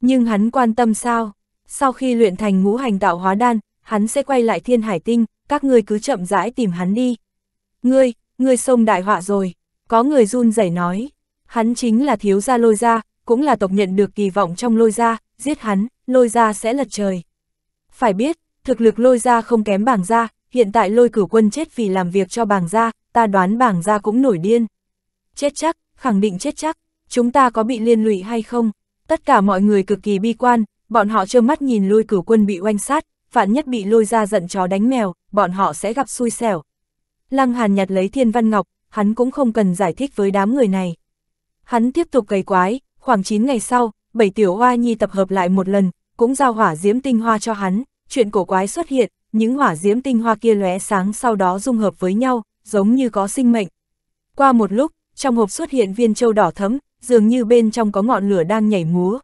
Nhưng hắn quan tâm sao? Sau khi luyện thành ngũ hành tạo hóa đan, hắn sẽ quay lại thiên hải tinh, các ngươi cứ chậm rãi tìm hắn đi. Ngươi, ngươi xông đại họa rồi, có người run rẩy nói. Hắn chính là thiếu gia lôi gia, cũng là tộc nhận được kỳ vọng trong lôi gia, giết hắn, lôi gia sẽ lật trời. Phải biết, thực lực lôi gia không kém bảng gia, hiện tại lôi cửu quân chết vì làm việc cho bàng gia, ta đoán bàng gia cũng nổi điên. Chết chắc, khẳng định chết chắc, chúng ta có bị liên lụy hay không? Tất cả mọi người cực kỳ bi quan, bọn họ trơ mắt nhìn lôi cửu quân bị oanh sát, phản nhất bị lôi ra giận chó đánh mèo, bọn họ sẽ gặp xui xẻo. Lăng Hàn nhặt lấy thiên văn ngọc, hắn cũng không cần giải thích với đám người này. Hắn tiếp tục cày quái, khoảng 9 ngày sau, bảy tiểu hoa nhi tập hợp lại một lần, cũng giao hỏa diễm tinh hoa cho hắn, chuyện cổ quái xuất hiện, những hỏa diễm tinh hoa kia lóe sáng sau đó dung hợp với nhau, giống như có sinh mệnh. Qua một lúc, trong hộp xuất hiện viên châu đỏ thấm, dường như bên trong có ngọn lửa đang nhảy múa.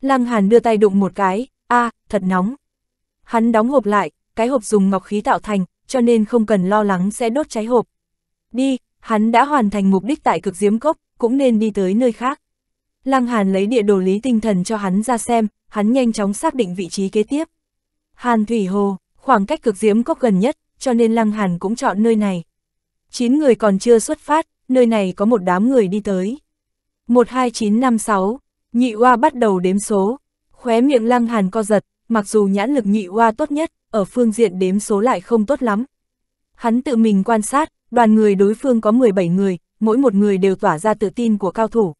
Lăng Hàn đưa tay đụng một cái, a, thật nóng. Hắn đóng hộp lại, cái hộp dùng ngọc khí tạo thành, cho nên không cần lo lắng sẽ đốt cháy hộp. Đi, hắn đã hoàn thành mục đích tại cực diễm cốc, cũng nên đi tới nơi khác. Lăng Hàn lấy địa đồ lý tinh thần cho hắn ra xem, hắn nhanh chóng xác định vị trí kế tiếp. Hàn Thủy Hồ khoảng cách cực diễm cốc gần nhất, cho nên Lăng Hàn cũng chọn nơi này. Chín người còn chưa xuất phát, nơi này có một đám người đi tới. 12956, nhị oa bắt đầu đếm số, khóe miệng Lăng Hàn co giật, mặc dù nhãn lực nhị oa tốt nhất, ở phương diện đếm số lại không tốt lắm. Hắn tự mình quan sát, đoàn người đối phương có 17 người, mỗi một người đều tỏa ra tự tin của cao thủ.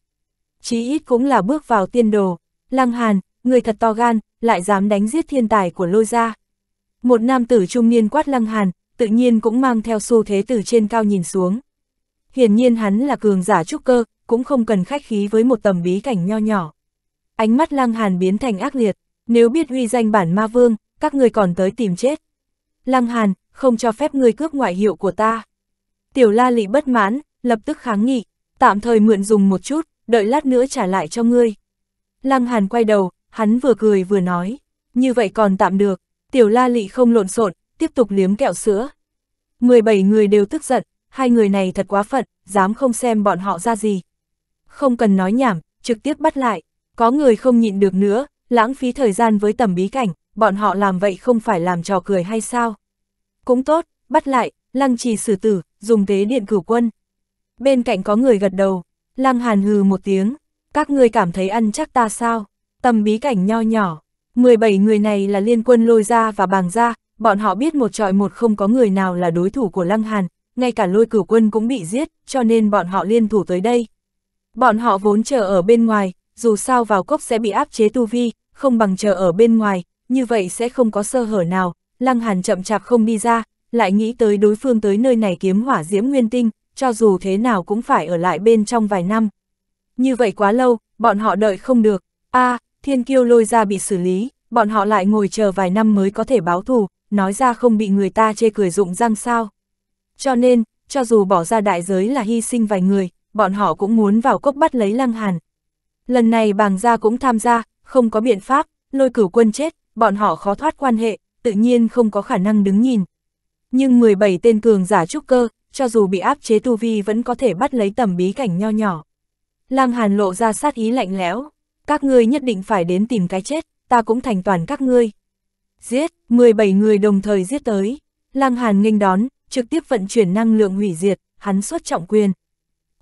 Chí ít cũng là bước vào tiên đồ, Lăng Hàn, người thật to gan, lại dám đánh giết thiên tài của lôi gia một nam tử trung niên quát lăng hàn, tự nhiên cũng mang theo xu thế từ trên cao nhìn xuống. Hiển nhiên hắn là cường giả trúc cơ, cũng không cần khách khí với một tầm bí cảnh nho nhỏ. Ánh mắt lăng hàn biến thành ác liệt, nếu biết uy danh bản ma vương, các người còn tới tìm chết. Lăng hàn, không cho phép ngươi cướp ngoại hiệu của ta. Tiểu la lị bất mãn, lập tức kháng nghị, tạm thời mượn dùng một chút, đợi lát nữa trả lại cho ngươi. Lăng hàn quay đầu, hắn vừa cười vừa nói, như vậy còn tạm được, Tiểu la lị không lộn xộn, tiếp tục liếm kẹo sữa. 17 người đều tức giận, hai người này thật quá phận, dám không xem bọn họ ra gì. Không cần nói nhảm, trực tiếp bắt lại, có người không nhịn được nữa, lãng phí thời gian với tầm bí cảnh, bọn họ làm vậy không phải làm trò cười hay sao? Cũng tốt, bắt lại, lăng trì xử tử, dùng tế điện cửu quân. Bên cạnh có người gật đầu, lăng hàn hừ một tiếng, các ngươi cảm thấy ăn chắc ta sao? Tầm bí cảnh nho nhỏ, 17 người này là liên quân lôi ra và bàng ra, bọn họ biết một trọi một không có người nào là đối thủ của Lăng Hàn, ngay cả lôi cửu quân cũng bị giết, cho nên bọn họ liên thủ tới đây. Bọn họ vốn chờ ở bên ngoài, dù sao vào cốc sẽ bị áp chế tu vi, không bằng chờ ở bên ngoài, như vậy sẽ không có sơ hở nào, Lăng Hàn chậm chạp không đi ra, lại nghĩ tới đối phương tới nơi này kiếm hỏa diễm nguyên tinh, cho dù thế nào cũng phải ở lại bên trong vài năm. Như vậy quá lâu, bọn họ đợi không được, a à, thiên kiêu lôi ra bị xử lý, bọn họ lại ngồi chờ vài năm mới có thể báo thù, nói ra không bị người ta chê cười rụng răng sao. Cho nên, cho dù bỏ ra đại giới là hy sinh vài người, bọn họ cũng muốn vào cốc bắt lấy lăng hàn. Lần này bàng gia cũng tham gia, không có biện pháp, lôi cửu quân chết, bọn họ khó thoát quan hệ, tự nhiên không có khả năng đứng nhìn. Nhưng 17 tên cường giả trúc cơ, cho dù bị áp chế tu vi vẫn có thể bắt lấy tầm bí cảnh nho nhỏ. Lăng hàn lộ ra sát ý lạnh lẽo các ngươi nhất định phải đến tìm cái chết, ta cũng thành toàn các ngươi. Giết, 17 người đồng thời giết tới, Lăng Hàn nghênh đón, trực tiếp vận chuyển năng lượng hủy diệt, hắn xuất trọng quyền.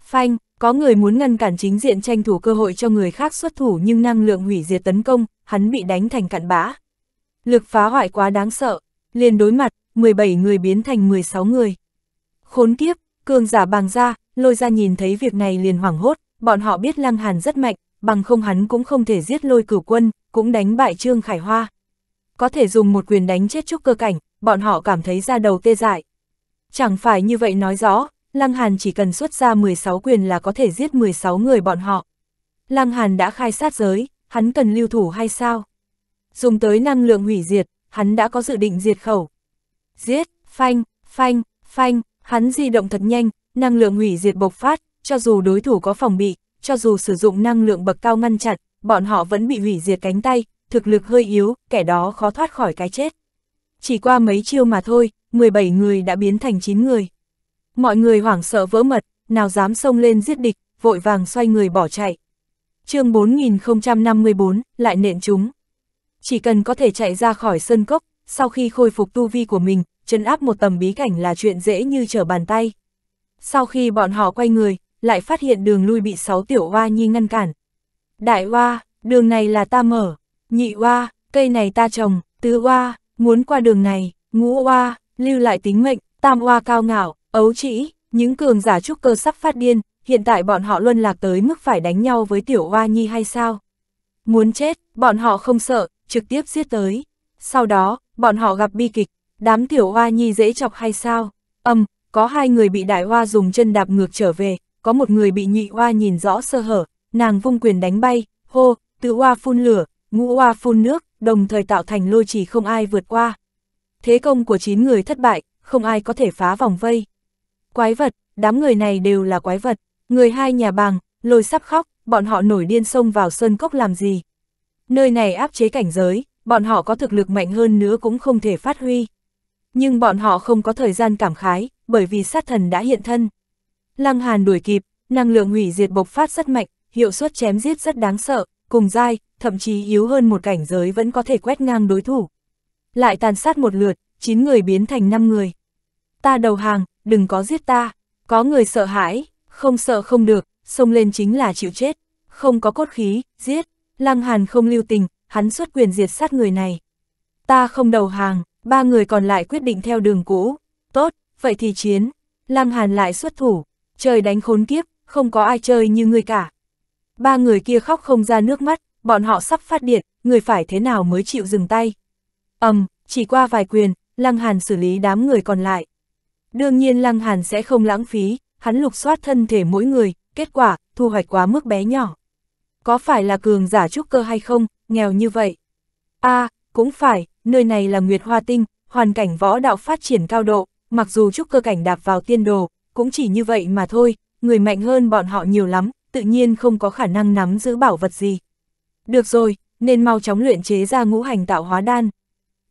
Phanh, có người muốn ngăn cản chính diện tranh thủ cơ hội cho người khác xuất thủ nhưng năng lượng hủy diệt tấn công, hắn bị đánh thành cạn bã. Lực phá hoại quá đáng sợ, liền đối mặt, 17 người biến thành 16 người. Khốn kiếp, cường giả bàng ra, lôi ra nhìn thấy việc này liền hoảng hốt, bọn họ biết Lăng Hàn rất mạnh, bằng không hắn cũng không thể giết lôi cửu quân, cũng đánh bại Trương Khải Hoa. Có thể dùng một quyền đánh chết trúc cơ cảnh, bọn họ cảm thấy ra đầu tê dại. Chẳng phải như vậy nói rõ, Lăng Hàn chỉ cần xuất ra 16 quyền là có thể giết 16 người bọn họ. Lăng Hàn đã khai sát giới, hắn cần lưu thủ hay sao? Dùng tới năng lượng hủy diệt, hắn đã có dự định diệt khẩu. Giết, phanh, phanh, phanh, hắn di động thật nhanh, năng lượng hủy diệt bộc phát, cho dù đối thủ có phòng bị, cho dù sử dụng năng lượng bậc cao ngăn chặt, bọn họ vẫn bị hủy diệt cánh tay, thực lực hơi yếu, kẻ đó khó thoát khỏi cái chết. Chỉ qua mấy chiêu mà thôi, 17 người đã biến thành 9 người. Mọi người hoảng sợ vỡ mật, nào dám xông lên giết địch, vội vàng xoay người bỏ chạy. chương 4054, lại nện chúng. Chỉ cần có thể chạy ra khỏi sân cốc, sau khi khôi phục tu vi của mình, chân áp một tầm bí cảnh là chuyện dễ như trở bàn tay. Sau khi bọn họ quay người, lại phát hiện đường lui bị sáu tiểu hoa nhi ngăn cản. Đại hoa, đường này là ta mở, nhị hoa, cây này ta trồng, tứ hoa, muốn qua đường này, ngũ hoa, lưu lại tính mệnh, tam hoa cao ngạo, ấu trĩ, những cường giả trúc cơ sắp phát điên, hiện tại bọn họ luân lạc tới mức phải đánh nhau với tiểu hoa nhi hay sao? Muốn chết, bọn họ không sợ, trực tiếp giết tới. Sau đó, bọn họ gặp bi kịch, đám tiểu hoa nhi dễ chọc hay sao? Âm, có hai người bị đại hoa dùng chân đạp ngược trở về, có một người bị nhị oa nhìn rõ sơ hở, nàng vung quyền đánh bay, hô, tứ oa phun lửa, ngũ oa phun nước, đồng thời tạo thành lôi chỉ không ai vượt qua. Thế công của chín người thất bại, không ai có thể phá vòng vây. Quái vật, đám người này đều là quái vật, người hai nhà bàng, lôi sắp khóc, bọn họ nổi điên xông vào sơn cốc làm gì. Nơi này áp chế cảnh giới, bọn họ có thực lực mạnh hơn nữa cũng không thể phát huy. Nhưng bọn họ không có thời gian cảm khái, bởi vì sát thần đã hiện thân. Lăng Hàn đuổi kịp, năng lượng hủy diệt bộc phát rất mạnh, hiệu suất chém giết rất đáng sợ, cùng dai, thậm chí yếu hơn một cảnh giới vẫn có thể quét ngang đối thủ. Lại tàn sát một lượt, 9 người biến thành 5 người. Ta đầu hàng, đừng có giết ta, có người sợ hãi, không sợ không được, xông lên chính là chịu chết, không có cốt khí, giết, Lăng Hàn không lưu tình, hắn xuất quyền diệt sát người này. Ta không đầu hàng, ba người còn lại quyết định theo đường cũ, tốt, vậy thì chiến, Lăng Hàn lại xuất thủ, chơi đánh khốn kiếp, không có ai chơi như ngươi cả. Ba người kia khóc không ra nước mắt, bọn họ sắp phát điện, người phải thế nào mới chịu dừng tay. ầm, um, chỉ qua vài quyền, Lăng Hàn xử lý đám người còn lại. Đương nhiên Lăng Hàn sẽ không lãng phí, hắn lục soát thân thể mỗi người, kết quả, thu hoạch quá mức bé nhỏ. Có phải là cường giả trúc cơ hay không, nghèo như vậy? a à, cũng phải, nơi này là Nguyệt Hoa Tinh, hoàn cảnh võ đạo phát triển cao độ, mặc dù trúc cơ cảnh đạp vào tiên đồ, cũng chỉ như vậy mà thôi, người mạnh hơn bọn họ nhiều lắm, tự nhiên không có khả năng nắm giữ bảo vật gì. Được rồi, nên mau chóng luyện chế ra ngũ hành tạo hóa đan.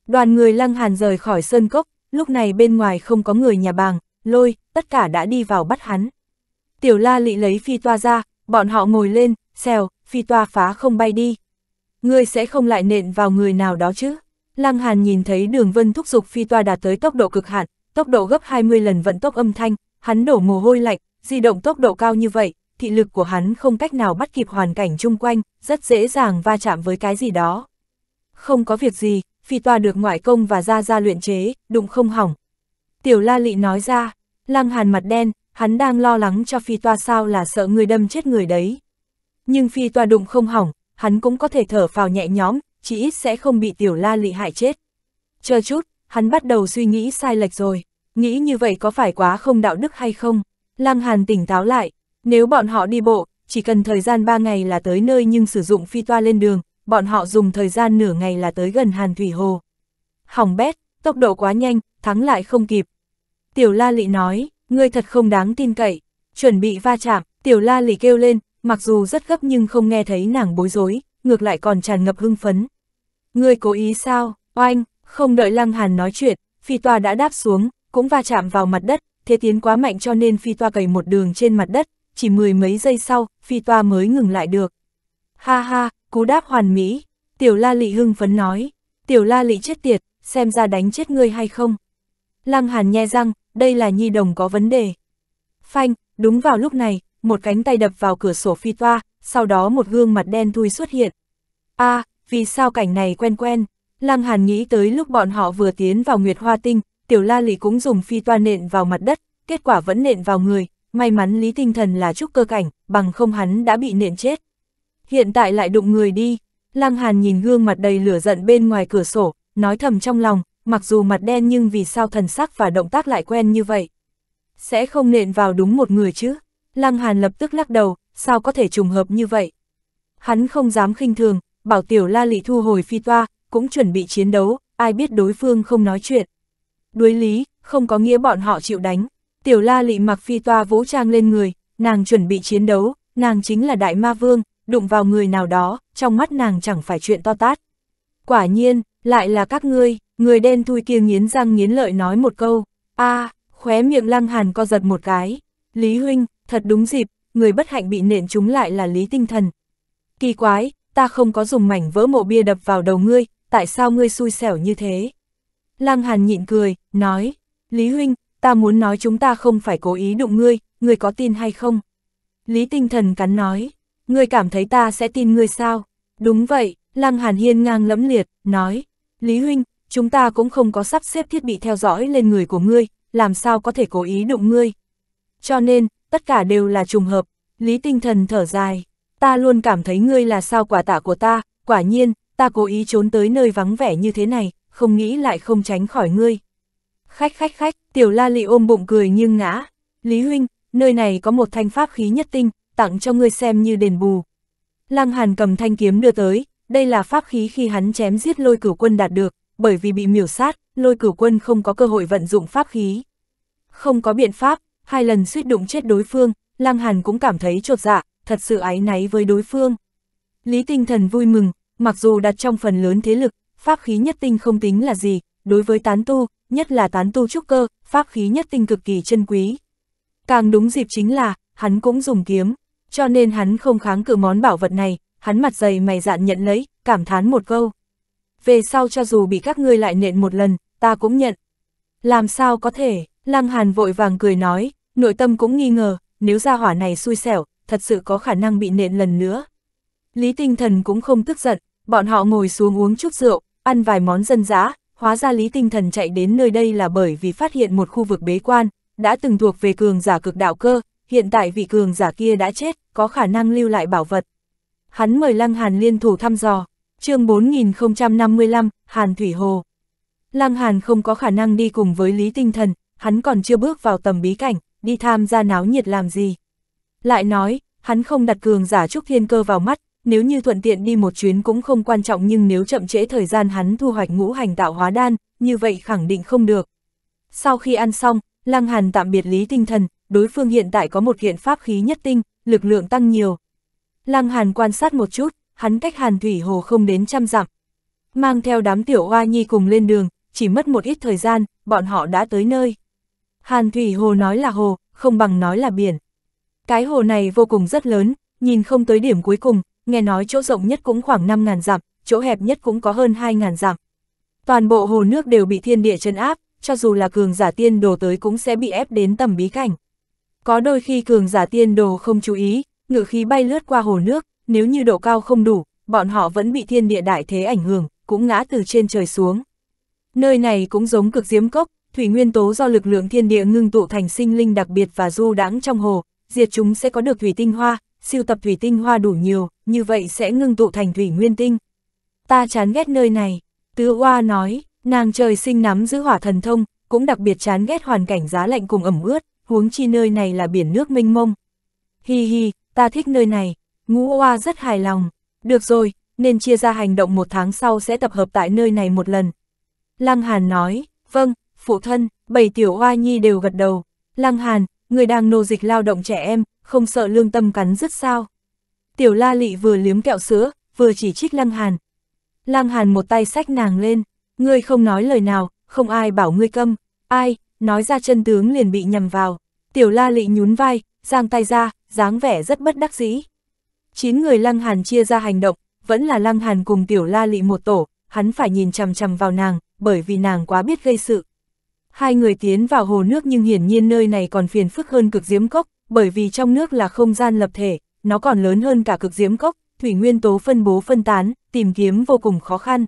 Đoàn người lăng hàn rời khỏi sơn cốc, lúc này bên ngoài không có người nhà bàng, lôi, tất cả đã đi vào bắt hắn. Tiểu la lị lấy phi toa ra, bọn họ ngồi lên, xèo, phi toa phá không bay đi. Ngươi sẽ không lại nện vào người nào đó chứ. Lăng Hàn nhìn thấy đường vân thúc giục phi toa đạt tới tốc độ cực hạn, tốc độ gấp 20 lần vận tốc âm thanh, Hắn đổ mồ hôi lạnh, di động tốc độ cao như vậy, thị lực của hắn không cách nào bắt kịp hoàn cảnh chung quanh, rất dễ dàng va chạm với cái gì đó. Không có việc gì, phi toa được ngoại công và ra ra luyện chế, đụng không hỏng. Tiểu la lị nói ra, lăng hàn mặt đen, hắn đang lo lắng cho phi toa sao là sợ người đâm chết người đấy. Nhưng phi toa đụng không hỏng, hắn cũng có thể thở phào nhẹ nhõm, chỉ ít sẽ không bị tiểu la lị hại chết. Chờ chút, hắn bắt đầu suy nghĩ sai lệch rồi nghĩ như vậy có phải quá không đạo đức hay không? Lăng Hàn tỉnh táo lại, nếu bọn họ đi bộ, chỉ cần thời gian 3 ngày là tới nơi nhưng sử dụng phi toa lên đường, bọn họ dùng thời gian nửa ngày là tới gần Hàn Thủy Hồ. Hỏng bét, tốc độ quá nhanh, thắng lại không kịp. Tiểu La Lị nói, ngươi thật không đáng tin cậy, chuẩn bị va chạm, Tiểu La Lị kêu lên, mặc dù rất gấp nhưng không nghe thấy nàng bối rối, ngược lại còn tràn ngập hưng phấn. Ngươi cố ý sao, oanh, không đợi Lăng Hàn nói chuyện, phi toa đã đáp xuống, cũng va chạm vào mặt đất, thế tiến quá mạnh cho nên phi toa cày một đường trên mặt đất, chỉ mười mấy giây sau, phi toa mới ngừng lại được. Ha ha, cú đáp hoàn mỹ, tiểu la lị hưng phấn nói, tiểu la lị chết tiệt, xem ra đánh chết ngươi hay không. Lăng hàn nhe răng, đây là nhi đồng có vấn đề. Phanh, đúng vào lúc này, một cánh tay đập vào cửa sổ phi toa, sau đó một gương mặt đen thui xuất hiện. a à, vì sao cảnh này quen quen, Lăng Hàn nghĩ tới lúc bọn họ vừa tiến vào Nguyệt Hoa Tinh, tiểu la lì cũng dùng phi toa nện vào mặt đất, kết quả vẫn nện vào người, may mắn lý tinh thần là trúc cơ cảnh, bằng không hắn đã bị nện chết. Hiện tại lại đụng người đi, Lăng Hàn nhìn gương mặt đầy lửa giận bên ngoài cửa sổ, nói thầm trong lòng, mặc dù mặt đen nhưng vì sao thần sắc và động tác lại quen như vậy. Sẽ không nện vào đúng một người chứ? Lăng Hàn lập tức lắc đầu, sao có thể trùng hợp như vậy? Hắn không dám khinh thường, bảo tiểu la lị thu hồi phi toa, cũng chuẩn bị chiến đấu, ai biết đối phương không nói chuyện đuối lý, không có nghĩa bọn họ chịu đánh. Tiểu la lị mặc phi toa vũ trang lên người, nàng chuẩn bị chiến đấu, nàng chính là đại ma vương, đụng vào người nào đó, trong mắt nàng chẳng phải chuyện to tát. Quả nhiên, lại là các ngươi, người đen thui kia nghiến răng nghiến lợi nói một câu, a à, khóe miệng lăng hàn co giật một cái. Lý huynh, thật đúng dịp, người bất hạnh bị nện chúng lại là lý tinh thần. Kỳ quái, ta không có dùng mảnh vỡ mộ bia đập vào đầu ngươi, tại sao ngươi xui xẻo như thế? Lăng Hàn nhịn cười, nói, Lý Huynh, ta muốn nói chúng ta không phải cố ý đụng ngươi, ngươi có tin hay không? Lý Tinh Thần cắn nói, ngươi cảm thấy ta sẽ tin ngươi sao? Đúng vậy, Lăng Hàn hiên ngang lẫm liệt, nói, Lý Huynh, chúng ta cũng không có sắp xếp thiết bị theo dõi lên người của ngươi, làm sao có thể cố ý đụng ngươi? Cho nên, tất cả đều là trùng hợp, Lý Tinh Thần thở dài, ta luôn cảm thấy ngươi là sao quả tạ của ta, quả nhiên, ta cố ý trốn tới nơi vắng vẻ như thế này, không nghĩ lại không tránh khỏi ngươi. Khách khách khách, tiểu la lị ôm bụng cười nhưng ngã. Lý huynh, nơi này có một thanh pháp khí nhất tinh, tặng cho ngươi xem như đền bù. Lăng Hàn cầm thanh kiếm đưa tới, đây là pháp khí khi hắn chém giết lôi cửu quân đạt được, bởi vì bị miểu sát, lôi cửu quân không có cơ hội vận dụng pháp khí. Không có biện pháp, hai lần suýt đụng chết đối phương, Lăng Hàn cũng cảm thấy trột dạ, thật sự ái náy với đối phương. Lý tinh thần vui mừng, mặc dù đặt trong phần lớn thế lực, pháp khí nhất tinh không tính là gì, đối với tán tu, nhất là tán tu trúc cơ, pháp khí nhất tinh cực kỳ chân quý. Càng đúng dịp chính là, hắn cũng dùng kiếm, cho nên hắn không kháng cự món bảo vật này, hắn mặt dày mày dạn nhận lấy, cảm thán một câu. Về sau cho dù bị các ngươi lại nện một lần, ta cũng nhận. Làm sao có thể, Lăng Hàn vội vàng cười nói, nội tâm cũng nghi ngờ, nếu ra hỏa này xui xẻo, thật sự có khả năng bị nện lần nữa. Lý tinh thần cũng không tức giận, bọn họ ngồi xuống uống chút rượu, ăn vài món dân dã, hóa ra Lý Tinh Thần chạy đến nơi đây là bởi vì phát hiện một khu vực bế quan, đã từng thuộc về cường giả cực đạo cơ, hiện tại vị cường giả kia đã chết, có khả năng lưu lại bảo vật. Hắn mời Lăng Hàn liên thủ thăm dò, chương 4055, Hàn Thủy Hồ. Lăng Hàn không có khả năng đi cùng với Lý Tinh Thần, hắn còn chưa bước vào tầm bí cảnh, đi tham gia náo nhiệt làm gì. Lại nói, hắn không đặt cường giả trúc thiên cơ vào mắt, nếu như thuận tiện đi một chuyến cũng không quan trọng nhưng nếu chậm trễ thời gian hắn thu hoạch ngũ hành tạo hóa đan, như vậy khẳng định không được. Sau khi ăn xong, Lăng Hàn tạm biệt lý tinh thần, đối phương hiện tại có một hiện pháp khí nhất tinh, lực lượng tăng nhiều. Lăng Hàn quan sát một chút, hắn cách Hàn Thủy Hồ không đến trăm dặm. Mang theo đám tiểu hoa nhi cùng lên đường, chỉ mất một ít thời gian, bọn họ đã tới nơi. Hàn Thủy Hồ nói là hồ, không bằng nói là biển. Cái hồ này vô cùng rất lớn, nhìn không tới điểm cuối cùng, nghe nói chỗ rộng nhất cũng khoảng 5.000 dặm, chỗ hẹp nhất cũng có hơn 2.000 dặm. Toàn bộ hồ nước đều bị thiên địa chân áp, cho dù là cường giả tiên đồ tới cũng sẽ bị ép đến tầm bí cảnh. Có đôi khi cường giả tiên đồ không chú ý, ngự khí bay lướt qua hồ nước, nếu như độ cao không đủ, bọn họ vẫn bị thiên địa đại thế ảnh hưởng, cũng ngã từ trên trời xuống. Nơi này cũng giống cực diếm cốc, thủy nguyên tố do lực lượng thiên địa ngưng tụ thành sinh linh đặc biệt và du đãng trong hồ, diệt chúng sẽ có được thủy tinh hoa, siêu tập thủy tinh hoa đủ nhiều, như vậy sẽ ngưng tụ thành thủy nguyên tinh. Ta chán ghét nơi này, tứ hoa nói, nàng trời sinh nắm giữ hỏa thần thông, cũng đặc biệt chán ghét hoàn cảnh giá lạnh cùng ẩm ướt, huống chi nơi này là biển nước mênh mông. Hi hi, ta thích nơi này, ngũ hoa rất hài lòng, được rồi, nên chia ra hành động một tháng sau sẽ tập hợp tại nơi này một lần. Lăng Hàn nói, vâng, phụ thân, bảy tiểu hoa nhi đều gật đầu. Lăng Hàn, người đang nô dịch lao động trẻ em, không sợ lương tâm cắn rứt sao. Tiểu la Lệ vừa liếm kẹo sữa, vừa chỉ trích Lăng Hàn. Lăng Hàn một tay sách nàng lên, ngươi không nói lời nào, không ai bảo ngươi câm, ai, nói ra chân tướng liền bị nhầm vào. Tiểu la Lệ nhún vai, giang tay ra, dáng vẻ rất bất đắc dĩ. Chín người Lăng Hàn chia ra hành động, vẫn là Lăng Hàn cùng Tiểu la Lệ một tổ, hắn phải nhìn chằm chằm vào nàng, bởi vì nàng quá biết gây sự. Hai người tiến vào hồ nước nhưng hiển nhiên nơi này còn phiền phức hơn cực diếm cốc, bởi vì trong nước là không gian lập thể, nó còn lớn hơn cả cực diễm cốc, thủy nguyên tố phân bố phân tán, tìm kiếm vô cùng khó khăn.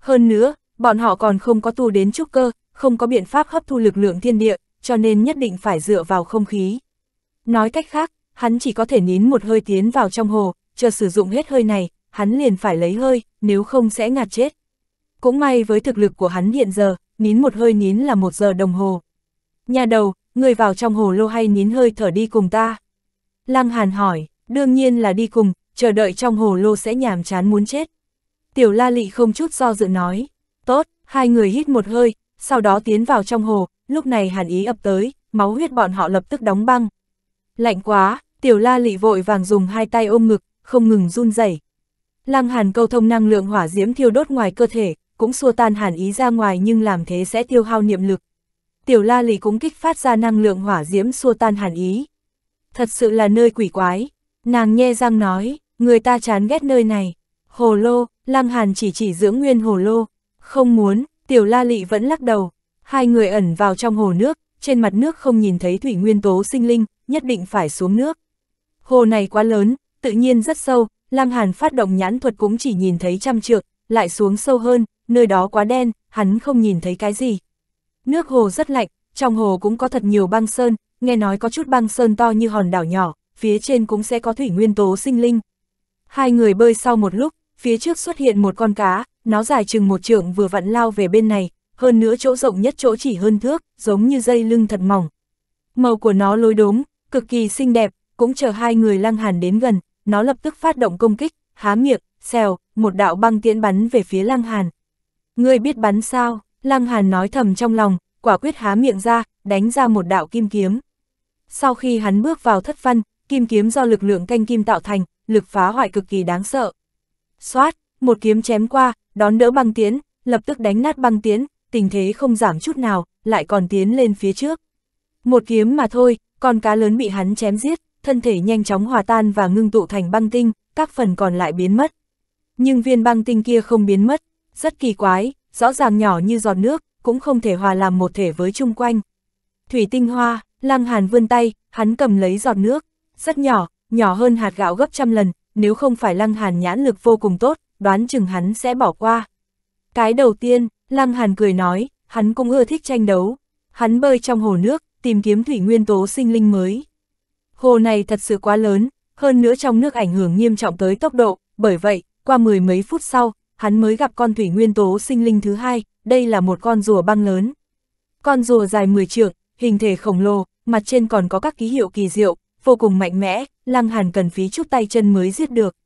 Hơn nữa, bọn họ còn không có tu đến trúc cơ, không có biện pháp hấp thu lực lượng thiên địa, cho nên nhất định phải dựa vào không khí. Nói cách khác, hắn chỉ có thể nín một hơi tiến vào trong hồ, chờ sử dụng hết hơi này, hắn liền phải lấy hơi, nếu không sẽ ngạt chết. Cũng may với thực lực của hắn hiện giờ, nín một hơi nín là một giờ đồng hồ. Nhà đầu, người vào trong hồ lô hay nín hơi thở đi cùng ta? Lăng Hàn hỏi, đương nhiên là đi cùng, chờ đợi trong hồ lô sẽ nhàm chán muốn chết. Tiểu La Lị không chút do dự nói, tốt, hai người hít một hơi, sau đó tiến vào trong hồ, lúc này hàn ý ập tới, máu huyết bọn họ lập tức đóng băng. Lạnh quá, Tiểu La Lị vội vàng dùng hai tay ôm ngực, không ngừng run rẩy. Lăng Hàn câu thông năng lượng hỏa diễm thiêu đốt ngoài cơ thể, cũng xua tan hàn ý ra ngoài nhưng làm thế sẽ tiêu hao niệm lực, tiểu la lì cũng kích phát ra năng lượng hỏa diễm xua tan hàn ý. Thật sự là nơi quỷ quái, nàng nhe răng nói, người ta chán ghét nơi này. Hồ lô, lăng hàn chỉ chỉ dưỡng nguyên hồ lô, không muốn, tiểu la lị vẫn lắc đầu. Hai người ẩn vào trong hồ nước, trên mặt nước không nhìn thấy thủy nguyên tố sinh linh, nhất định phải xuống nước. Hồ này quá lớn, tự nhiên rất sâu, lăng hàn phát động nhãn thuật cũng chỉ nhìn thấy trăm trượng, lại xuống sâu hơn, nơi đó quá đen, hắn không nhìn thấy cái gì, Nước hồ rất lạnh, trong hồ cũng có thật nhiều băng sơn, nghe nói có chút băng sơn to như hòn đảo nhỏ, phía trên cũng sẽ có thủy nguyên tố sinh linh. Hai người bơi sau một lúc, phía trước xuất hiện một con cá, nó dài chừng một trượng vừa vặn lao về bên này, hơn nữa chỗ rộng nhất chỗ chỉ hơn thước, giống như dây lưng thật mỏng. Màu của nó lối đốm, cực kỳ xinh đẹp, cũng chờ hai người lăng hàn đến gần, nó lập tức phát động công kích, há miệng, xèo, một đạo băng tiễn bắn về phía lăng hàn. Ngươi biết bắn sao? Lăng Hàn nói thầm trong lòng, quả quyết há miệng ra, đánh ra một đạo kim kiếm. Sau khi hắn bước vào thất văn, kim kiếm do lực lượng canh kim tạo thành, lực phá hoại cực kỳ đáng sợ. Xoát, một kiếm chém qua, đón đỡ băng tiến, lập tức đánh nát băng tiến, tình thế không giảm chút nào, lại còn tiến lên phía trước. Một kiếm mà thôi, con cá lớn bị hắn chém giết, thân thể nhanh chóng hòa tan và ngưng tụ thành băng tinh, các phần còn lại biến mất. Nhưng viên băng tinh kia không biến mất, rất kỳ quái, rõ ràng nhỏ như giọt nước, cũng không thể hòa làm một thể với chung quanh. Thủy tinh hoa, Lăng Hàn vươn tay, hắn cầm lấy giọt nước, rất nhỏ, nhỏ hơn hạt gạo gấp trăm lần, nếu không phải Lăng Hàn nhãn lực vô cùng tốt, đoán chừng hắn sẽ bỏ qua. Cái đầu tiên, Lăng Hàn cười nói, hắn cũng ưa thích tranh đấu. Hắn bơi trong hồ nước, tìm kiếm thủy nguyên tố sinh linh mới. Hồ này thật sự quá lớn, hơn nữa trong nước ảnh hưởng nghiêm trọng tới tốc độ, bởi vậy, qua mười mấy phút sau, hắn mới gặp con thủy nguyên tố sinh linh thứ hai, đây là một con rùa băng lớn. Con rùa dài 10 trượng, hình thể khổng lồ, mặt trên còn có các ký hiệu kỳ diệu, vô cùng mạnh mẽ, lăng hàn cần phí chút tay chân mới giết được.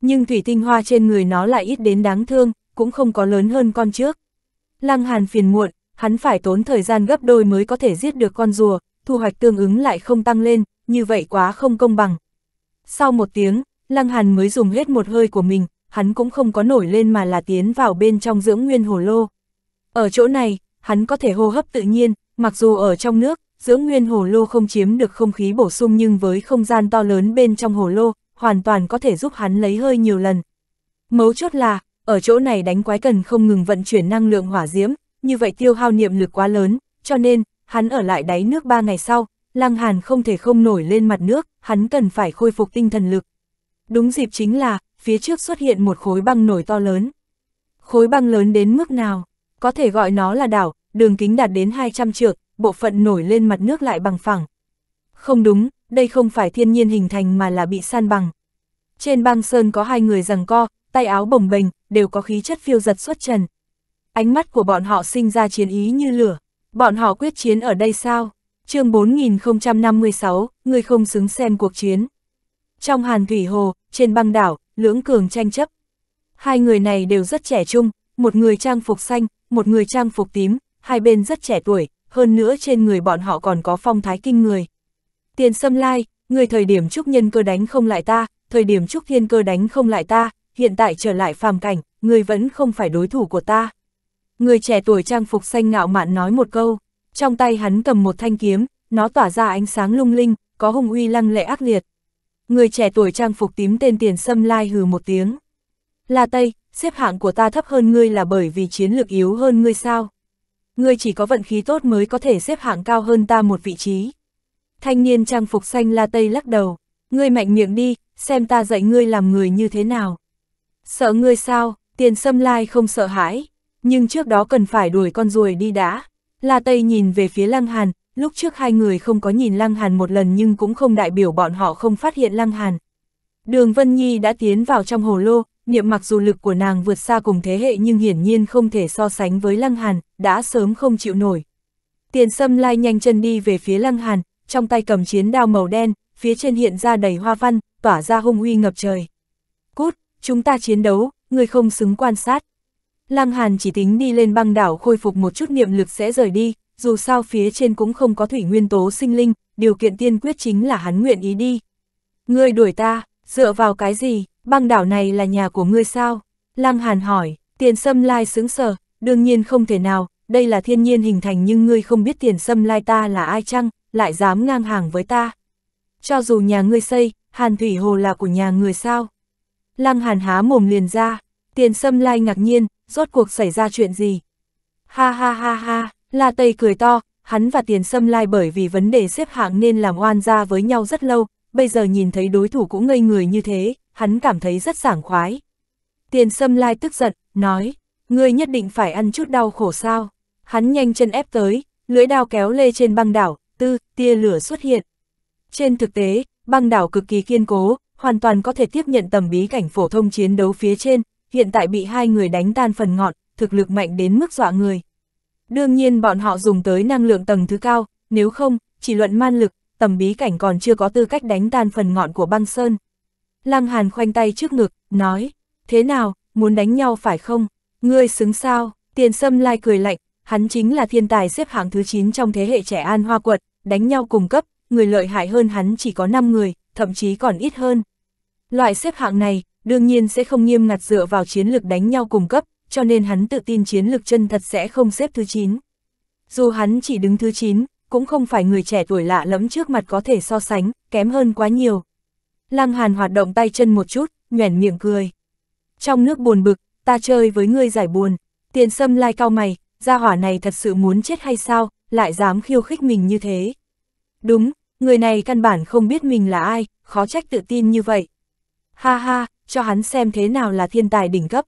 Nhưng thủy tinh hoa trên người nó lại ít đến đáng thương, cũng không có lớn hơn con trước. Lăng hàn phiền muộn, hắn phải tốn thời gian gấp đôi mới có thể giết được con rùa, thu hoạch tương ứng lại không tăng lên, như vậy quá không công bằng. Sau một tiếng, Lăng Hàn mới dùng hết một hơi của mình, hắn cũng không có nổi lên mà là tiến vào bên trong dưỡng nguyên hồ lô. Ở chỗ này, hắn có thể hô hấp tự nhiên, mặc dù ở trong nước, dưỡng nguyên hồ lô không chiếm được không khí bổ sung nhưng với không gian to lớn bên trong hồ lô, hoàn toàn có thể giúp hắn lấy hơi nhiều lần. Mấu chốt là, ở chỗ này đánh quái cần không ngừng vận chuyển năng lượng hỏa diễm, như vậy tiêu hao niệm lực quá lớn, cho nên, hắn ở lại đáy nước 3 ngày sau, Lăng Hàn không thể không nổi lên mặt nước, hắn cần phải khôi phục tinh thần lực. Đúng dịp chính là, phía trước xuất hiện một khối băng nổi to lớn. Khối băng lớn đến mức nào? Có thể gọi nó là đảo, đường kính đạt đến 200 trượng, bộ phận nổi lên mặt nước lại bằng phẳng. Không đúng, đây không phải thiên nhiên hình thành mà là bị san bằng. Trên băng sơn có hai người rằng co, tay áo bồng bềnh, đều có khí chất phiêu giật xuất trần. Ánh mắt của bọn họ sinh ra chiến ý như lửa. Bọn họ quyết chiến ở đây sao? chương 4056, người không xứng xem cuộc chiến. Trong hàn thủy hồ, trên băng đảo, lưỡng cường tranh chấp. Hai người này đều rất trẻ trung, một người trang phục xanh, một người trang phục tím, hai bên rất trẻ tuổi, hơn nữa trên người bọn họ còn có phong thái kinh người. Tiền xâm lai, người thời điểm trúc nhân cơ đánh không lại ta, thời điểm trúc thiên cơ đánh không lại ta, hiện tại trở lại phàm cảnh, người vẫn không phải đối thủ của ta. Người trẻ tuổi trang phục xanh ngạo mạn nói một câu, trong tay hắn cầm một thanh kiếm, nó tỏa ra ánh sáng lung linh, có hùng uy lăng lệ ác liệt. Người trẻ tuổi trang phục tím tên tiền xâm lai hừ một tiếng. La Tây, xếp hạng của ta thấp hơn ngươi là bởi vì chiến lược yếu hơn ngươi sao? Ngươi chỉ có vận khí tốt mới có thể xếp hạng cao hơn ta một vị trí. Thanh niên trang phục xanh La Tây lắc đầu. Ngươi mạnh miệng đi, xem ta dạy ngươi làm người như thế nào. Sợ ngươi sao, tiền xâm lai không sợ hãi. Nhưng trước đó cần phải đuổi con ruồi đi đã. La Tây nhìn về phía Lăng Hàn, Lúc trước hai người không có nhìn Lăng Hàn một lần nhưng cũng không đại biểu bọn họ không phát hiện Lăng Hàn. Đường Vân Nhi đã tiến vào trong hồ lô, niệm mặc dù lực của nàng vượt xa cùng thế hệ nhưng hiển nhiên không thể so sánh với Lăng Hàn, đã sớm không chịu nổi. Tiền sâm lai nhanh chân đi về phía Lăng Hàn, trong tay cầm chiến đao màu đen, phía trên hiện ra đầy hoa văn, tỏa ra hung uy ngập trời. Cút, chúng ta chiến đấu, người không xứng quan sát. Lăng Hàn chỉ tính đi lên băng đảo khôi phục một chút niệm lực sẽ rời đi, dù sao phía trên cũng không có thủy nguyên tố sinh linh, điều kiện tiên quyết chính là hắn nguyện ý đi. Ngươi đuổi ta, dựa vào cái gì, băng đảo này là nhà của ngươi sao? Lăng Hàn hỏi, tiền sâm lai sướng sờ, đương nhiên không thể nào, đây là thiên nhiên hình thành nhưng ngươi không biết tiền sâm lai ta là ai chăng, lại dám ngang hàng với ta. Cho dù nhà ngươi xây, Hàn Thủy Hồ là của nhà người sao? Lăng Hàn há mồm liền ra, tiền sâm lai ngạc nhiên, rốt cuộc xảy ra chuyện gì? Ha ha ha ha, La Tây cười to, hắn và Tiền Sâm Lai bởi vì vấn đề xếp hạng nên làm oan ra với nhau rất lâu, bây giờ nhìn thấy đối thủ cũng ngây người như thế, hắn cảm thấy rất sảng khoái. Tiền Sâm Lai tức giận, nói, ngươi nhất định phải ăn chút đau khổ sao. Hắn nhanh chân ép tới, lưỡi đao kéo lê trên băng đảo, tư, tia lửa xuất hiện. Trên thực tế, băng đảo cực kỳ kiên cố, hoàn toàn có thể tiếp nhận tầm bí cảnh phổ thông chiến đấu phía trên, hiện tại bị hai người đánh tan phần ngọn, thực lực mạnh đến mức dọa người. Đương nhiên bọn họ dùng tới năng lượng tầng thứ cao, nếu không, chỉ luận man lực, tầm bí cảnh còn chưa có tư cách đánh tan phần ngọn của băng sơn. Lăng Hàn khoanh tay trước ngực, nói, thế nào, muốn đánh nhau phải không? Ngươi xứng sao? Tiền Sâm Lai cười lạnh, hắn chính là thiên tài xếp hạng thứ 9 trong thế hệ trẻ An Hoa Quật, đánh nhau cùng cấp, người lợi hại hơn hắn chỉ có 5 người, thậm chí còn ít hơn. Loại xếp hạng này, đương nhiên sẽ không nghiêm ngặt dựa vào chiến lược đánh nhau cùng cấp, cho nên hắn tự tin chiến lực chân thật sẽ không xếp thứ 9. Dù hắn chỉ đứng thứ 9, cũng không phải người trẻ tuổi lạ lẫm trước mặt có thể so sánh, kém hơn quá nhiều. Lăng Hàn hoạt động tay chân một chút, nhoẻn miệng cười. Trong nước buồn bực, ta chơi với ngươi giải buồn, tiền sâm lai cao mày, gia hỏa này thật sự muốn chết hay sao, lại dám khiêu khích mình như thế. Đúng, người này căn bản không biết mình là ai, khó trách tự tin như vậy. Ha ha, cho hắn xem thế nào là thiên tài đỉnh cấp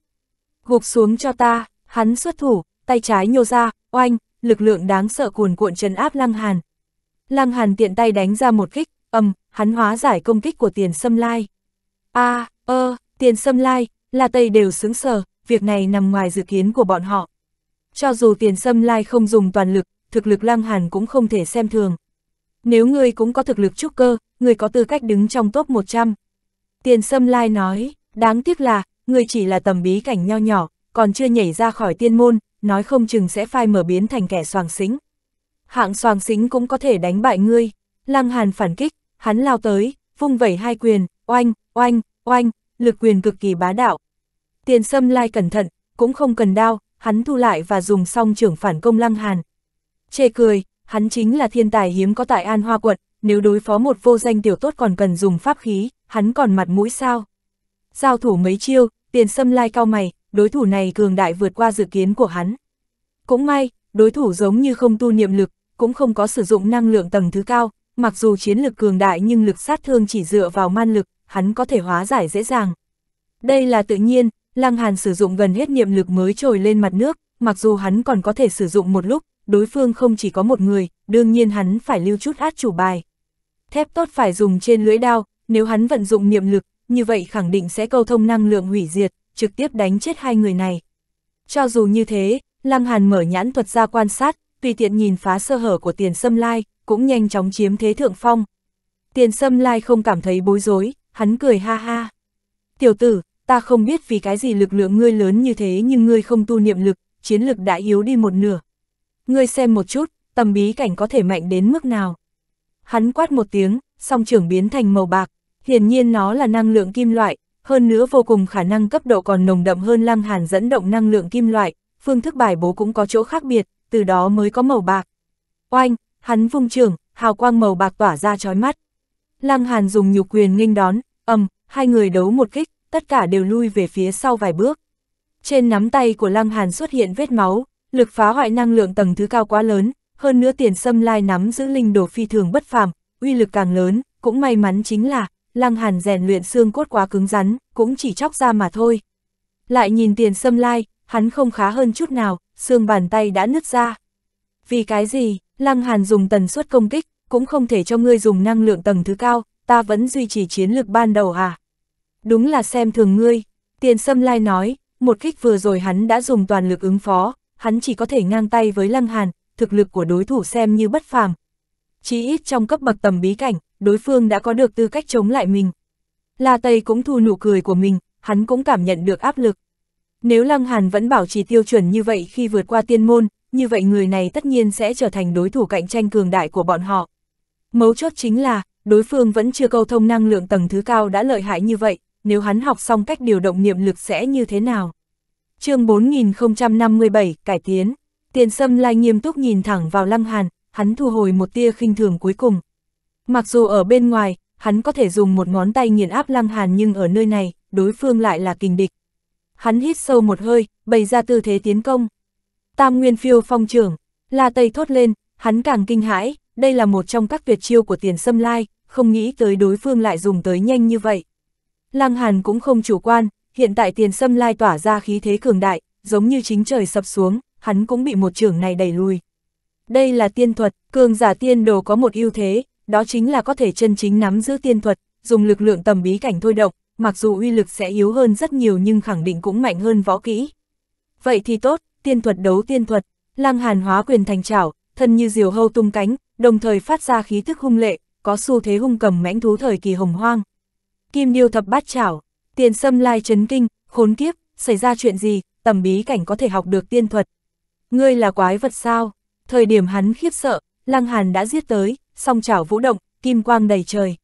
gục xuống cho ta, hắn xuất thủ, tay trái nhô ra, oanh, lực lượng đáng sợ cuồn cuộn trấn áp Lăng Hàn. Lăng Hàn tiện tay đánh ra một kích, ầm, hắn hóa giải công kích của Tiền Sâm Lai. A, ơ, Tiền Sâm Lai, là Tây đều sững sờ, việc này nằm ngoài dự kiến của bọn họ. Cho dù Tiền Sâm Lai không dùng toàn lực, thực lực Lăng Hàn cũng không thể xem thường. Nếu ngươi cũng có thực lực trúc cơ, ngươi có tư cách đứng trong top 100. Tiền Sâm Lai nói, đáng tiếc là, người chỉ là tầm bí cảnh nho nhỏ, còn chưa nhảy ra khỏi tiên môn, nói không chừng sẽ phai mở biến thành kẻ soàng xính. Hạng soàng xính cũng có thể đánh bại ngươi. Lăng Hàn phản kích, hắn lao tới, vung vẩy hai quyền, oanh, oanh, oanh, lực quyền cực kỳ bá đạo. Tiền Sâm Lai cẩn thận, cũng không cần đao, hắn thu lại và dùng song trưởng phản công Lăng Hàn. Chê cười, hắn chính là thiên tài hiếm có tại An Hoa quận, nếu đối phó một vô danh tiểu tốt còn cần dùng pháp khí, hắn còn mặt mũi sao? Giao thủ mấy chiêu, tiền sâm lai cao mày, đối thủ này cường đại vượt qua dự kiến của hắn. Cũng may, đối thủ giống như không tu niệm lực, cũng không có sử dụng năng lượng tầng thứ cao, mặc dù chiến lực cường đại nhưng lực sát thương chỉ dựa vào man lực, hắn có thể hóa giải dễ dàng. Đây là tự nhiên, Lăng Hàn sử dụng gần hết niệm lực mới trồi lên mặt nước, mặc dù hắn còn có thể sử dụng một lúc, đối phương không chỉ có một người, đương nhiên hắn phải lưu chút át chủ bài. Thép tốt phải dùng trên lưỡi đao, nếu hắn vận dụng niệm lực, như vậy khẳng định sẽ câu thông năng lượng hủy diệt, trực tiếp đánh chết hai người này. Cho dù như thế, Lăng Hàn mở nhãn thuật ra quan sát, tùy tiện nhìn phá sơ hở của tiền xâm lai, cũng nhanh chóng chiếm thế thượng phong. Tiền xâm lai không cảm thấy bối rối, hắn cười ha ha. Tiểu tử, ta không biết vì cái gì lực lượng ngươi lớn như thế nhưng ngươi không tu niệm lực, chiến lực đã yếu đi một nửa. Ngươi xem một chút, tầm bí cảnh có thể mạnh đến mức nào. Hắn quát một tiếng, song trưởng biến thành màu bạc, Hiển nhiên nó là năng lượng kim loại, hơn nữa vô cùng khả năng cấp độ còn nồng đậm hơn lăng hàn dẫn động năng lượng kim loại, phương thức bài bố cũng có chỗ khác biệt, từ đó mới có màu bạc. Oanh, hắn vung trường, hào quang màu bạc tỏa ra chói mắt. Lăng hàn dùng nhục quyền nghênh đón, ầm, hai người đấu một kích, tất cả đều lui về phía sau vài bước. Trên nắm tay của lăng hàn xuất hiện vết máu, lực phá hoại năng lượng tầng thứ cao quá lớn, hơn nữa tiền xâm lai nắm giữ linh đồ phi thường bất phàm, uy lực càng lớn, cũng may mắn chính là, lăng hàn rèn luyện xương cốt quá cứng rắn, cũng chỉ chóc ra mà thôi. Lại nhìn tiền Sâm lai, hắn không khá hơn chút nào, xương bàn tay đã nứt ra. Vì cái gì, lăng hàn dùng tần suất công kích, cũng không thể cho ngươi dùng năng lượng tầng thứ cao, ta vẫn duy trì chiến lược ban đầu à? Đúng là xem thường ngươi, tiền Sâm lai nói, một kích vừa rồi hắn đã dùng toàn lực ứng phó, hắn chỉ có thể ngang tay với lăng hàn, thực lực của đối thủ xem như bất phàm. chỉ ít trong cấp bậc tầm bí cảnh, đối phương đã có được tư cách chống lại mình. La Tây cũng thu nụ cười của mình, hắn cũng cảm nhận được áp lực. Nếu Lăng Hàn vẫn bảo trì tiêu chuẩn như vậy khi vượt qua tiên môn, như vậy người này tất nhiên sẽ trở thành đối thủ cạnh tranh cường đại của bọn họ. Mấu chốt chính là, đối phương vẫn chưa câu thông năng lượng tầng thứ cao đã lợi hại như vậy, nếu hắn học xong cách điều động niệm lực sẽ như thế nào. chương 4057, Cải tiến. Tiền Sâm Lai nghiêm túc nhìn thẳng vào Lăng Hàn, hắn thu hồi một tia khinh thường cuối cùng. Mặc dù ở bên ngoài, hắn có thể dùng một ngón tay nghiền áp Lăng Hàn nhưng ở nơi này, đối phương lại là kình địch. Hắn hít sâu một hơi, bày ra tư thế tiến công. Tam Nguyên Phiêu phong trưởng, La Tây thốt lên, hắn càng kinh hãi, đây là một trong các tuyệt chiêu của tiền xâm lai, không nghĩ tới đối phương lại dùng tới nhanh như vậy. Lăng Hàn cũng không chủ quan, hiện tại tiền xâm lai tỏa ra khí thế cường đại, giống như chính trời sập xuống, hắn cũng bị một trưởng này đẩy lùi. Đây là tiên thuật, cường giả tiên đồ có một ưu thế, đó chính là có thể chân chính nắm giữ tiên thuật, dùng lực lượng tầm bí cảnh thôi động, mặc dù uy lực sẽ yếu hơn rất nhiều nhưng khẳng định cũng mạnh hơn võ kỹ. Vậy thì tốt, tiên thuật đấu tiên thuật, Lăng Hàn hóa quyền thành trảo, thân như diều hâu tung cánh, đồng thời phát ra khí thức hung lệ, có xu thế hung cầm mãnh thú thời kỳ hồng hoang. Kim điêu thập bát trảo, tiền xâm lai chấn kinh, khốn kiếp, xảy ra chuyện gì, tầm bí cảnh có thể học được tiên thuật. Ngươi là quái vật sao? Thời điểm hắn khiếp sợ, Lăng Hàn đã giết tới, song chảo vũ động, kim quang đầy trời.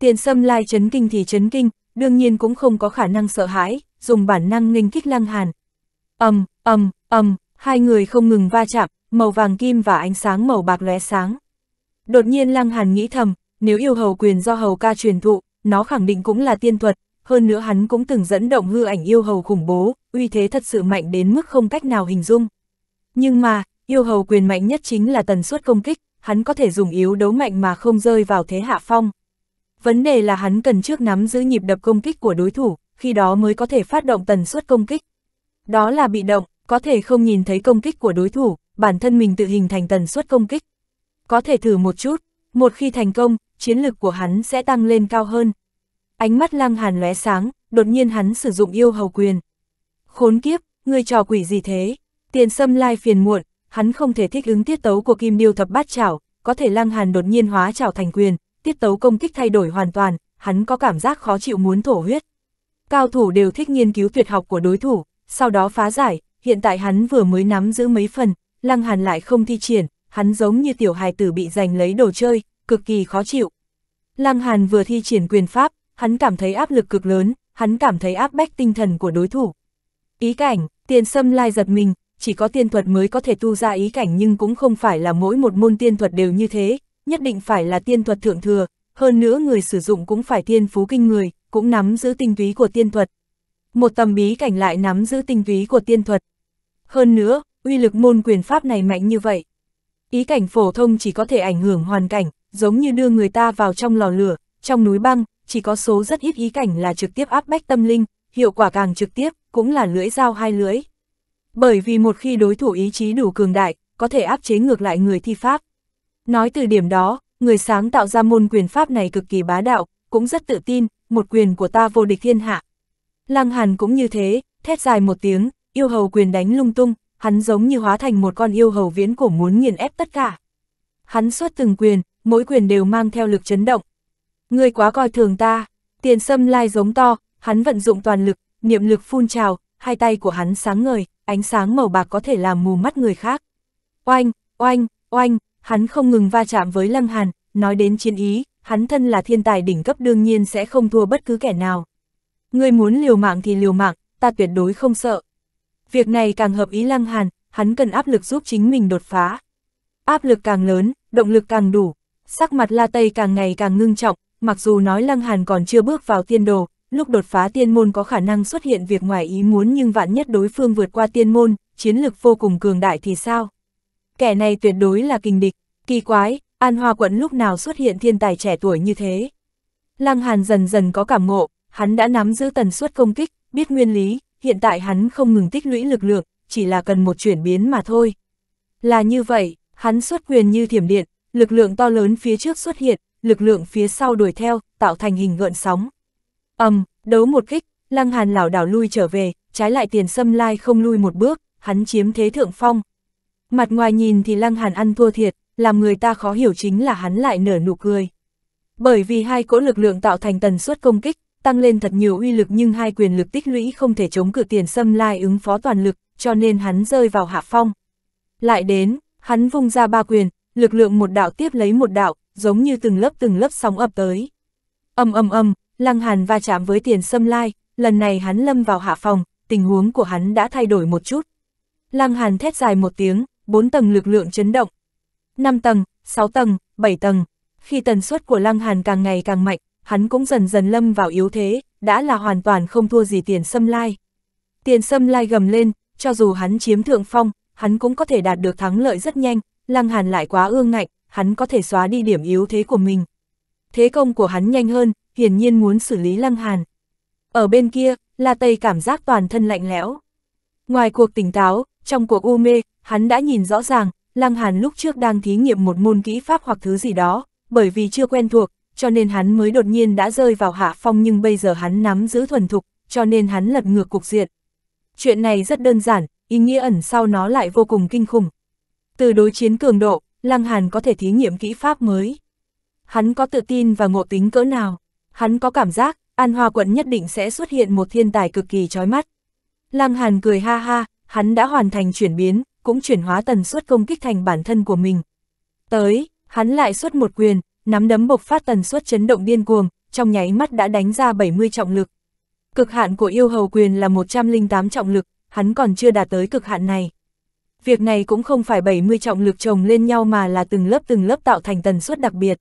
Tiền sâm lai chấn kinh thì chấn kinh, đương nhiên cũng không có khả năng sợ hãi, dùng bản năng nghênh kích lăng hàn. ầm ầm ầm hai người không ngừng va chạm, màu vàng kim và ánh sáng màu bạc lóe sáng. Đột nhiên lăng hàn nghĩ thầm, nếu yêu hầu quyền do hầu ca truyền thụ, nó khẳng định cũng là tiên thuật, hơn nữa hắn cũng từng dẫn động hư ảnh yêu hầu khủng bố, uy thế thật sự mạnh đến mức không cách nào hình dung. Nhưng mà, yêu hầu quyền mạnh nhất chính là tần suất công kích, hắn có thể dùng yếu đấu mạnh mà không rơi vào thế hạ phong. Vấn đề là hắn cần trước nắm giữ nhịp đập công kích của đối thủ, khi đó mới có thể phát động tần suất công kích. Đó là bị động, có thể không nhìn thấy công kích của đối thủ, bản thân mình tự hình thành tần suất công kích. Có thể thử một chút, một khi thành công, chiến lực của hắn sẽ tăng lên cao hơn. Ánh mắt lăng hàn lóe sáng, đột nhiên hắn sử dụng yêu hầu quyền. Khốn kiếp, người trò quỷ gì thế? Tiền xâm lai phiền muộn, hắn không thể thích ứng tiết tấu của kim điêu thập bát chảo, có thể lăng hàn đột nhiên hóa chảo thành quyền, tiết tấu công kích thay đổi hoàn toàn, hắn có cảm giác khó chịu muốn thổ huyết. Cao thủ đều thích nghiên cứu tuyệt học của đối thủ, sau đó phá giải, hiện tại hắn vừa mới nắm giữ mấy phần, lăng hàn lại không thi triển, hắn giống như tiểu hài tử bị giành lấy đồ chơi, cực kỳ khó chịu. Lăng hàn vừa thi triển quyền pháp, hắn cảm thấy áp lực cực lớn, hắn cảm thấy áp bách tinh thần của đối thủ. Ý cảnh, tiền sâm lai giật mình, chỉ có tiên thuật mới có thể tu ra ý cảnh nhưng cũng không phải là mỗi một môn tiên thuật đều như thế, nhất định phải là tiên thuật thượng thừa, hơn nữa người sử dụng cũng phải tiên phú kinh người, cũng nắm giữ tinh túy của tiên thuật. Một tầm bí cảnh lại nắm giữ tinh túy của tiên thuật. Hơn nữa, uy lực môn quyền pháp này mạnh như vậy. Ý cảnh phổ thông chỉ có thể ảnh hưởng hoàn cảnh, giống như đưa người ta vào trong lò lửa, trong núi băng, chỉ có số rất ít ý cảnh là trực tiếp áp bách tâm linh, hiệu quả càng trực tiếp, cũng là lưỡi dao hai lưỡi. Bởi vì một khi đối thủ ý chí đủ cường đại, có thể áp chế ngược lại người thi pháp. Nói từ điểm đó, người sáng tạo ra môn quyền pháp này cực kỳ bá đạo, cũng rất tự tin, một quyền của ta vô địch thiên hạ. Lăng Hàn cũng như thế, thét dài một tiếng, yêu hầu quyền đánh lung tung, hắn giống như hóa thành một con yêu hầu viễn cổ muốn nghiền ép tất cả. Hắn xuất từng quyền, mỗi quyền đều mang theo lực chấn động. Người quá coi thường ta, tiền sâm lai giống to, hắn vận dụng toàn lực, niệm lực phun trào, hai tay của hắn sáng ngời, ánh sáng màu bạc có thể làm mù mắt người khác. Oanh, oanh, oanh, hắn không ngừng va chạm với Lăng Hàn, nói đến chiến ý, hắn thân là thiên tài đỉnh cấp đương nhiên sẽ không thua bất cứ kẻ nào. Ngươi muốn liều mạng thì liều mạng, ta tuyệt đối không sợ. Việc này càng hợp ý Lăng Hàn, hắn cần áp lực giúp chính mình đột phá. Áp lực càng lớn, động lực càng đủ, sắc mặt La Tây càng ngày càng ngưng trọng, mặc dù nói Lăng Hàn còn chưa bước vào tiên đồ, lúc đột phá tiên môn có khả năng xuất hiện việc ngoài ý muốn nhưng vạn nhất đối phương vượt qua tiên môn, chiến lực vô cùng cường đại thì sao? Kẻ này tuyệt đối là kinh địch, kỳ quái, An Hoa quận lúc nào xuất hiện thiên tài trẻ tuổi như thế? Lăng Hàn dần dần có cảm ngộ, hắn đã nắm giữ tần suất công kích, biết nguyên lý, hiện tại hắn không ngừng tích lũy lực lượng, chỉ là cần một chuyển biến mà thôi. Là như vậy, hắn xuất quyền như thiểm điện, lực lượng to lớn phía trước xuất hiện, lực lượng phía sau đuổi theo, tạo thành hình gợn sóng ầm, um, đấu một kích, Lăng Hàn lảo đảo lui trở về, trái lại tiền sâm lai không lui một bước, hắn chiếm thế thượng phong. Mặt ngoài nhìn thì Lăng Hàn ăn thua thiệt, làm người ta khó hiểu chính là hắn lại nở nụ cười. Bởi vì hai cỗ lực lượng tạo thành tần suất công kích, tăng lên thật nhiều uy lực nhưng hai quyền lực tích lũy không thể chống cự tiền sâm lai ứng phó toàn lực, cho nên hắn rơi vào hạ phong. Lại đến, hắn vung ra ba quyền, lực lượng một đạo tiếp lấy một đạo, giống như từng lớp từng lớp sóng ập tới. Âm âm âm, Lăng Hàn va chạm với tiền xâm lai, lần này hắn lâm vào hạ phòng, tình huống của hắn đã thay đổi một chút. Lăng Hàn thét dài một tiếng, bốn tầng lực lượng chấn động. năm tầng, sáu tầng, bảy tầng. Khi tần suất của Lăng Hàn càng ngày càng mạnh, hắn cũng dần dần lâm vào yếu thế, đã là hoàn toàn không thua gì tiền xâm lai. Tiền xâm lai gầm lên, cho dù hắn chiếm thượng phong, hắn cũng có thể đạt được thắng lợi rất nhanh, Lăng Hàn lại quá ương ngạnh, hắn có thể xóa đi điểm yếu thế của mình. Thế công của hắn nhanh hơn, hiển nhiên muốn xử lý Lăng Hàn. Ở bên kia, La Tây cảm giác toàn thân lạnh lẽo. Ngoài cuộc tỉnh táo, trong cuộc u mê, hắn đã nhìn rõ ràng, Lăng Hàn lúc trước đang thí nghiệm một môn kỹ pháp hoặc thứ gì đó, bởi vì chưa quen thuộc, cho nên hắn mới đột nhiên đã rơi vào hạ phong nhưng bây giờ hắn nắm giữ thuần thục, cho nên hắn lật ngược cục diện. Chuyện này rất đơn giản, ý nghĩa ẩn sau nó lại vô cùng kinh khủng. Từ đối chiến cường độ, Lăng Hàn có thể thí nghiệm kỹ pháp mới. Hắn có tự tin và ngộ tính cỡ nào? Hắn có cảm giác, An Hoa quận nhất định sẽ xuất hiện một thiên tài cực kỳ chói mắt. Lăng Hàn cười ha ha, hắn đã hoàn thành chuyển biến, cũng chuyển hóa tần suất công kích thành bản thân của mình. Tới, hắn lại xuất một quyền, nắm đấm bộc phát tần suất chấn động điên cuồng, trong nháy mắt đã đánh ra 70 trọng lực. Cực hạn của yêu hầu quyền là 108 trọng lực, hắn còn chưa đạt tới cực hạn này. Việc này cũng không phải 70 trọng lực chồng lên nhau mà là từng lớp từng lớp tạo thành tần suất đặc biệt.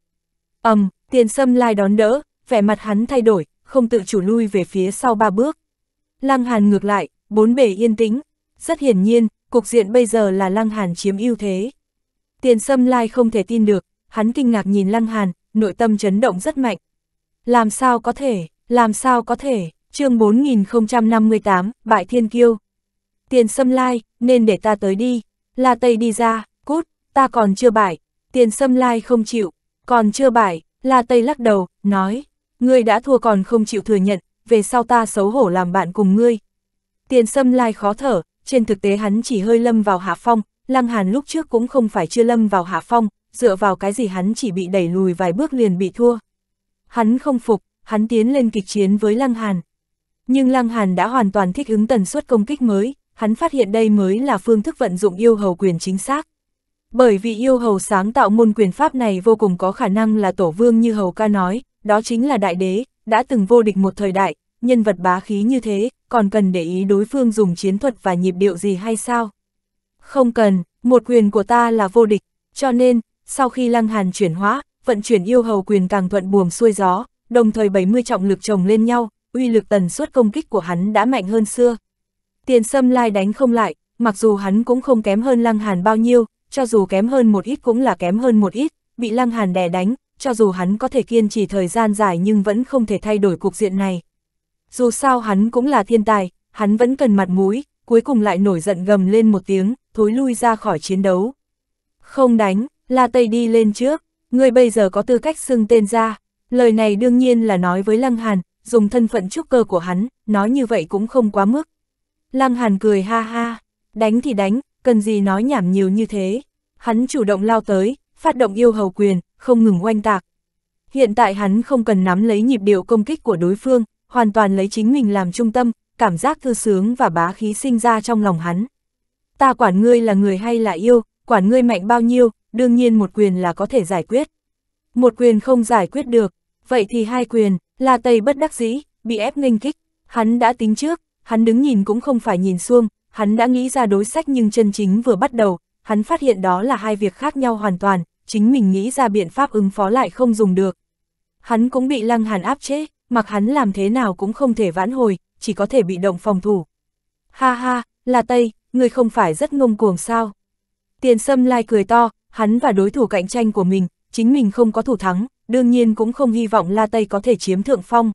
Ầm, um, tiền sâm lai đón đỡ, vẻ mặt hắn thay đổi, không tự chủ lui về phía sau ba bước. Lăng Hàn ngược lại, bốn bề yên tĩnh, rất hiển nhiên, cục diện bây giờ là Lăng Hàn chiếm ưu thế. Tiền Sâm Lai không thể tin được, hắn kinh ngạc nhìn Lăng Hàn, nội tâm chấn động rất mạnh. Làm sao có thể, làm sao có thể, chương 4058, Bại Thiên Kiêu. Tiền Sâm Lai, nên để ta tới đi, La Tây đi ra, cút, ta còn chưa bại. Tiền Sâm Lai không chịu, còn chưa bại, La Tây lắc đầu, nói, Ngươi đã thua còn không chịu thừa nhận, về sau ta xấu hổ làm bạn cùng ngươi. Tiền sâm lai khó thở, trên thực tế hắn chỉ hơi lâm vào hạ phong, Lăng Hàn lúc trước cũng không phải chưa lâm vào hạ phong, dựa vào cái gì hắn chỉ bị đẩy lùi vài bước liền bị thua. Hắn không phục, hắn tiến lên kịch chiến với Lăng Hàn. Nhưng Lăng Hàn đã hoàn toàn thích ứng tần suất công kích mới, hắn phát hiện đây mới là phương thức vận dụng yêu hầu quyền chính xác. Bởi vì yêu hầu sáng tạo môn quyền pháp này vô cùng có khả năng là tổ vương như hầu ca nói, đó chính là đại đế, đã từng vô địch một thời đại, nhân vật bá khí như thế, còn cần để ý đối phương dùng chiến thuật và nhịp điệu gì hay sao? Không cần, một quyền của ta là vô địch, cho nên, sau khi Lăng Hàn chuyển hóa, vận chuyển yêu hầu quyền càng thuận buồm xuôi gió, đồng thời 70 trọng lực chồng lên nhau, uy lực tần suất công kích của hắn đã mạnh hơn xưa. Tiền Sâm Lai đánh không lại, mặc dù hắn cũng không kém hơn Lăng Hàn bao nhiêu, cho dù kém hơn một ít cũng là kém hơn một ít, bị Lăng Hàn đè đánh, cho dù hắn có thể kiên trì thời gian dài nhưng vẫn không thể thay đổi cục diện này. Dù sao hắn cũng là thiên tài, hắn vẫn cần mặt mũi, cuối cùng lại nổi giận gầm lên một tiếng, thối lui ra khỏi chiến đấu. Không đánh, La Tây đi lên trước, ngươi bây giờ có tư cách xưng tên ra. Lời này đương nhiên là nói với Lăng Hàn, dùng thân phận trúc cơ của hắn, nói như vậy cũng không quá mức. Lăng Hàn cười ha ha, đánh thì đánh, cần gì nói nhảm nhiều như thế. Hắn chủ động lao tới, phát động yêu hầu quyền, không ngừng oanh tạc. Hiện tại hắn không cần nắm lấy nhịp điệu công kích của đối phương, hoàn toàn lấy chính mình làm trung tâm, cảm giác thư sướng và bá khí sinh ra trong lòng hắn. Ta quản ngươi là người hay là yêu, quản ngươi mạnh bao nhiêu, đương nhiên một quyền là có thể giải quyết. Một quyền không giải quyết được, vậy thì hai quyền, là Tây bất đắc dĩ, bị ép nghênh kích, hắn đã tính trước, hắn đứng nhìn cũng không phải nhìn xuông, hắn đã nghĩ ra đối sách nhưng chân chính vừa bắt đầu, hắn phát hiện đó là hai việc khác nhau hoàn toàn, chính mình nghĩ ra biện pháp ứng phó lại không dùng được. Hắn cũng bị lăng hàn áp chế, mặc hắn làm thế nào cũng không thể vãn hồi, chỉ có thể bị động phòng thủ. Ha ha, là Tây, người không phải rất ngông cuồng sao. Tiền sâm lai cười to, hắn và đối thủ cạnh tranh của mình, chính mình không có thủ thắng, đương nhiên cũng không hy vọng La Tây có thể chiếm thượng phong.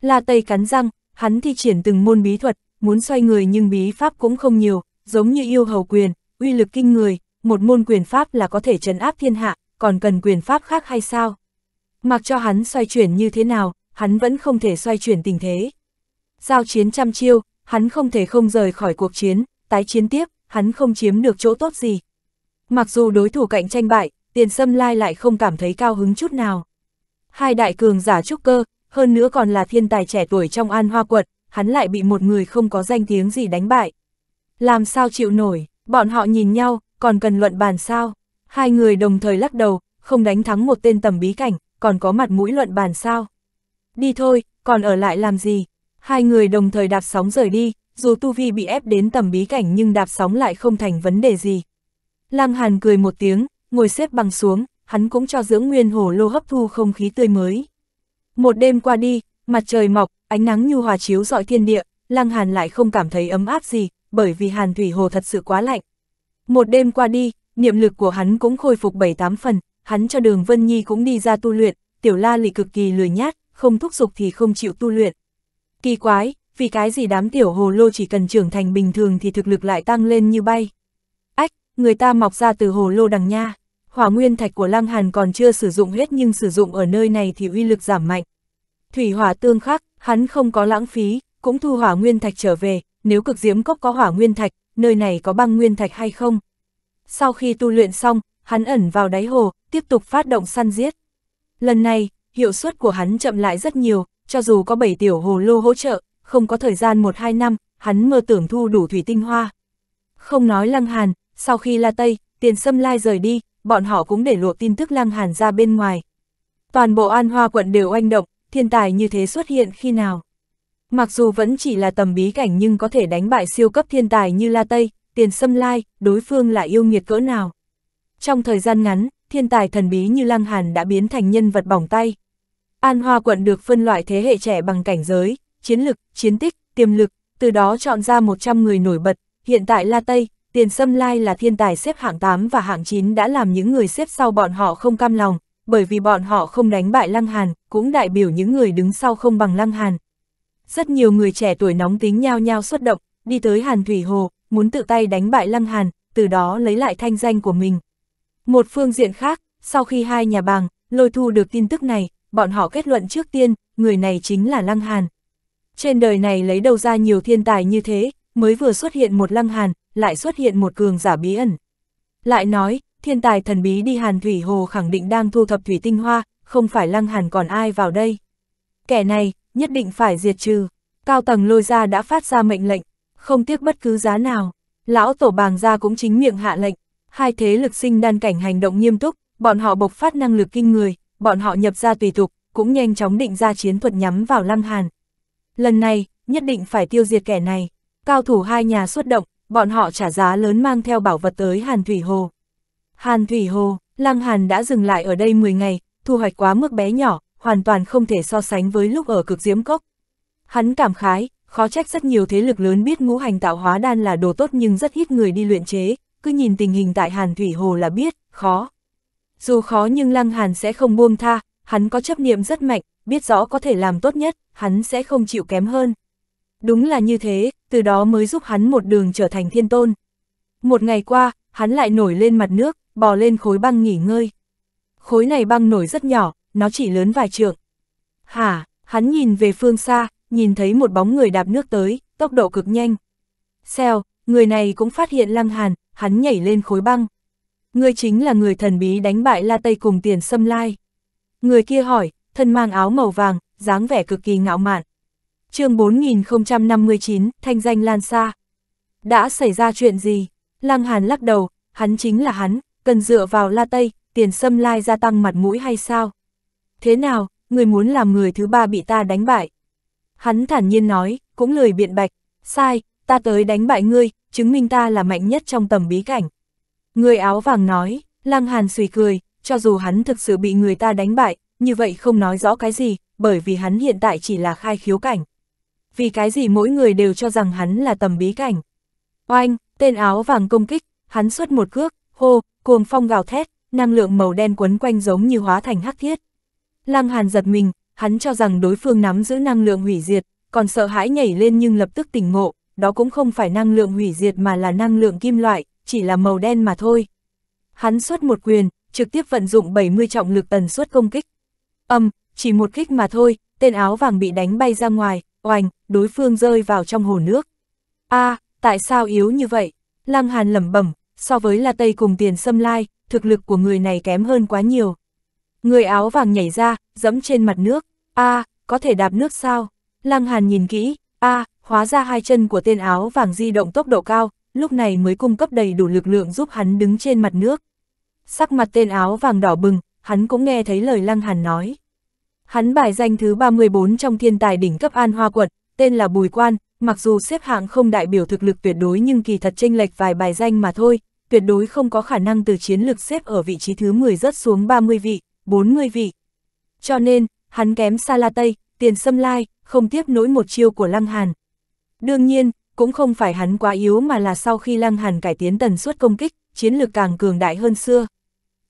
La Tây cắn răng, hắn thi triển từng môn bí thuật, muốn xoay người nhưng bí pháp cũng không nhiều, giống như yêu hầu quyền, uy lực kinh người, một môn quyền pháp là có thể trấn áp thiên hạ, còn cần quyền pháp khác hay sao? Mặc cho hắn xoay chuyển như thế nào, hắn vẫn không thể xoay chuyển tình thế. Giao chiến trăm chiêu, hắn không thể không rời khỏi cuộc chiến, tái chiến tiếp, hắn không chiếm được chỗ tốt gì. Mặc dù đối thủ cạnh tranh bại, tiền sâm lai lại không cảm thấy cao hứng chút nào. Hai đại cường giả trúc cơ, hơn nữa còn là thiên tài trẻ tuổi trong an hoa quật, hắn lại bị một người không có danh tiếng gì đánh bại. Làm sao chịu nổi, bọn họ nhìn nhau, còn cần luận bàn sao? Hai người đồng thời lắc đầu, không đánh thắng một tên tầm bí cảnh, còn có mặt mũi luận bàn sao? Đi thôi, còn ở lại làm gì? Hai người đồng thời đạp sóng rời đi, dù Tu Vi bị ép đến tầm bí cảnh nhưng đạp sóng lại không thành vấn đề gì. Lăng Hàn cười một tiếng, ngồi xếp bằng xuống, hắn cũng cho dưỡng nguyên hồ lô hấp thu không khí tươi mới. Một đêm qua đi, mặt trời mọc, ánh nắng nhu hòa chiếu dọi thiên địa, Lăng Hàn lại không cảm thấy ấm áp gì, bởi vì Hàn Thủy Hồ thật sự quá lạnh, một đêm qua đi, niệm lực của hắn cũng khôi phục 7-8 phần, hắn cho đường Vân Nhi cũng đi ra tu luyện, tiểu la Lì cực kỳ lười nhát, không thúc giục thì không chịu tu luyện. Kỳ quái, vì cái gì đám tiểu hồ lô chỉ cần trưởng thành bình thường thì thực lực lại tăng lên như bay. Ách, người ta mọc ra từ hồ lô đằng nha, hỏa nguyên thạch của Lăng Hàn còn chưa sử dụng hết nhưng sử dụng ở nơi này thì uy lực giảm mạnh. Thủy hỏa tương khắc, hắn không có lãng phí, cũng thu hỏa nguyên thạch trở về, nếu cực diễm cốc có hỏa nguyên thạch, nơi này có băng nguyên thạch hay không. Sau khi tu luyện xong, hắn ẩn vào đáy hồ, tiếp tục phát động săn giết. Lần này, hiệu suất của hắn chậm lại rất nhiều, cho dù có 7 tiểu hồ lô hỗ trợ, không có thời gian 1-2 năm, hắn mơ tưởng thu đủ thủy tinh hoa. Không nói Lăng Hàn, sau khi La Tây, Tiền Sâm Lai rời đi, bọn họ cũng để lộ tin tức Lăng Hàn ra bên ngoài. Toàn bộ An Hoa quận đều oanh động, thiên tài như thế xuất hiện khi nào? Mặc dù vẫn chỉ là tầm bí cảnh nhưng có thể đánh bại siêu cấp thiên tài như La Tây, Tiền Sâm Lai, đối phương là yêu nghiệt cỡ nào. Trong thời gian ngắn, thiên tài thần bí như Lăng Hàn đã biến thành nhân vật bỏng tay. An Hoa quận được phân loại thế hệ trẻ bằng cảnh giới, chiến lực, chiến tích, tiềm lực, từ đó chọn ra 100 người nổi bật. Hiện tại La Tây, Tiền Sâm Lai là thiên tài xếp hạng 8 và hạng 9 đã làm những người xếp sau bọn họ không cam lòng, bởi vì bọn họ không đánh bại Lăng Hàn, cũng đại biểu những người đứng sau không bằng Lăng Hàn. Rất nhiều người trẻ tuổi nóng tính nhao nhao xuất động, đi tới Hàn Thủy Hồ, muốn tự tay đánh bại Lăng Hàn, từ đó lấy lại thanh danh của mình. Một phương diện khác, sau khi hai nhà bàng, lôi thu được tin tức này, bọn họ kết luận trước tiên, người này chính là Lăng Hàn. Trên đời này lấy đầu ra nhiều thiên tài như thế, mới vừa xuất hiện một Lăng Hàn, lại xuất hiện một cường giả bí ẩn. Lại nói, thiên tài thần bí đi Hàn Thủy Hồ khẳng định đang thu thập Thủy Tinh Hoa, không phải Lăng Hàn còn ai vào đây. Kẻ này, nhất định phải diệt trừ. Cao tầng lôi ra đã phát ra mệnh lệnh, không tiếc bất cứ giá nào. Lão tổ bàng ra cũng chính miệng hạ lệnh, hai thế lực sinh đan cảnh hành động nghiêm túc, bọn họ bộc phát năng lực kinh người, bọn họ nhập ra tùy tục, cũng nhanh chóng định ra chiến thuật nhắm vào Lăng Hàn. Lần này, nhất định phải tiêu diệt kẻ này. Cao thủ hai nhà xuất động, bọn họ trả giá lớn mang theo bảo vật tới Hàn Thủy Hồ. Hàn Thủy Hồ, Lăng Hàn đã dừng lại ở đây 10 ngày, thu hoạch quá mức bé nhỏ, hoàn toàn không thể so sánh với lúc ở cực diễm cốc. Hắn cảm khái, khó trách rất nhiều thế lực lớn biết ngũ hành tạo hóa đan là đồ tốt nhưng rất ít người đi luyện chế, cứ nhìn tình hình tại Hàn Thủy Hồ là biết, khó. Dù khó nhưng Lăng Hàn sẽ không buông tha, hắn có chấp niệm rất mạnh, biết rõ có thể làm tốt nhất, hắn sẽ không chịu kém hơn. Đúng là như thế, từ đó mới giúp hắn một đường trở thành thiên tôn. Một ngày qua, hắn lại nổi lên mặt nước, bò lên khối băng nghỉ ngơi. Khối này băng nổi rất nhỏ, nó chỉ lớn vài trượng. Hả, hắn nhìn về phương xa, nhìn thấy một bóng người đạp nước tới, tốc độ cực nhanh. Xèo, người này cũng phát hiện Lăng Hàn, hắn nhảy lên khối băng. Ngươi chính là người thần bí đánh bại La Tây cùng tiền xâm lai. Người kia hỏi, thân mang áo màu vàng, dáng vẻ cực kỳ ngạo mạn. chương 4059, thanh danh Lan Sa. Đã xảy ra chuyện gì? Lăng Hàn lắc đầu, hắn chính là hắn, cần dựa vào La Tây, tiền xâm lai gia tăng mặt mũi hay sao? thế nào, người muốn làm người thứ ba bị ta đánh bại. Hắn thản nhiên nói, cũng lười biện bạch, sai, ta tới đánh bại ngươi, chứng minh ta là mạnh nhất trong tầm bí cảnh. Người áo vàng nói, lăng hàn suy cười, cho dù hắn thực sự bị người ta đánh bại, như vậy không nói rõ cái gì, bởi vì hắn hiện tại chỉ là khai khiếu cảnh. Vì cái gì mỗi người đều cho rằng hắn là tầm bí cảnh. Oanh, tên áo vàng công kích, hắn xuất một cước, hô, cuồng phong gào thét, năng lượng màu đen quấn quanh giống như hóa thành hắc thiết. Lăng Hàn giật mình, hắn cho rằng đối phương nắm giữ năng lượng hủy diệt, còn sợ hãi nhảy lên nhưng lập tức tỉnh ngộ, đó cũng không phải năng lượng hủy diệt mà là năng lượng kim loại, chỉ là màu đen mà thôi. Hắn xuất một quyền, trực tiếp vận dụng 70 trọng lực tần suất công kích. Âm, chỉ một kích mà thôi, tên áo vàng bị đánh bay ra ngoài, oành, đối phương rơi vào trong hồ nước. a à, tại sao yếu như vậy? Lăng Hàn lẩm bẩm, so với là Tây cùng tiền xâm lai, thực lực của người này kém hơn quá nhiều. Người áo vàng nhảy ra, dẫm trên mặt nước. a à, có thể đạp nước sao? Lăng Hàn nhìn kỹ, a à, hóa ra hai chân của tên áo vàng di động tốc độ cao, lúc này mới cung cấp đầy đủ lực lượng giúp hắn đứng trên mặt nước. Sắc mặt tên áo vàng đỏ bừng, hắn cũng nghe thấy lời Lăng Hàn nói. Hắn bài danh thứ 34 trong thiên tài đỉnh cấp An Hoa Quận, tên là Bùi Quan, mặc dù xếp hạng không đại biểu thực lực tuyệt đối nhưng kỳ thật chênh lệch vài bài danh mà thôi, tuyệt đối không có khả năng từ chiến lược xếp ở vị trí thứ 10 rớt xuống 30 vị, 40 vị. Cho nên, hắn kém xa la tây, tiền xâm lai, không tiếp nổi một chiêu của Lăng Hàn. Đương nhiên, cũng không phải hắn quá yếu mà là sau khi Lăng Hàn cải tiến tần suất công kích, chiến lược càng cường đại hơn xưa.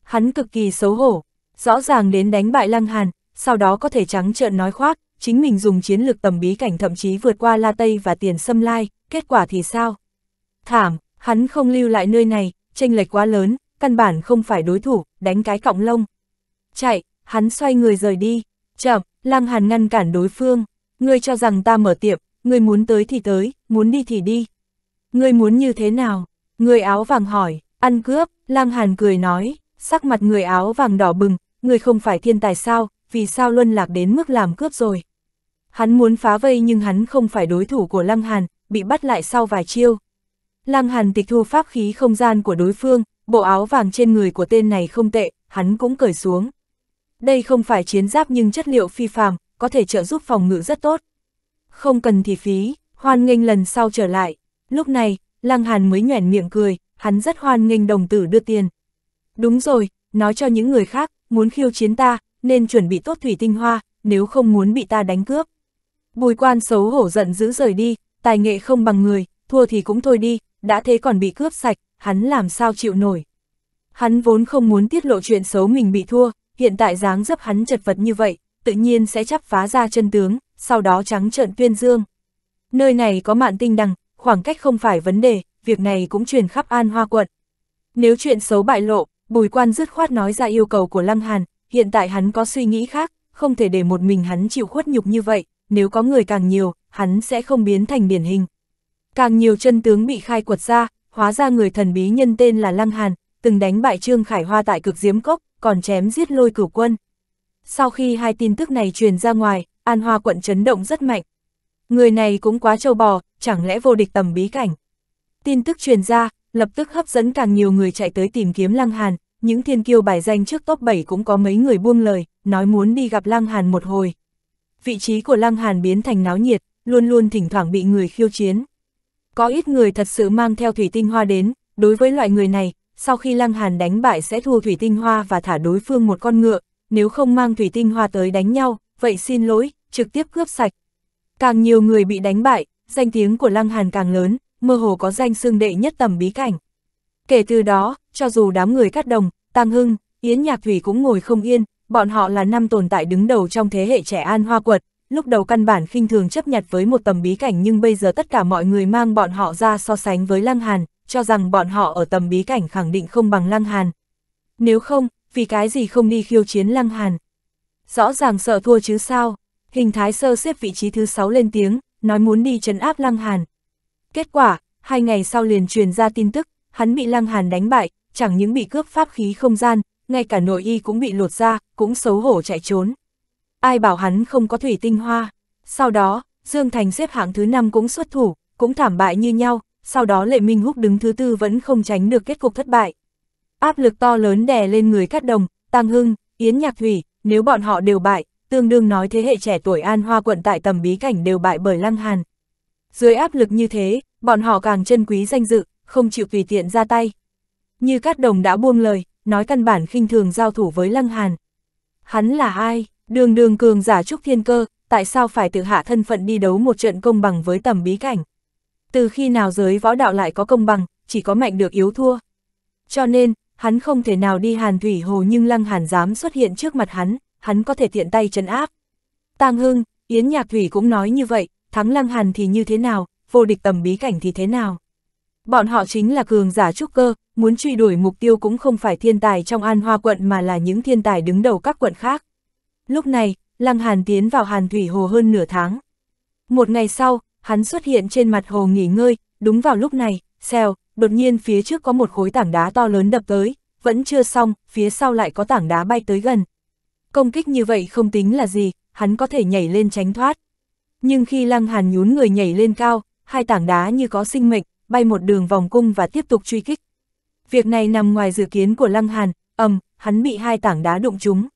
Hắn cực kỳ xấu hổ, rõ ràng đến đánh bại Lăng Hàn, sau đó có thể trắng trợn nói khoác, chính mình dùng chiến lược tầm bí cảnh thậm chí vượt qua La Tây và tiền xâm lai, kết quả thì sao? Thảm, hắn không lưu lại nơi này, tranh lệch quá lớn, căn bản không phải đối thủ, đánh cái cọng lông chạy, hắn xoay người rời đi, chậm, Lăng Hàn ngăn cản đối phương, ngươi cho rằng ta mở tiệm, ngươi muốn tới thì tới, muốn đi thì đi. Ngươi muốn như thế nào? Người áo vàng hỏi, ăn cướp, Lăng Hàn cười nói, sắc mặt người áo vàng đỏ bừng, ngươi không phải thiên tài sao, vì sao luân lạc đến mức làm cướp rồi. Hắn muốn phá vây nhưng hắn không phải đối thủ của Lăng Hàn, bị bắt lại sau vài chiêu. Lăng Hàn tịch thu pháp khí không gian của đối phương, bộ áo vàng trên người của tên này không tệ, hắn cũng cởi xuống, đây không phải chiến giáp nhưng chất liệu phi phàm, có thể trợ giúp phòng ngự rất tốt. Không cần thì phí, hoan nghênh lần sau trở lại. Lúc này, Lăng Hàn mới nhoẻn miệng cười, hắn rất hoan nghênh đồng tử đưa tiền. Đúng rồi, nói cho những người khác, muốn khiêu chiến ta, nên chuẩn bị tốt thủy tinh hoa, nếu không muốn bị ta đánh cướp. Bùi quan xấu hổ giận dữ rời đi, tài nghệ không bằng người, thua thì cũng thôi đi, đã thế còn bị cướp sạch, hắn làm sao chịu nổi. Hắn vốn không muốn tiết lộ chuyện xấu mình bị thua, hiện tại dáng dấp hắn chật vật như vậy, tự nhiên sẽ chắp phá ra chân tướng, sau đó trắng trợn tuyên dương. Nơi này có mạn tinh đằng, khoảng cách không phải vấn đề, việc này cũng truyền khắp An Hoa quận. Nếu chuyện xấu bại lộ, Bùi Quan dứt khoát nói ra yêu cầu của Lăng Hàn, hiện tại hắn có suy nghĩ khác, không thể để một mình hắn chịu khuất nhục như vậy, nếu có người càng nhiều, hắn sẽ không biến thành điển hình. Càng nhiều chân tướng bị khai quật ra, hóa ra người thần bí nhân tên là Lăng Hàn, từng đánh bại Trương Khải Hoa tại cực diếm cốc, còn chém giết lôi cửu quân. Sau khi hai tin tức này truyền ra ngoài, An Hoa quận chấn động rất mạnh. Người này cũng quá trâu bò, chẳng lẽ vô địch tầm bí cảnh. Tin tức truyền ra, lập tức hấp dẫn càng nhiều người chạy tới tìm kiếm Lăng Hàn, những thiên kiêu bài danh trước top 7 cũng có mấy người buông lời, nói muốn đi gặp Lăng Hàn một hồi. Vị trí của Lăng Hàn biến thành náo nhiệt, luôn luôn thỉnh thoảng bị người khiêu chiến. Có ít người thật sự mang theo thủy tinh hoa đến, đối với loại người này, sau khi Lăng Hàn đánh bại sẽ thua thủy tinh hoa và thả đối phương một con ngựa, nếu không mang thủy tinh hoa tới đánh nhau, vậy xin lỗi, trực tiếp cướp sạch. Càng nhiều người bị đánh bại, danh tiếng của Lăng Hàn càng lớn, mơ hồ có danh xương đệ nhất tầm bí cảnh. Kể từ đó, cho dù đám người cắt đồng, Tăng Hưng, Yến Nhạc Thủy cũng ngồi không yên, bọn họ là năm tồn tại đứng đầu trong thế hệ trẻ An Hoa Quật, lúc đầu căn bản khinh thường chấp nhặt với một tầm bí cảnh nhưng bây giờ tất cả mọi người mang bọn họ ra so sánh với Lăng Hàn, cho rằng bọn họ ở tầm bí cảnh khẳng định không bằng Lăng Hàn. Nếu không, vì cái gì không đi khiêu chiến Lăng Hàn? Rõ ràng sợ thua chứ sao? Hình thái sơ xếp vị trí thứ 6 lên tiếng, nói muốn đi trấn áp Lăng Hàn. Kết quả, hai ngày sau liền truyền ra tin tức, hắn bị Lăng Hàn đánh bại, chẳng những bị cướp pháp khí không gian, ngay cả nội y cũng bị lột ra, cũng xấu hổ chạy trốn. Ai bảo hắn không có thủy tinh hoa. Sau đó, Dương Thành xếp hạng thứ 5 cũng xuất thủ, cũng thảm bại như nhau, sau đó Lệ Minh Húc đứng thứ tư vẫn không tránh được kết cục thất bại. Áp lực to lớn đè lên người Cát Đồng, Tăng Hưng, Yến Nhạc Thủy, nếu bọn họ đều bại, tương đương nói thế hệ trẻ tuổi An Hoa quận tại tầm bí cảnh đều bại bởi Lăng Hàn. Dưới áp lực như thế, bọn họ càng trân quý danh dự, không chịu tùy tiện ra tay. Như Cát Đồng đã buông lời, nói căn bản khinh thường giao thủ với Lăng Hàn. Hắn là ai? Đường đường cường giả trúc thiên cơ, tại sao phải tự hạ thân phận đi đấu một trận công bằng với tầm bí cảnh? Từ khi nào giới võ đạo lại có công bằng, chỉ có mạnh được yếu thua. Cho nên, hắn không thể nào đi hàn thủy hồ nhưng lăng hàn dám xuất hiện trước mặt hắn, hắn có thể tiện tay chấn áp. Tang Hưng, Yến Nhạc Thủy cũng nói như vậy, thắng lăng hàn thì như thế nào, vô địch tầm bí cảnh thì thế nào. Bọn họ chính là cường giả trúc cơ, muốn truy đuổi mục tiêu cũng không phải thiên tài trong an hoa quận mà là những thiên tài đứng đầu các quận khác. Lúc này, Lăng Hàn tiến vào Hàn Thủy Hồ hơn nửa tháng. Một ngày sau, hắn xuất hiện trên mặt hồ nghỉ ngơi, đúng vào lúc này, xèo, đột nhiên phía trước có một khối tảng đá to lớn đập tới, vẫn chưa xong, phía sau lại có tảng đá bay tới gần. Công kích như vậy không tính là gì, hắn có thể nhảy lên tránh thoát. Nhưng khi Lăng Hàn nhún người nhảy lên cao, hai tảng đá như có sinh mệnh, bay một đường vòng cung và tiếp tục truy kích. Việc này nằm ngoài dự kiến của Lăng Hàn, ầm, hắn bị hai tảng đá đụng trúng.